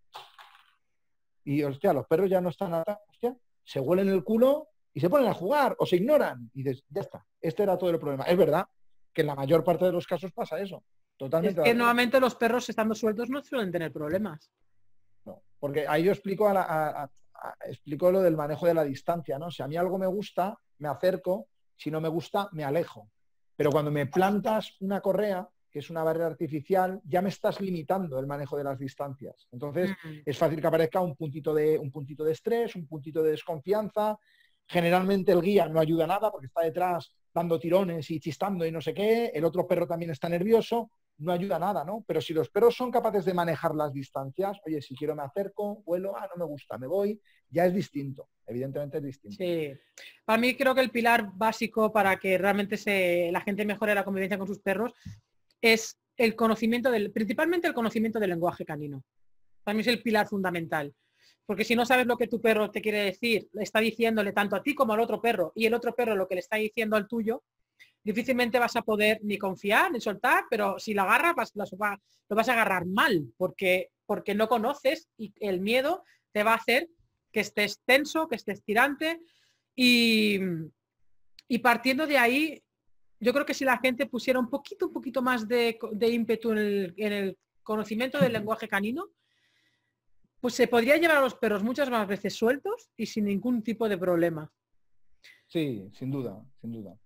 y, hostia, los perros ya no están... Hostia, se huelen el culo y se ponen a jugar o se ignoran y dices, ya está, este era todo el problema. Es verdad que en la mayor parte de los casos pasa eso. Totalmente. Es que nuevamente los perros estando sueltos no suelen tener problemas. No, porque ahí yo explico, a explico lo del manejo de la distancia, ¿no? Si a mí algo me gusta, me acerco, si no me gusta, me alejo. Pero cuando me plantas una correa, que es una barrera artificial, ya me estás limitando el manejo de las distancias. Entonces, mm. es fácil que aparezca un puntito, de, un puntito de estrés, un puntito de desconfianza, Generalmente el guía no ayuda nada porque está detrás dando tirones y chistando y no sé qué. El otro perro también está nervioso, no ayuda nada, ¿no? Pero si los perros son capaces de manejar las distancias, oye, si quiero me acerco, vuelo, ah, no me gusta, me voy, ya es distinto. Evidentemente es distinto. Sí. Para mí creo que el pilar básico para que realmente se, la gente mejore la convivencia con sus perros es el conocimiento del, principalmente el conocimiento del lenguaje canino. Para mí es el pilar fundamental. Porque si no sabes lo que tu perro te quiere decir, le está diciéndole tanto a ti como al otro perro, y el otro perro lo que le está diciendo al tuyo, difícilmente vas a poder ni confiar ni soltar, pero si la agarras lo vas a agarrar mal, porque, porque no conoces y el miedo te va a hacer que estés tenso, que estés tirante. Y, partiendo de ahí, yo creo que si la gente pusiera un poquito, un poquito más de, ímpetu en el conocimiento del lenguaje canino, pues se podría llevar los perros muchas más veces sueltos y sin ningún tipo de problema. Sí, sin duda, sin duda.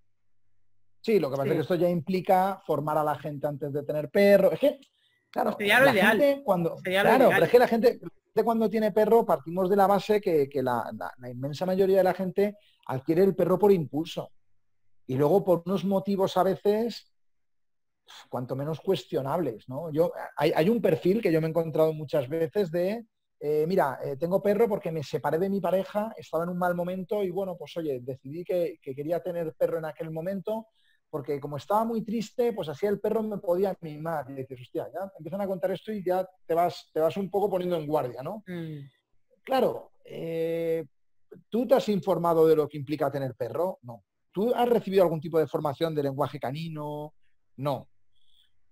Sí, lo que pasa es que esto ya implica formar a la gente antes de tener perro. Es que, claro, Sería lo la Gente cuando, claro, pero es que la gente cuando tiene perro partimos de la base que, la, inmensa mayoría de la gente adquiere el perro por impulso. Y luego por unos motivos a veces cuanto menos cuestionables, ¿no? Yo, hay, hay, un perfil que yo me he encontrado muchas veces de eh, mira, eh, tengo perro porque me separé de mi pareja, estaba en un mal momento y bueno, pues oye, decidí que, quería tener perro en aquel momento porque como estaba muy triste, pues así el perro me podía animar. Y dices, hostia, ya empiezan a contar esto y ya te vas, te vas un poco poniendo en guardia, ¿no? Mm. Claro, eh, ¿tú te has informado de lo que implica tener perro? No. ¿Tú has recibido algún tipo de formación de lenguaje canino? No.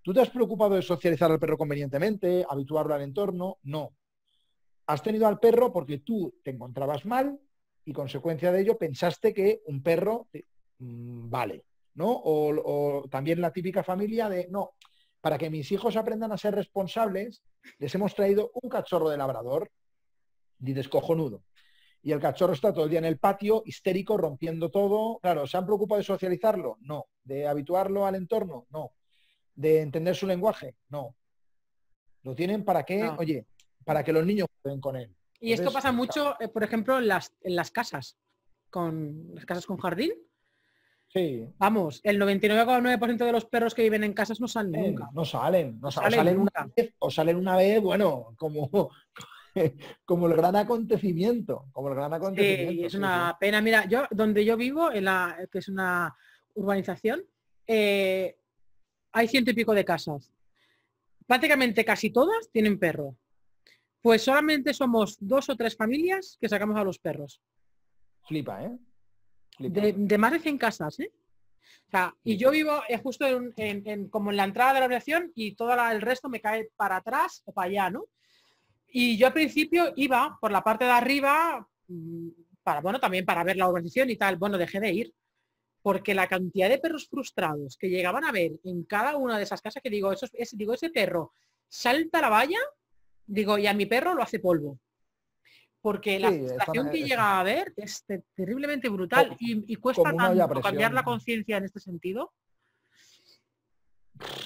¿Tú te has preocupado de socializar al perro convenientemente, habituarlo al entorno? No. Has tenido al perro porque tú te encontrabas mal y consecuencia de ello pensaste que un perro mm, vale, ¿no? O, también la típica familia de, no, para que mis hijos aprendan a ser responsables, les hemos traído un cachorro de labrador y descojonudo y el cachorro está todo el día en el patio, histérico, rompiendo todo. Claro, ¿se han preocupado de socializarlo? No. ¿De habituarlo al entorno? No. ¿De entender su lenguaje? No. Lo tienen para qué, oye, para que los niños jueguen con él. Y esto pasa mucho, eh, por ejemplo, en las, en las casas, con las casas con jardín. Sí. Vamos, el 99,9% de los perros que viven en casas no salen eh, nunca. No salen, no, salen, una vez, o salen una vez, bueno, como, como el gran acontecimiento, como el gran acontecimiento. es una pena. Mira, yo donde yo vivo, en la, que es una urbanización, eh, hay ciento y pico de casas. Prácticamente casi todas tienen perro. Pues solamente somos dos o tres familias que sacamos a los perros. Flipa, ¿eh? De, más de 100 casas, ¿eh? y yo vivo eh, justo en, como en la entrada de la aviación y todo el resto me cae para atrás o para allá, ¿no? Y yo al principio iba por la parte de arriba, mm, para, bueno, también para ver la organización y tal. Bueno, dejé de ir, porque la cantidad de perros frustrados que llegaban a ver en cada una de esas casas, que digo, eso, ese, digo ese perro salta la valla digo, y a mi perro lo hace polvo. Porque la situación que llega a haber es terriblemente brutal y, cuesta tanto cambiar la conciencia en este sentido.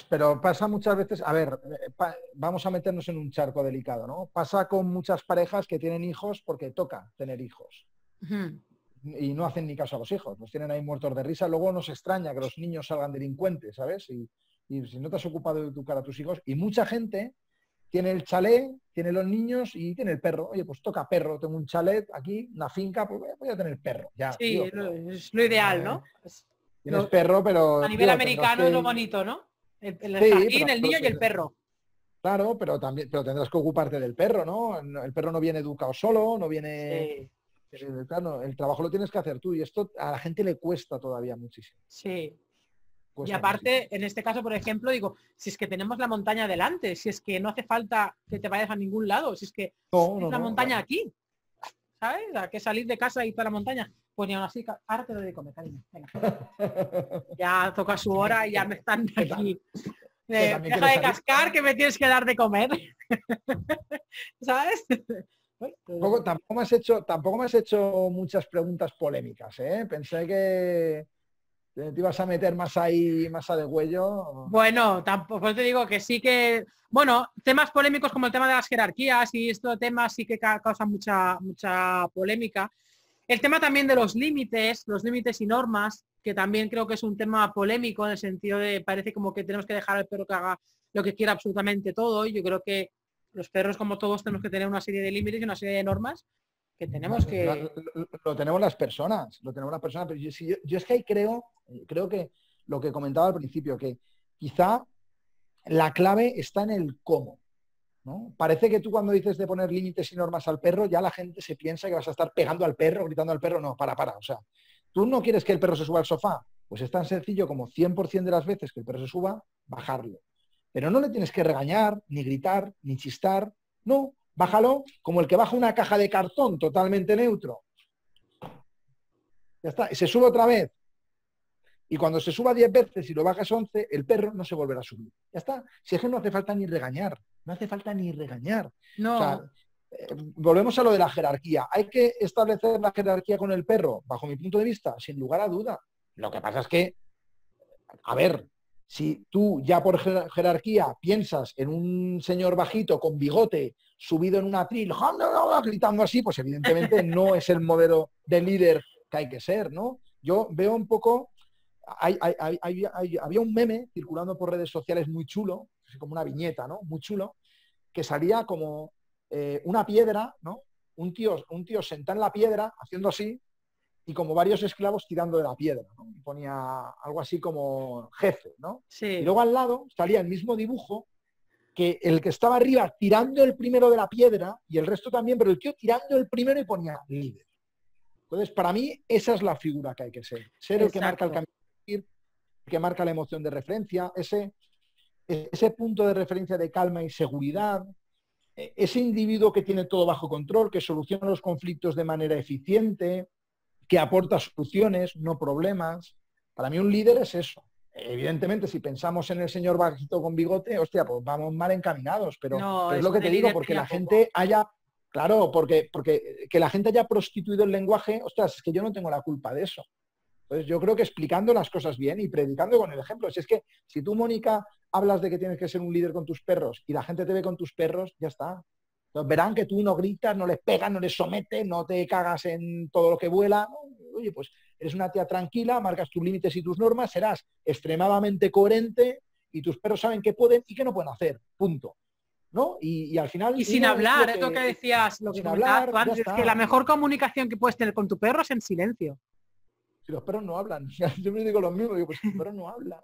Pero pasa muchas veces, a ver, eh, vamos a meternos en un charco delicado, ¿no? Pasa con muchas parejas que tienen hijos porque toca tener hijos. Y no hacen ni caso a los hijos, los tienen ahí muertos de risa. Luego nos extraña que los niños salgan delincuentes, ¿sabes? Y, y si no te has ocupado de educar a tus hijos, y mucha gente tiene el chalet, tiene los niños y tiene el perro. Oye, pues toca perro, tengo un chalet aquí, una finca, pues voy a tener perro. sí, es lo ideal, eh, ¿no? Pues, tienes perro, pero... A nivel americano es lo bonito, ¿no? El, el niño y el perro. Claro, pero también pero tendrás que ocuparte del perro, ¿no? El perro no viene educado solo, no viene... Eh, el trabajo lo tienes que hacer tú y esto a la gente le cuesta todavía muchísimo. Sí, y aparte, en este caso, por ejemplo, digo, si es que tenemos la montaña delante, si es que no hace falta que te vayas a ningún lado, si es que es montaña aquí, ¿sabes? Hay que salir de casa y ir para la montaña. Pues ni aún así, ahora de comer, cariño. ya toca su hora y ya me están aquí. Eh, deja de cascar que me tienes que dar de comer. ¿Sabes? Tampoco, me has hecho, tampoco me has hecho muchas preguntas polémicas, ¿eh? Pensé que ¿Te ibas a meter más ahí, más a de huello? Bueno, tampoco te digo que sí que... Bueno, temas polémicos como el tema de las jerarquías y estos temas sí que causa mucha, mucha polémica. El tema también de los límites, los límites y normas, que también creo que es un tema polémico en el sentido de parece como que tenemos que dejar al perro que haga lo que quiera absolutamente todo. yo creo que los perros, como todos, tenemos que tener una serie de límites y una serie de normas tenemos que... Lo, tenemos las personas, lo tenemos las personas, pero yo, es que ahí creo, eh, creo que lo que comentaba al principio, que quizá la clave está en el cómo. Parece que tú cuando dices de poner límites y normas al perro, ya la gente se piensa que vas a estar pegando al perro, gritando al perro, no, para, para, o sea, tú no quieres que el perro se suba al sofá, pues es tan sencillo como 100% de las veces que el perro se suba, bajarlo. Pero no le tienes que regañar, ni gritar, ni chistar, no, Bájalo como el que baja una caja de cartón totalmente neutro. Ya está. Y se sube otra vez. Y cuando se suba 10 veces y lo bajas 11, el perro no se volverá a subir. Ya está. Si es que no hace falta ni regañar. No hace falta ni regañar. No. Eh, volvemos a lo de la jerarquía. Hay que establecer la jerarquía con el perro, bajo mi punto de vista, sin lugar a duda. Lo que pasa es que, a ver, si tú ya por jerarquía piensas en un señor bajito con bigote subido en un atril, gritando así, pues evidentemente no es el modelo de líder que hay que ser, ¿no? Yo veo un poco, había un meme circulando por redes sociales muy chulo, como una viñeta, ¿no? Muy chulo, que salía como eh, una piedra, ¿no? Un tío, un tío sentado en la piedra, haciendo así, y como varios esclavos tirando de la piedra. ¿no? Ponía algo así como jefe, ¿no? Y luego al lado salía el mismo dibujo que el que estaba arriba tirando el primero de la piedra y el resto también, pero el tío tirando el primero y ponía líder. Entonces, para mí, esa es la figura que hay que ser. Ser el que marca el camino, el que marca la emoción de referencia, ese, e, ese punto de referencia de calma y seguridad, e, ese individuo que tiene todo bajo control, que soluciona los conflictos de manera eficiente, que aporta soluciones, no problemas. Para mí un líder es eso. Evidentemente, si pensamos en el señor bajito con bigote, hostia, pues vamos mal encaminados, pero, es lo que te digo, porque la gente haya, claro, porque, porque eh, que la gente haya prostituido el lenguaje, ostras, es que yo no tengo la culpa de eso. Entonces yo creo que explicando las cosas bien y predicando con el ejemplo. Si es que si tú, Mónica, hablas de que tienes que ser un líder con tus perros y la gente te ve con tus perros, ya está verán que tú no gritas, no les pegas, no les sometes, no te cagas en todo lo que vuela. Oye, pues eres una tía tranquila, marcas tus límites y tus normas, serás extremadamente coherente y tus perros saben qué pueden y qué no pueden hacer. Punto. ¿No? Y, al final... Y sin hablar, es lo que, decías, que hablar, que la mejor comunicación que puedes tener con tu perro es en silencio. Si los perros no hablan, yo me digo lo mismo, digo, pues los perros no hablan.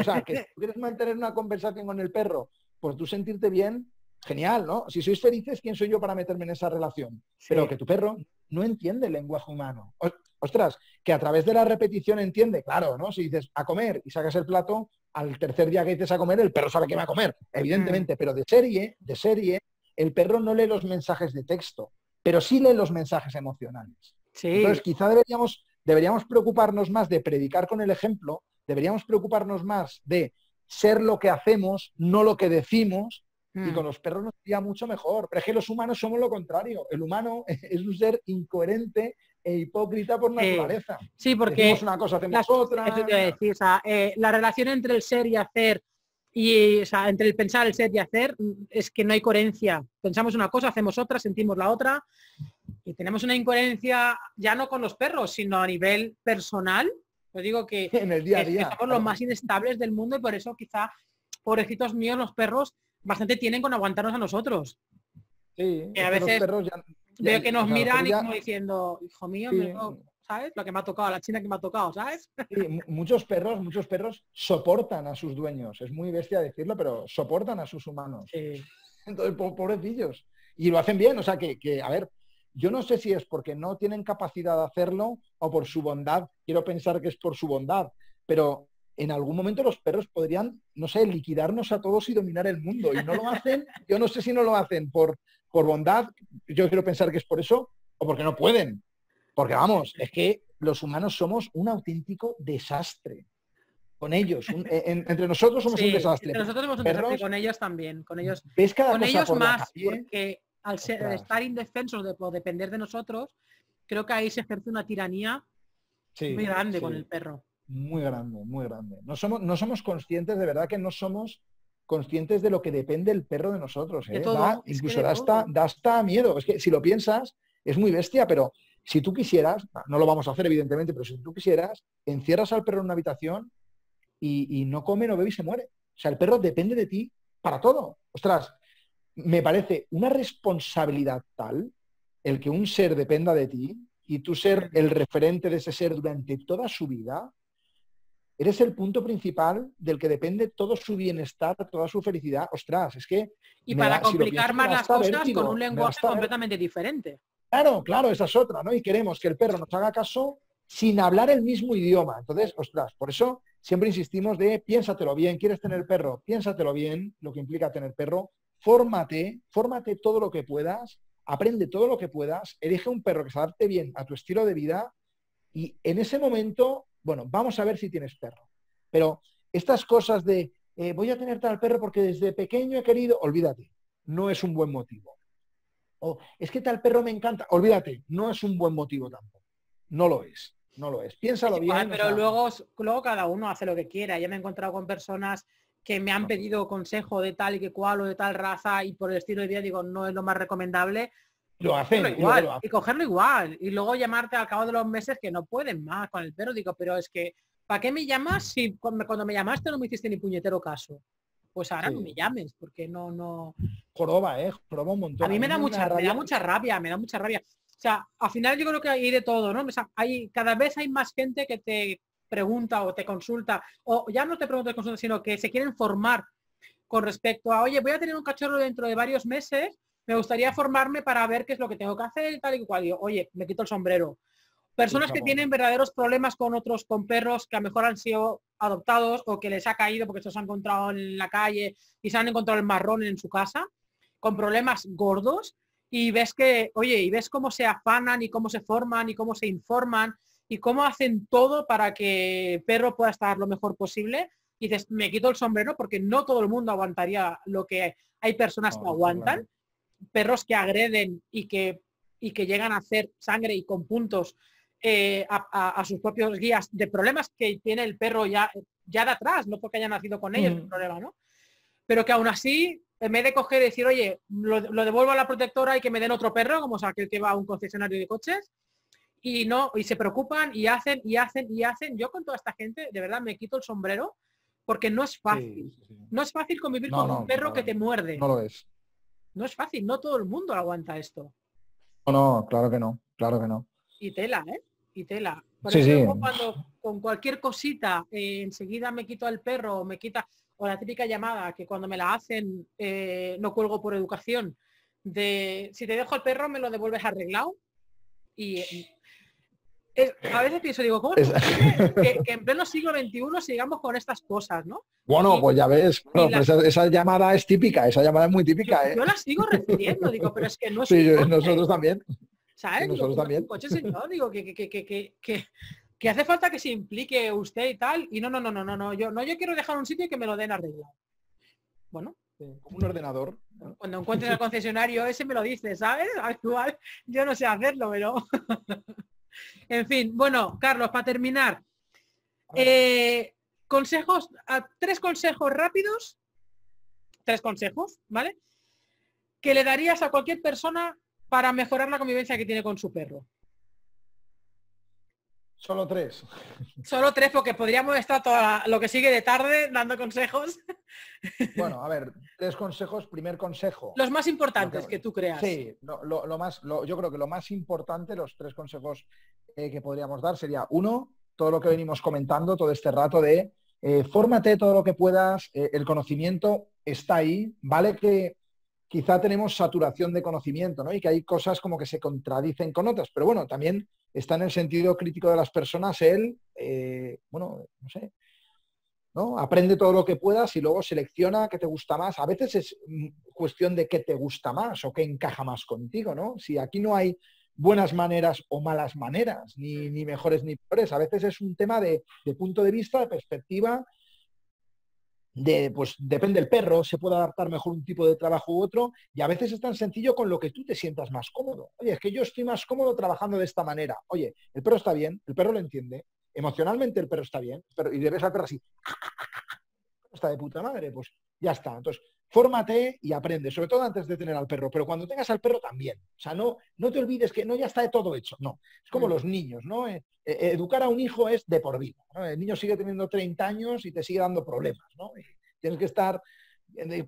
o sea, que tú quieres mantener una conversación con el perro, por pues tú sentirte bien, genial, ¿no? Si sois felices, ¿quién soy yo para meterme en esa relación? Pero que tu perro no entiende el lenguaje humano. ostras, que a través de la repetición entiende, claro, ¿no? Si dices a comer y sacas el plato, al tercer día que dices a comer, el perro sabe que va a comer, evidentemente, mm. pero de serie, de serie, el perro no lee los mensajes de texto, pero sí lee los mensajes emocionales. Sí. Entonces, quizá deberíamos, deberíamos preocuparnos más de predicar con el ejemplo, deberíamos preocuparnos más de ser lo que hacemos, no lo que decimos, y mm. con los perros nos iría mucho mejor. Pero es que los humanos somos lo contrario. El humano es un ser incoherente e hipócrita por naturaleza. sí, porque... Hacemos una cosa, hacemos otra. Eh, la relación entre el ser y hacer y o sea, entre el pensar, el ser y hacer mm, es que no hay coherencia. Pensamos una cosa, hacemos otra, sentimos la otra y tenemos una incoherencia ya no con los perros, sino a nivel personal. Yo digo que en el día a día, somos los más inestables del mundo y por eso quizá, pobrecitos míos, los perros bastante tienen con aguantarnos a nosotros. Sí, a veces veo que nos miran y como diciendo, hijo mío, ¿sabes? Lo que me ha tocado, la china que me ha tocado, ¿sabes? Sí, muchos perros, muchos perros soportan a sus dueños. Es muy bestia decirlo, pero soportan a sus humanos. Sí. Entonces, pobrecillos. Y lo hacen bien, o sea que, que, a ver, yo no sé si es porque no tienen capacidad de hacerlo o por su bondad. Quiero pensar que es por su bondad, pero en algún momento los perros podrían, no sé, liquidarnos a todos y dominar el mundo. Y no lo hacen, yo no sé si no lo hacen por, por bondad, yo quiero pensar que es por eso, o porque no pueden. Porque vamos, es que los humanos somos un auténtico desastre con ellos. E, entre nosotros somos un desastre. nosotros con ellos también. Con ellos, ¿ves con ellos más, porque al ser, estar indefensos de, depender de nosotros, creo que ahí se ejerce una tiranía muy grande con el perro muy grande, muy grande. No somos, no somos conscientes, de verdad que no somos conscientes de lo que depende el perro de nosotros. ¿eh? incluso da hasta, hasta miedo. Es que si lo piensas, es muy bestia, pero si tú quisieras, no lo vamos a hacer evidentemente, pero si tú quisieras, encierras al perro en una habitación y, y no come, no bebe y se muere. O sea, el perro depende de ti para todo. Ostras, me parece una responsabilidad tal el que un ser dependa de ti y tú ser el referente de ese ser durante toda su vida, eres el punto principal del que depende todo su bienestar, toda su felicidad. Ostras, es que... Y para complicar más las cosas con un lenguaje completamente diferente. Claro, claro, esa es otra, ¿no? Y queremos que el perro nos haga caso sin hablar el mismo idioma. Entonces, ostras, por eso siempre insistimos de piénsatelo bien, quieres tener perro, piénsatelo bien, lo que implica tener perro, fórmate, fórmate todo lo que puedas, aprende todo lo que puedas, elige un perro que se adapte bien a tu estilo de vida y en ese momento bueno, vamos a ver si tienes perro. Pero estas cosas de eh, voy a tener tal perro porque desde pequeño he querido, olvídate, no es un buen motivo. O es que tal perro me encanta, olvídate, no es un buen motivo tampoco. No lo es, no lo es. Piénsalo bien. pero luego, luego cada uno hace lo que quiera. Ya me he encontrado con personas que me han pedido consejo de tal y que cual o de tal raza y por el estilo de vida digo no es lo más recomendable lo hacen. igual, y, cogerlo igual. Y luego llamarte al cabo de los meses que no pueden más con el periódico. Pero es que, ¿para qué me llamas si cuando me llamaste no me hiciste ni puñetero caso? Pues ahora no me llames, porque no, no. Joroba, eh, joroba un montón. A mí me da, mucha, rabia. me da mucha rabia, me da mucha rabia. O sea, al final yo creo que hay de todo, ¿no? O sea, hay, cada vez hay más gente que te pregunta o te consulta, o ya no te pregunta o consulta, sino que se quieren formar con respecto a, oye, voy a tener un cachorro dentro de varios meses me gustaría formarme para ver qué es lo que tengo que hacer y tal y cual. yo, oye, me quito el sombrero. Personas que tienen verdaderos problemas con otros, con perros que a lo mejor han sido adoptados o que les ha caído porque se los han encontrado en la calle y se han encontrado el marrón en su casa, con problemas gordos y ves que, oye, y ves cómo se afanan y cómo se forman y cómo se informan y cómo hacen todo para que el perro pueda estar lo mejor posible. Y dices, me quito el sombrero porque no todo el mundo aguantaría lo que hay personas que aguantan perros que agreden y que, y que llegan a hacer sangre y con puntos eh, a, sus propios guías de problemas que tiene el perro ya, ya de atrás, no porque haya nacido con ellos mm. problema, ¿no? Pero que aún así, me vez de coger decir, oye, lo, devuelvo a la protectora y que me den otro perro, como sea aquel que va a un concesionario de coches, y no, y se preocupan y hacen y hacen y hacen. Yo con toda esta gente, de verdad, me quito el sombrero porque no es fácil. No es fácil convivir con un perro que te muerde. No lo es no es fácil, no todo el mundo aguanta esto. No, no, claro que no, claro que no. Y tela, ¿eh? Y tela. Por sí, sí. cuando con cualquier cosita eh, enseguida me quito al perro o me quita, o la típica llamada que cuando me la hacen eh, no cuelgo por educación, de si te dejo el perro me lo devuelves arreglado. Y a veces pienso, digo, ¿cómo que, en pleno siglo XXI sigamos con estas cosas, no? Bueno, pues ya ves, pues esa, llamada es típica, esa llamada es muy típica. ¿eh? Yo, la sigo recibiendo, digo, pero es que no es Sí, nosotros también. ¿Sabes? Nosotros también. Coche señor, digo, que, hace falta que se implique usted y tal, y no, no, no, no, no, no, yo no, yo quiero dejar un sitio y que me lo den arreglado. Bueno, eh, un ordenador. Cuando encuentres el concesionario ese me lo dice, ¿sabes? Actual, yo no sé hacerlo, pero... En fin, bueno, Carlos, para terminar, eh, consejos, ah, tres consejos rápidos, tres consejos, ¿vale? Que le darías a cualquier persona para mejorar la convivencia que tiene con su perro. Solo tres. Solo tres porque podríamos estar todo lo que sigue de tarde dando consejos. Bueno, a ver, tres consejos. Primer consejo. Los más importantes que, tú creas. Sí, lo, más, yo creo que lo más importante, los tres consejos eh, que podríamos dar sería uno, todo lo que venimos comentando todo este rato de eh, fórmate todo lo que puedas, eh, el conocimiento está ahí, vale que quizá tenemos saturación de conocimiento, ¿no? Y que hay cosas como que se contradicen con otras. Pero bueno, también está en el sentido crítico de las personas Él, eh, bueno, no sé, ¿no? Aprende todo lo que puedas y luego selecciona qué te gusta más. A veces es mm, cuestión de qué te gusta más o qué encaja más contigo, ¿no? Si aquí no hay buenas maneras o malas maneras, ni, ni mejores ni peores. A veces es un tema de, de punto de vista, de perspectiva pues depende el perro, se puede adaptar mejor un tipo de trabajo u otro, y a veces es tan sencillo con lo que tú te sientas más cómodo. Oye, es que yo estoy más cómodo trabajando de esta manera. Oye, el perro está bien, el perro lo entiende, emocionalmente el perro está bien, pero, y debes ves al perro así, está de puta madre, pues ya está. Entonces, fórmate y aprende, sobre todo antes de tener al perro, pero cuando tengas al perro también. O sea, no, no te olvides que no ya está de todo hecho, no. Es como los niños, ¿no? Eh, eh, educar a un hijo es de por vida. El niño sigue teniendo 30 años y te sigue dando problemas, ¿no? tienes que estar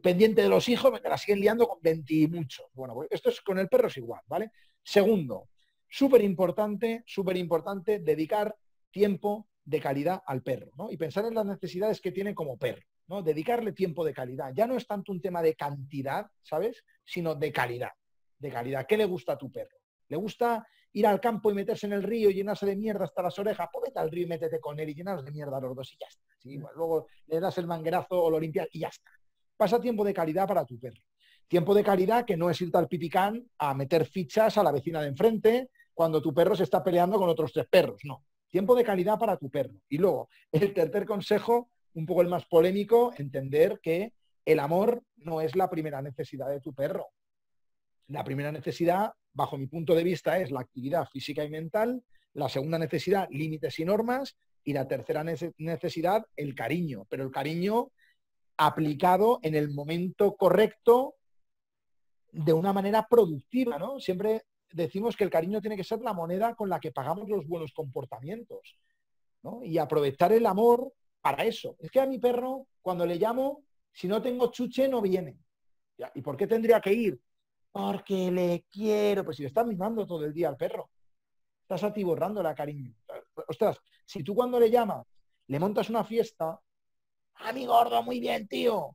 pendiente de los hijos, me la siguen liando con 20 y mucho. Bueno, pues esto es con el perro es igual, ¿vale? Segundo, súper importante, súper importante dedicar tiempo de calidad al perro, ¿no? Y pensar en las necesidades que tiene como perro. Dedicarle tiempo de calidad. Ya no es tanto un tema de cantidad, ¿sabes? Sino de calidad. De calidad. ¿Qué le gusta a tu perro? ¿Le gusta ir al campo y meterse en el río y llenarse de mierda hasta las orejas? Pues al río y métete con él y llenarse de mierda a los dos y ya está. Mm. Pues luego le das el manguerazo o lo limpias y ya está. Pasa tiempo de calidad para tu perro. Tiempo de calidad que no es irte al pipicán a meter fichas a la vecina de enfrente cuando tu perro se está peleando con otros tres perros, no. Tiempo de calidad para tu perro. Y luego, el tercer consejo un poco el más polémico, entender que el amor no es la primera necesidad de tu perro. La primera necesidad, bajo mi punto de vista, es la actividad física y mental. La segunda necesidad, límites y normas. Y la tercera necesidad, el cariño. Pero el cariño aplicado en el momento correcto de una manera productiva, ¿no? Siempre decimos que el cariño tiene que ser la moneda con la que pagamos los buenos comportamientos. Y aprovechar el amor para eso. Es que a mi perro, cuando le llamo, si no tengo chuche, no viene. ¿Y por qué tendría que ir? Porque le quiero. Pues si le estás mimando todo el día al perro, estás la cariño. Ostras, si tú cuando le llamas, le montas una fiesta, a mi gordo, muy bien, tío.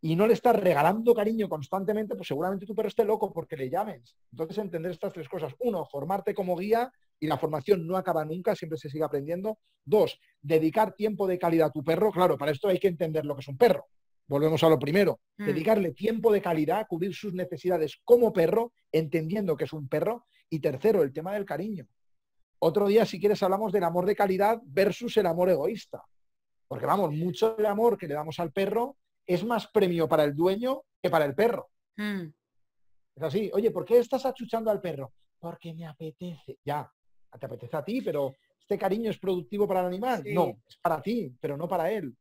Y no le estás regalando cariño constantemente, pues seguramente tu perro esté loco porque le llames. Entonces entender estas tres cosas. Uno, formarte como guía y la formación no acaba nunca, siempre se sigue aprendiendo. Dos, dedicar tiempo de calidad a tu perro. Claro, para esto hay que entender lo que es un perro. Volvemos a lo primero, mm. dedicarle tiempo de calidad, cubrir sus necesidades como perro, entendiendo que es un perro. Y tercero, el tema del cariño. Otro día, si quieres, hablamos del amor de calidad versus el amor egoísta. Porque vamos, mucho del amor que le damos al perro es más premio para el dueño que para el perro. Mm. Es así, oye, ¿por qué estás achuchando al perro? Porque me apetece. Ya, te apetece a ti, pero este cariño es productivo para el animal. No, es para ti, pero no para él.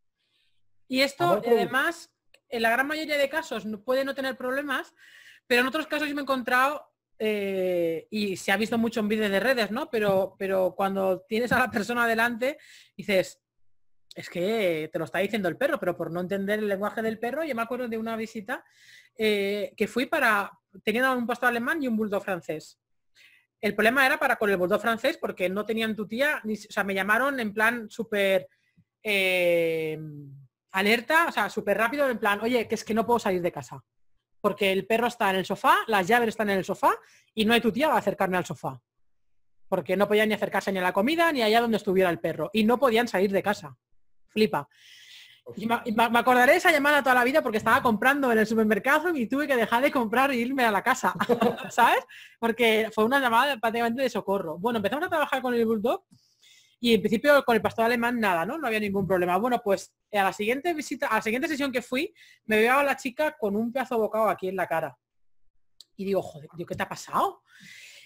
Y esto, además, en la gran mayoría de casos puede no tener problemas, pero en otros casos yo me he encontrado, eh, y se ha visto mucho en vídeos de redes, ¿no? Pero, pero cuando tienes a la persona delante, dices, es que te lo está diciendo el perro, pero por no entender el lenguaje del perro, yo me acuerdo de una visita eh, que fui para, teniendo un pastor alemán y un bulldog francés. El problema era para con el bulldog francés porque no tenían tu tía, o sea, me llamaron en plan súper em, alerta, o sea, súper rápido, en plan, oye, que es que no puedo salir de casa. Porque el perro está en el sofá, las llaves están en el sofá y no hay tía, va a acercarme al sofá. Porque no podían ni acercarse ni a la comida, ni allá donde estuviera el perro. Y no podían salir de casa. Flipa. Y me, acordaré esa llamada toda la vida porque estaba comprando en el supermercado y tuve que dejar de comprar e irme a la casa, ¿sabes? Porque fue una llamada prácticamente de socorro. Bueno, empezamos a trabajar con el Bulldog y en principio con el pastor alemán nada, ¿no? No había ningún problema. Bueno, pues eh, a la siguiente visita, a la siguiente sesión que fui, me veo a la chica con un pedazo bocado aquí en la cara. Y digo, joder, ¿qué te ha pasado?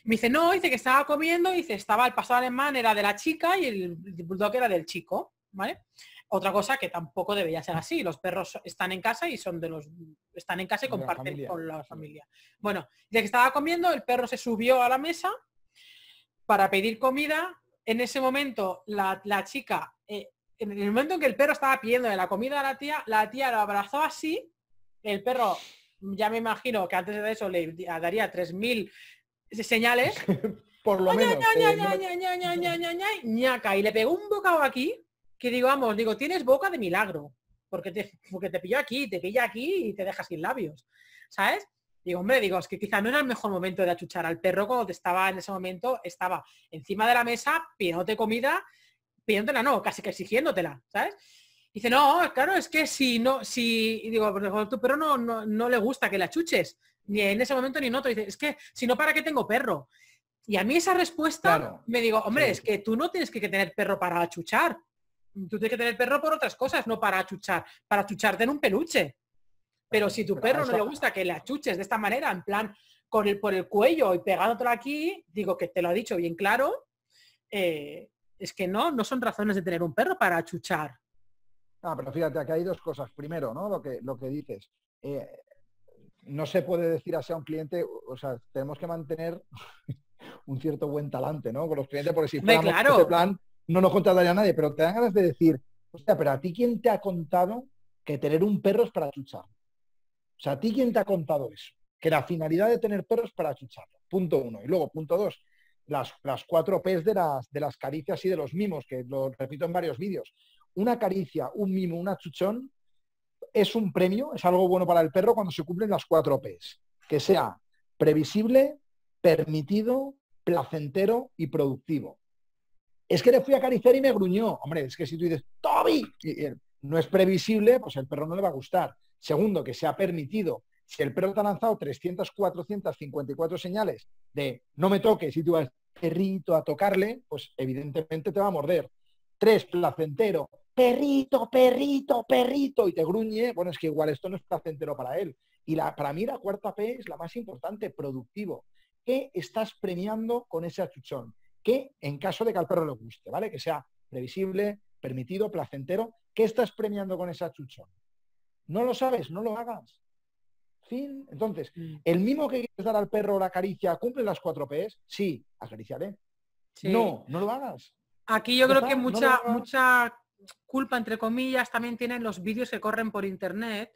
Me dice, no, dice que estaba comiendo, dice, estaba el pastor alemán, era de la chica y el bulldog era del chico, ¿vale? Otra cosa que tampoco debería ser así. Los perros están en casa y son de los están en casa y comparten con la familia. Bueno, ya que estaba comiendo, el perro se subió a la mesa para pedir comida. En ese momento la, chica, en el momento en que el perro estaba pidiendo de la comida a la tía, la tía lo abrazó así. El perro, ya me imagino que antes de eso le daría 3.000 señales. Por lo menos. Y le pegó un bocado aquí y digo, vamos, digo, tienes boca de milagro, porque te, porque te pilló aquí, te pilla aquí y te dejas sin labios, ¿sabes? Digo, hombre, digo, es que quizá no era el mejor momento de achuchar al perro cuando te estaba en ese momento, estaba encima de la mesa pidiéndote comida, pidiéndotela no, casi que exigiéndotela, ¿sabes? dice, no, claro, es que si no, si, y digo, pero tu perro no, no, le gusta que la chuches ni en ese momento ni en otro. dice, es que si no, ¿para qué tengo perro? Y a mí esa respuesta me digo, hombre, es que tú no tienes que tener perro para achuchar, tú tienes que tener perro por otras cosas, no para achuchar, para achucharte en un peluche. Pero si tu perro no le gusta que le achuches de esta manera, en plan con el, por el cuello y pegándotelo aquí, digo que te lo ha dicho bien claro, eh, es que no, no son razones de tener un perro para achuchar. Ah, pero fíjate, aquí hay dos cosas. Primero, ¿no? Lo que, lo que dices. Eh, no se puede decir así a un cliente, o sea, tenemos que mantener un cierto buen talante, ¿no? Con los clientes, por si Me, claro. Este plan, no nos contrataría a nadie, pero te dan ganas de decir, o sea, pero a ti quién te ha contado que tener un perro es para chuchar. O sea, a ti quién te ha contado eso, que la finalidad de tener perros es para chuchar. Punto uno. Y luego, punto dos, las, cuatro P's de las, de las caricias y de los mimos, que lo repito en varios vídeos. Una caricia, un mimo, una chuchón es un premio, es algo bueno para el perro cuando se cumplen las cuatro P's. Que sea previsible, permitido, placentero y productivo es que le fui a acariciar y me gruñó. Hombre, es que si tú dices, Toby, no es previsible, pues el perro no le va a gustar. Segundo, que se ha permitido, si el perro te ha lanzado 300, 454 señales de no me toques y tú vas perrito a tocarle, pues evidentemente te va a morder. Tres, placentero, perrito, perrito, perrito, y te gruñe, bueno, es que igual esto no es placentero para él. Y la, para mí la cuarta P es la más importante, productivo. ¿Qué estás premiando con ese achuchón? que en caso de que al perro le guste, ¿vale? Que sea previsible, permitido, placentero. ¿Qué estás premiando con esa chuchón? No lo sabes, no lo hagas. Entonces, mm. el mismo que quieres dar al perro la caricia cumple las cuatro P's, sí, acariciaré. Sí. No, no lo hagas. Aquí yo creo que mucha, mucha culpa, entre comillas, también tienen los vídeos que corren por internet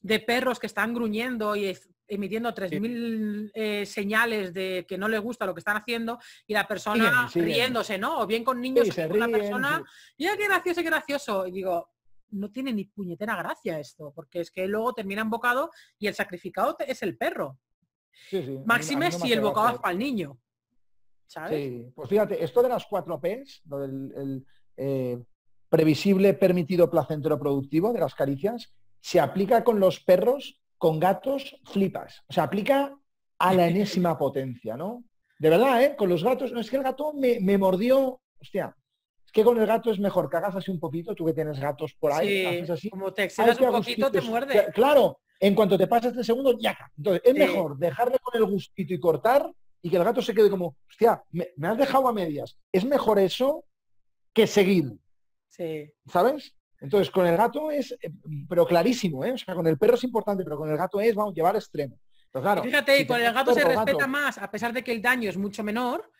de perros que están gruñendo y emitiendo 3.000 eh, señales de que no le gusta lo que están haciendo y la persona riéndose, ¿no? O bien con niños, o con la persona, ya qué gracioso, qué gracioso. Y digo, no tiene ni puñetera gracia esto, porque es que luego termina en bocado y el sacrificado es el perro. Máxime si el bocado es para el niño. ¿Sabes? pues fíjate, esto de las cuatro P's, lo del el, eh, previsible, permitido, placentero, productivo, de las caricias, se aplica con los perros con gatos flipas. O sea, aplica a la enésima potencia, ¿no? De verdad, ¿eh? Con los gatos, no es que el gato me, mordió, hostia, es que con el gato es mejor que hagas así un poquito, tú que tienes gatos por ahí, así. Como te excedas un poquito, te muerde. Claro, en cuanto te pasas de segundo, ya. Entonces, es mejor dejarle con el gustito y cortar y que el gato se quede como, hostia, me, me has dejado a medias. Es mejor eso que seguir. Sí. ¿Sabes? Entonces, con el gato es, eh, pero clarísimo, ¿eh? O sea, con el perro es importante, pero con el gato es, vamos, llevar extremo. claro, Fíjate, con el gato se respeta más, a pesar de que el daño es mucho menor,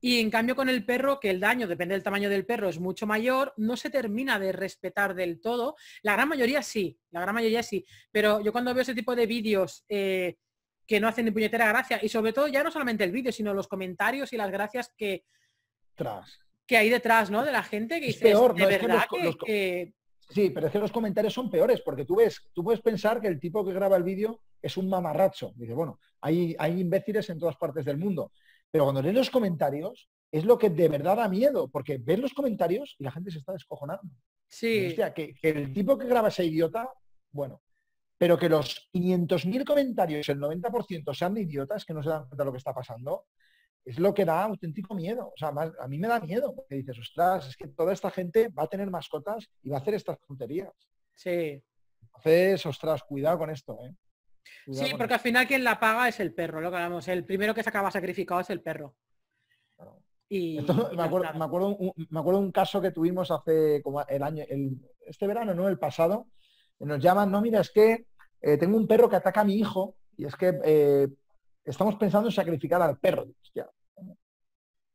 y en cambio con el perro, que el daño, depende del tamaño del perro, es mucho mayor, no se termina de respetar del todo. La gran mayoría sí, la gran mayoría sí. Pero yo cuando veo ese tipo de vídeos eh, que no hacen ni puñetera gracia, y sobre todo ya no solamente el vídeo, sino los comentarios y las gracias que... Tras que hay detrás, ¿no? De la gente que es peor, que, Sí, pero es que los comentarios son peores, porque tú ves, tú puedes pensar que el tipo que graba el vídeo es un mamarracho. Dice, bueno, hay, hay imbéciles en todas partes del mundo. Pero cuando lees los comentarios, es lo que de verdad da miedo, porque ves los comentarios y la gente se está descojonando. Sí. que, el tipo que graba ese idiota, bueno, pero que los mil comentarios, el 90% sean de idiotas que no se dan cuenta de lo que está pasando, es lo que da auténtico miedo. O sea, a mí me da miedo, porque dices, ostras, es que toda esta gente va a tener mascotas y va a hacer estas tonterías. Sí. Entonces, ostras, cuidado con esto, ¿eh? sí, porque al final quien la paga es el perro, lo que hablamos. El primero que se acaba sacrificado es el perro. Y, me, acuerdo, me, un, caso que tuvimos hace como el año, este verano, no el pasado, nos llaman, no, mira, es que eh, tengo un perro que ataca a mi hijo y es que eh, estamos pensando en sacrificar al perro.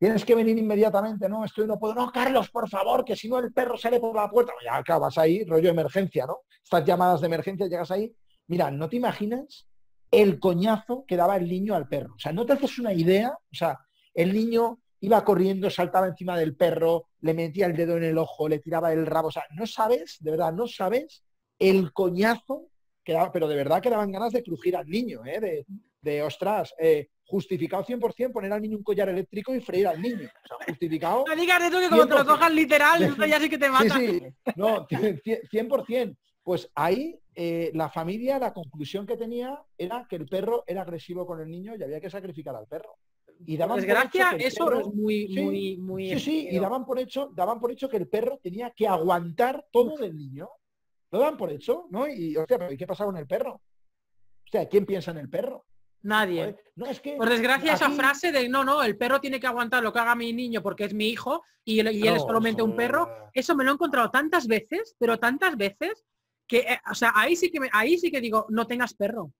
Tienes que venir inmediatamente, no, Estoy no puedo, no, Carlos, por favor, que si no el perro sale por la puerta, ya acabas ahí, rollo emergencia, ¿no? Estas llamadas de emergencia, llegas ahí. Mira, ¿no te imaginas el coñazo que daba el niño al perro? O sea, no te haces una idea, o sea, el niño iba corriendo, saltaba encima del perro, le metía el dedo en el ojo, le tiraba el rabo, o sea, no sabes, de verdad, no sabes el coñazo que daba, pero de verdad que daban ganas de crujir al niño, ¿eh? De, de ostras, eh, justificado 100% poner al niño un collar eléctrico y freír al niño. O sea, justificado... No digas eso que como te lo cojas literal, ya sí que te mata. Sí, sí. No, 100%. Pues ahí eh, la familia, la conclusión que tenía era que el perro era agresivo con el niño y había que sacrificar al perro. Y daban desgracia, por hecho eso es muy, muy, Sí, y daban por hecho, daban por hecho que el perro tenía que aguantar todo del niño. Lo daban por hecho, ¿no? Y, hostia, pero ¿y qué pasa con el perro? O sea, ¿quién piensa en el perro? Nadie. Por desgracia esa frase de no, no, el perro tiene que aguantar lo que haga mi niño porque es mi hijo y, él, es solamente un perro, eso me lo he encontrado tantas veces, pero tantas veces, que, eh, o sea, ahí sí que, ahí sí que digo, no tengas perro.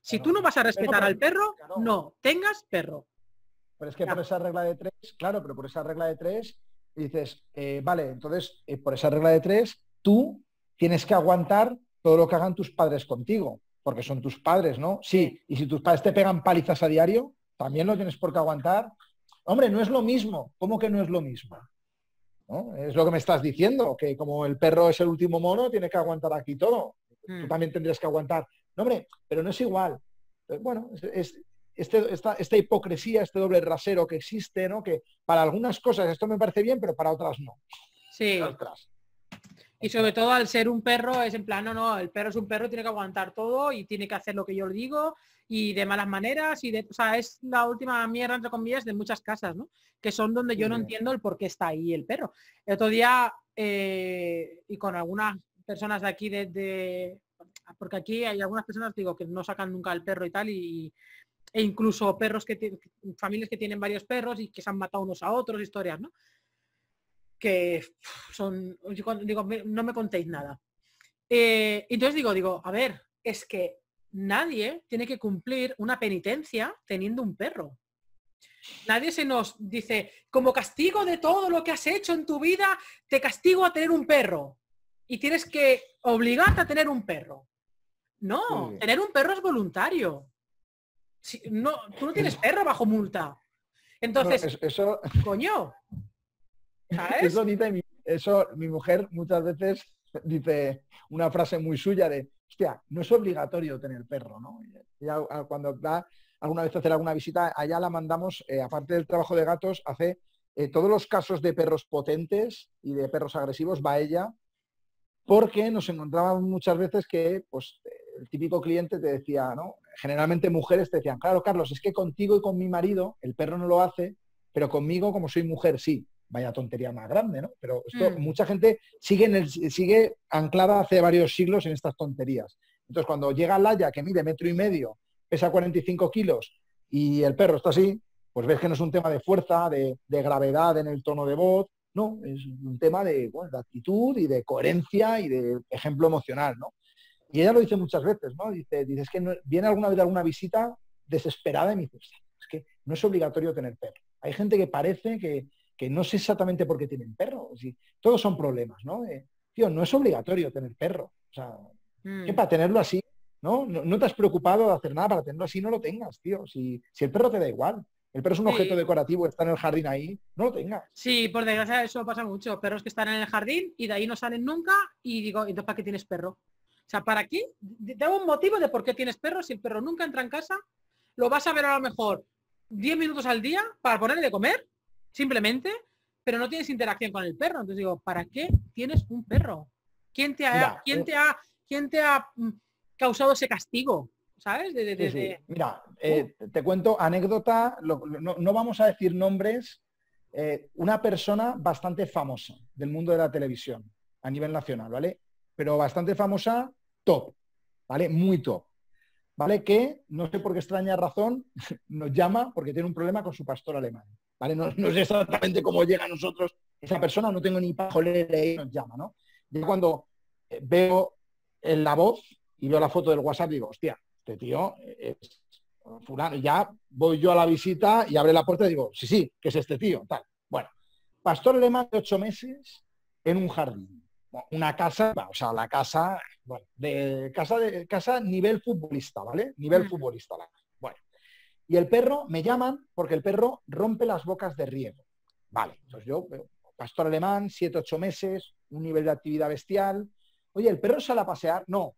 Si tú no vas a respetar al perro, no, tengas perro. Pero es que por esa regla de tres, claro, pero por esa regla de tres, dices, eh, vale, entonces, eh, por esa regla de tres, tú tienes que aguantar todo lo que hagan tus padres contigo porque son tus padres, ¿no? Sí, y si tus padres te pegan palizas a diario, también lo tienes por qué aguantar. Hombre, no es lo mismo. ¿Cómo que no es lo mismo? Es lo que me estás diciendo, que como el perro es el último mono, tiene que aguantar aquí todo. Tú hmm. también tendrías que aguantar. No, hombre, pero no es igual. Eh, bueno, es, este, esta, hipocresía, este doble rasero que existe, ¿no? Que para algunas cosas esto me parece bien, pero para otras no. Sí. Y sobre todo al ser un perro es en plan, no, no, el perro es un perro, tiene que aguantar todo y tiene que hacer lo que yo le digo y de malas maneras y de, o sea, es la última mierda entre comillas de muchas casas, ¿no? Que son donde yo no entiendo el por qué está ahí el perro. El otro día eh, y con algunas personas de aquí desde porque aquí hay algunas personas digo que no sacan nunca el perro y tal y e incluso perros que familias que tienen varios perros y que se han matado unos a otros, historias, ¿no? que son, digo, no me contéis nada. Eh, entonces digo, digo, a ver, es que nadie tiene que cumplir una penitencia teniendo un perro. Nadie se nos dice, como castigo de todo lo que has hecho en tu vida, te castigo a tener un perro. Y tienes que obligarte a tener un perro. No, tener un perro es voluntario. Si, no, tú no tienes perro bajo multa. Entonces, eso... coño, es Eso dice mi, eso, mi mujer muchas veces dice una frase muy suya de, hostia, no es obligatorio tener perro, ¿no? Ah, cuando da alguna vez hacer alguna visita, allá la mandamos, eh, aparte del trabajo de gatos, hace eh, todos los casos de perros potentes y de perros agresivos, va ella, porque nos encontrábamos muchas veces que pues, el típico cliente te decía, ¿no? Generalmente mujeres te decían, claro, Carlos, es que contigo y con mi marido el perro no lo hace, pero conmigo, como soy mujer, sí vaya tontería más grande, ¿no? Pero mm. mucha gente sigue, sigue anclada hace varios siglos en estas tonterías. Entonces, cuando llega Laya, que mide metro y medio, pesa 45 kilos y el perro está así, pues ves que no es un tema de fuerza, de, gravedad en el tono de voz, no, es un tema de, actitud y de coherencia y de ejemplo emocional, ¿no? Y ella lo dice muchas veces, ¿no? Dice, dices que viene alguna vez alguna visita desesperada y me dice, es que no es obligatorio tener perro. Hay gente que parece que, que no sé exactamente por qué tienen perro. todos son problemas, ¿no? Eh, tío, no es obligatorio tener perro. O sea, hmm. para tenerlo así, ¿no? ¿no? te has preocupado de hacer nada para tenerlo así, no lo tengas, tío. Si, el perro te da igual. El perro es un objeto decorativo, está en el jardín ahí, no lo tengas. Sí, por desgracia eso pasa mucho. Perros que están en el jardín y de ahí no salen nunca y digo, entonces ¿para qué tienes perro? O sea, ¿para qué? hago un motivo de por qué tienes perro. Si el perro nunca entra en casa, lo vas a ver a lo mejor 10 minutos al día para ponerle de comer, simplemente, pero no tienes interacción con el perro. Entonces digo, ¿para qué tienes un perro? ¿Quién te ha, eh, te ha, quién te ha mm, causado ese castigo? ¿Sabes? De, Mira, uh. eh, te cuento anécdota, no, vamos a decir nombres, eh, una persona bastante famosa del mundo de la televisión a nivel nacional, ¿vale? Pero bastante famosa, top, ¿vale? Muy top. ¿Vale? Que, no sé por qué extraña razón, nos llama porque tiene un problema con su pastor alemán. No, sé exactamente cómo llega a nosotros esa persona, no tengo ni pajolera y nos llama, ¿no? Yo cuando eh, veo en eh, la voz y veo la foto del WhatsApp digo, hostia, este tío es fulano, ya voy yo a la visita y abre la puerta y digo, sí, sí, que es este tío, tal. Bueno, Pastor Lema de ocho meses en un jardín, una casa, o sea, la casa, bueno, de casa de casa nivel futbolista, ¿vale? Nivel futbolista. La, y el perro me llaman porque el perro rompe las bocas de riego. Vale, entonces yo, eh, pastor alemán, 7, 8 meses, un nivel de actividad bestial. Oye, ¿el perro sale a pasear? No.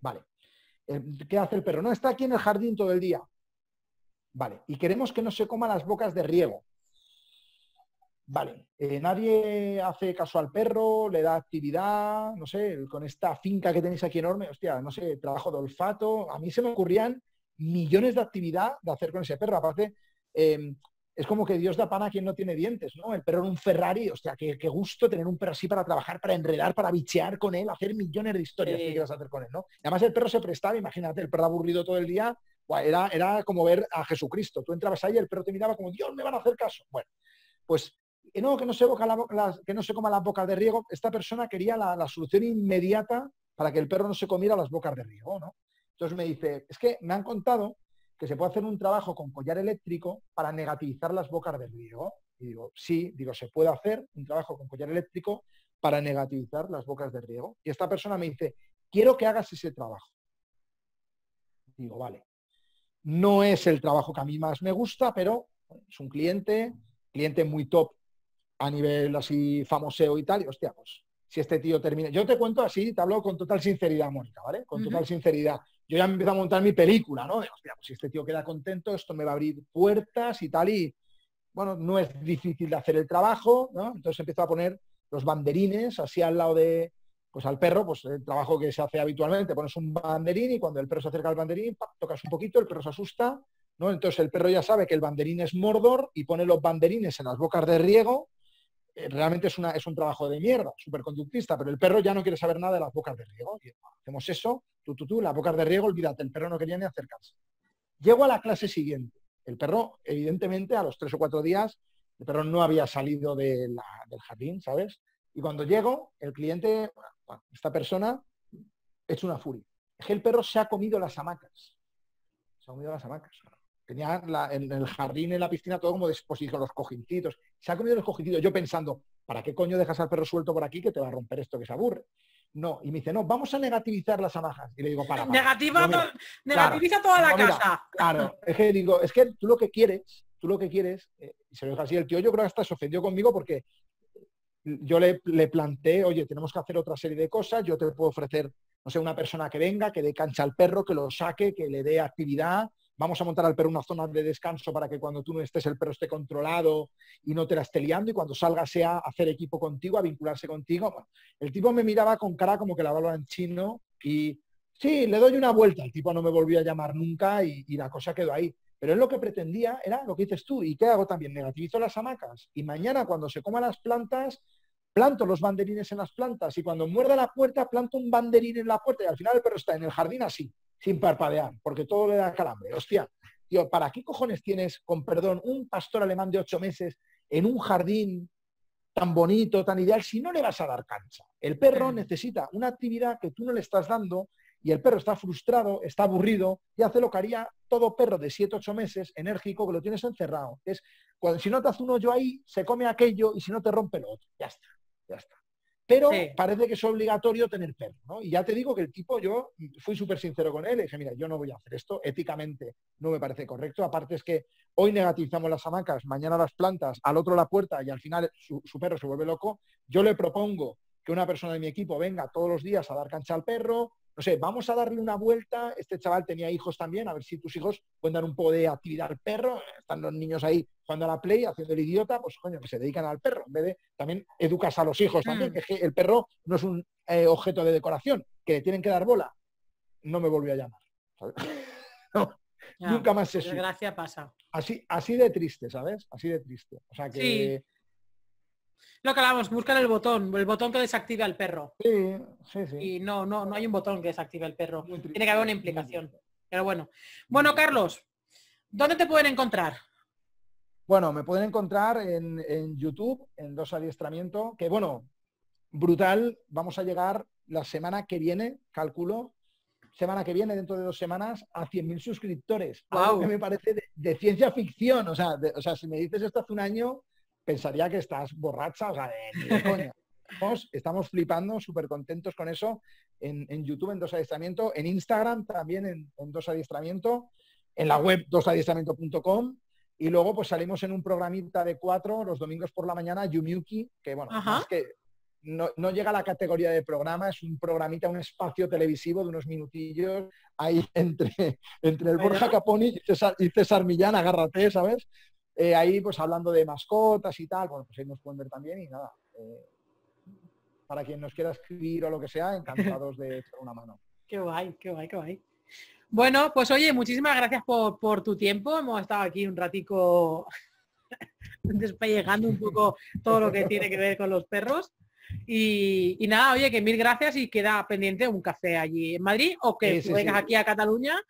Vale. Eh, ¿Qué hace el perro? No, está aquí en el jardín todo el día. Vale. Y queremos que no se coma las bocas de riego. Vale. Eh, nadie hace caso al perro, le da actividad, no sé, con esta finca que tenéis aquí enorme, hostia, no sé, trabajo de olfato. A mí se me ocurrían millones de actividad de hacer con ese perro. Aparte, em, es como que Dios da pan a quien no tiene dientes, ¿no? El perro en un Ferrari, o sea, qué, qué, gusto tener un perro así para trabajar, para enredar, para bichear con él, hacer millones de historias que quieras hacer con él, ¿no? además el perro se prestaba, imagínate, el perro aburrido todo el día, era, era como ver a Jesucristo. Tú entrabas ahí y el perro te miraba como, Dios, me van a hacer caso. Bueno, pues que eh, no, que no se, boca la, que no se coma las bocas de riego. Esta persona quería la, la, solución inmediata para que el perro no se comiera las bocas de riego, ¿no? Entonces me dice, es que me han contado que se puede hacer un trabajo con collar eléctrico para negativizar las bocas de riego. Y digo, sí, digo, se puede hacer un trabajo con collar eléctrico para negativizar las bocas de riego. Y esta persona me dice, quiero que hagas ese trabajo. Digo, vale, no es el trabajo que a mí más me gusta, pero es un cliente, cliente muy top a nivel así famoso y tal. Y hostia, pues si este tío termina. Yo te cuento así, te hablo con total sinceridad, Mónica, ¿vale? Con total sinceridad. Yo ya me empiezo a montar mi película, ¿no? Pues si este tío queda contento, esto me va a abrir puertas y tal. Y bueno, no es difícil de hacer el trabajo, ¿no? Entonces empiezo a poner los banderines así al lado de, pues al perro, pues el trabajo que se hace habitualmente, pones un banderín y cuando el perro se acerca al banderín, tocas un poquito, el perro se asusta, ¿no? Entonces el perro ya sabe que el banderín es Mordor y pone los banderines en las bocas de riego eh, realmente es, una, es un trabajo de mierda, superconductista, pero el perro ya no quiere saber nada de las bocas de riego. hacemos eso, tú, tú, tú, las bocas de riego, olvídate, el perro no quería ni acercarse. Llego a la clase siguiente. El perro, evidentemente, a los tres o cuatro días, el perro no había salido del jardín, ¿sabes? Y cuando llego, el cliente, esta persona, es una furia. Es que el perro se ha comido las hamacas. Se ha comido las hamacas. Tenía en el jardín, en la piscina, todo como desposito los cojintitos... Se ha comido el Yo pensando, ¿para qué coño dejas al perro suelto por aquí que te va a romper esto que se aburre? No, y me dice, no, vamos a negativizar las alhajas. Y le digo, para. para. negativiza toda la casa. Claro, es que digo, es que tú lo que quieres, tú lo que quieres, y eh, se lo deja así, el tío yo creo que hasta se ofendió conmigo porque yo le, le planteé, oye, tenemos que hacer otra serie de cosas, yo te puedo ofrecer, no sé, una persona que venga, que dé cancha al perro, que lo saque, que le dé actividad, vamos a montar al perro una zona de descanso para que cuando tú no estés el perro esté controlado y no te la esté liando y cuando salga sea hacer equipo contigo, a vincularse contigo. el tipo me miraba con cara como que la hablaba en chino y sí, le doy una vuelta. El tipo no me volvió a llamar nunca y, la cosa quedó ahí. Pero es lo que pretendía era lo que dices tú. ¿Y qué hago también? Negativizo las hamacas. Y mañana cuando se coman las plantas, planto los banderines en las plantas. Y cuando muerda la puerta, planto un banderín en la puerta. Y al final el perro está en el jardín así sin parpadear, porque todo le da calambre. Hostia, tío, ¿para qué cojones tienes, con perdón, un pastor alemán de ocho meses en un jardín tan bonito, tan ideal, si no le vas a dar cancha? El perro mm. necesita una actividad que tú no le estás dando y el perro está frustrado, está aburrido y hace lo que haría todo perro de 7, 8 meses, enérgico, que lo tienes encerrado. Es, cuando, si no te hace un hoyo ahí, se come aquello y si no te rompe lo otro. Ya está, ya está. Pero parece que es obligatorio tener perro, Y ya te digo que el tipo, yo fui súper sincero con él, y dije, mira, yo no voy a hacer esto, éticamente no me parece correcto, aparte es que hoy negativizamos las hamacas, mañana las plantas, al otro la puerta y al final su perro se vuelve loco, yo le propongo que una persona de mi equipo venga todos los días a dar cancha al perro, no sé, vamos a darle una vuelta, este chaval tenía hijos también, a ver si tus hijos pueden dar un poco de actividad al perro, están los niños ahí jugando a la play, haciendo el idiota, pues coño, que se dedican al perro, en vez de también educas a los hijos también, mm. que el perro no es un eh, objeto de decoración, que le tienen que dar bola. No me volvió a llamar. nunca más se Gracias pasa. Así, así de triste, ¿sabes? Así de triste. O sea que... Lo que hablamos, buscan el botón, el botón que desactive al perro. Sí, sí, sí. Y no, no, no hay un botón que desactive al perro. Tiene que haber una implicación. Pero bueno. Bueno, Carlos, ¿dónde te pueden encontrar? Bueno, me pueden encontrar en, YouTube, en Dos Adiestramiento, que bueno, brutal. Vamos a llegar la semana que viene, cálculo, semana que viene, dentro de dos semanas, a 100.000 suscriptores. Wow. que me parece de, ciencia ficción. O sea, o sea, si me dices esto hace un año, pensaría que estás borracha, o Estamos, flipando, súper contentos con eso, en, YouTube en Dos Adiestramiento, en Instagram también en, Dos Adiestramiento, en la web dosadiestramiento.com y luego pues salimos en un programita de cuatro los domingos por la mañana, Yumiuki. que bueno, es que no, llega a la categoría de programa, es un programita, un espacio televisivo de unos minutillos ahí entre, entre el Borja Caponi y César, y César Millán, agárrate, ¿sabes? Eh, ahí, pues hablando de mascotas y tal, bueno, pues ahí nos pueden ver también y nada. Eh, para quien nos quiera escribir o lo que sea, encantados de echar una mano. Qué guay, qué guay, qué guay. Bueno, pues oye, muchísimas gracias por, tu tiempo. Hemos estado aquí un ratico despellejando un poco todo lo que tiene que ver con los perros. Y, nada, oye, que mil gracias y queda pendiente un café allí en Madrid o que vengas aquí a Cataluña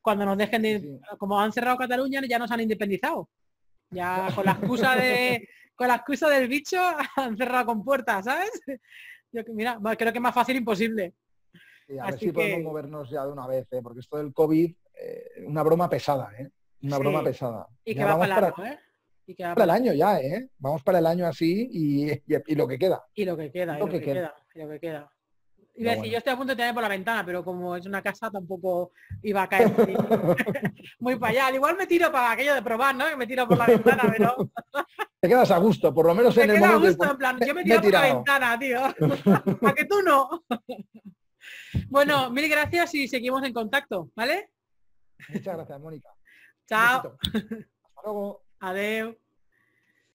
cuando nos dejen Como han cerrado Cataluña, ya nos han independizado. Ya con la excusa de con la excusa del bicho han cerrado con puertas, ¿sabes? mira, creo que más fácil imposible. a Así ver si podemos movernos ya de una vez, ¿eh? porque esto del COVID, eh, una broma pesada, ¿eh? Una broma pesada. Y que va para, ¿eh? Y para... el año ya, ¿eh? Vamos para el año así y, lo que queda. Y lo que queda, lo, que, queda. Y lo que queda. Y decir, yo estoy a punto de tener por la ventana, pero como es una casa tampoco iba a caer muy, para allá. Al igual me tiro para aquello de probar, ¿no? Que me tiro por la ventana, pero... Te quedas a gusto, por lo menos en el momento... a gusto, en plan, yo me tiro por la ventana, tío. ¿A que tú no? bueno, mil gracias y seguimos en contacto, ¿vale? Muchas gracias, Mónica. Chao. Hasta luego. Adiós.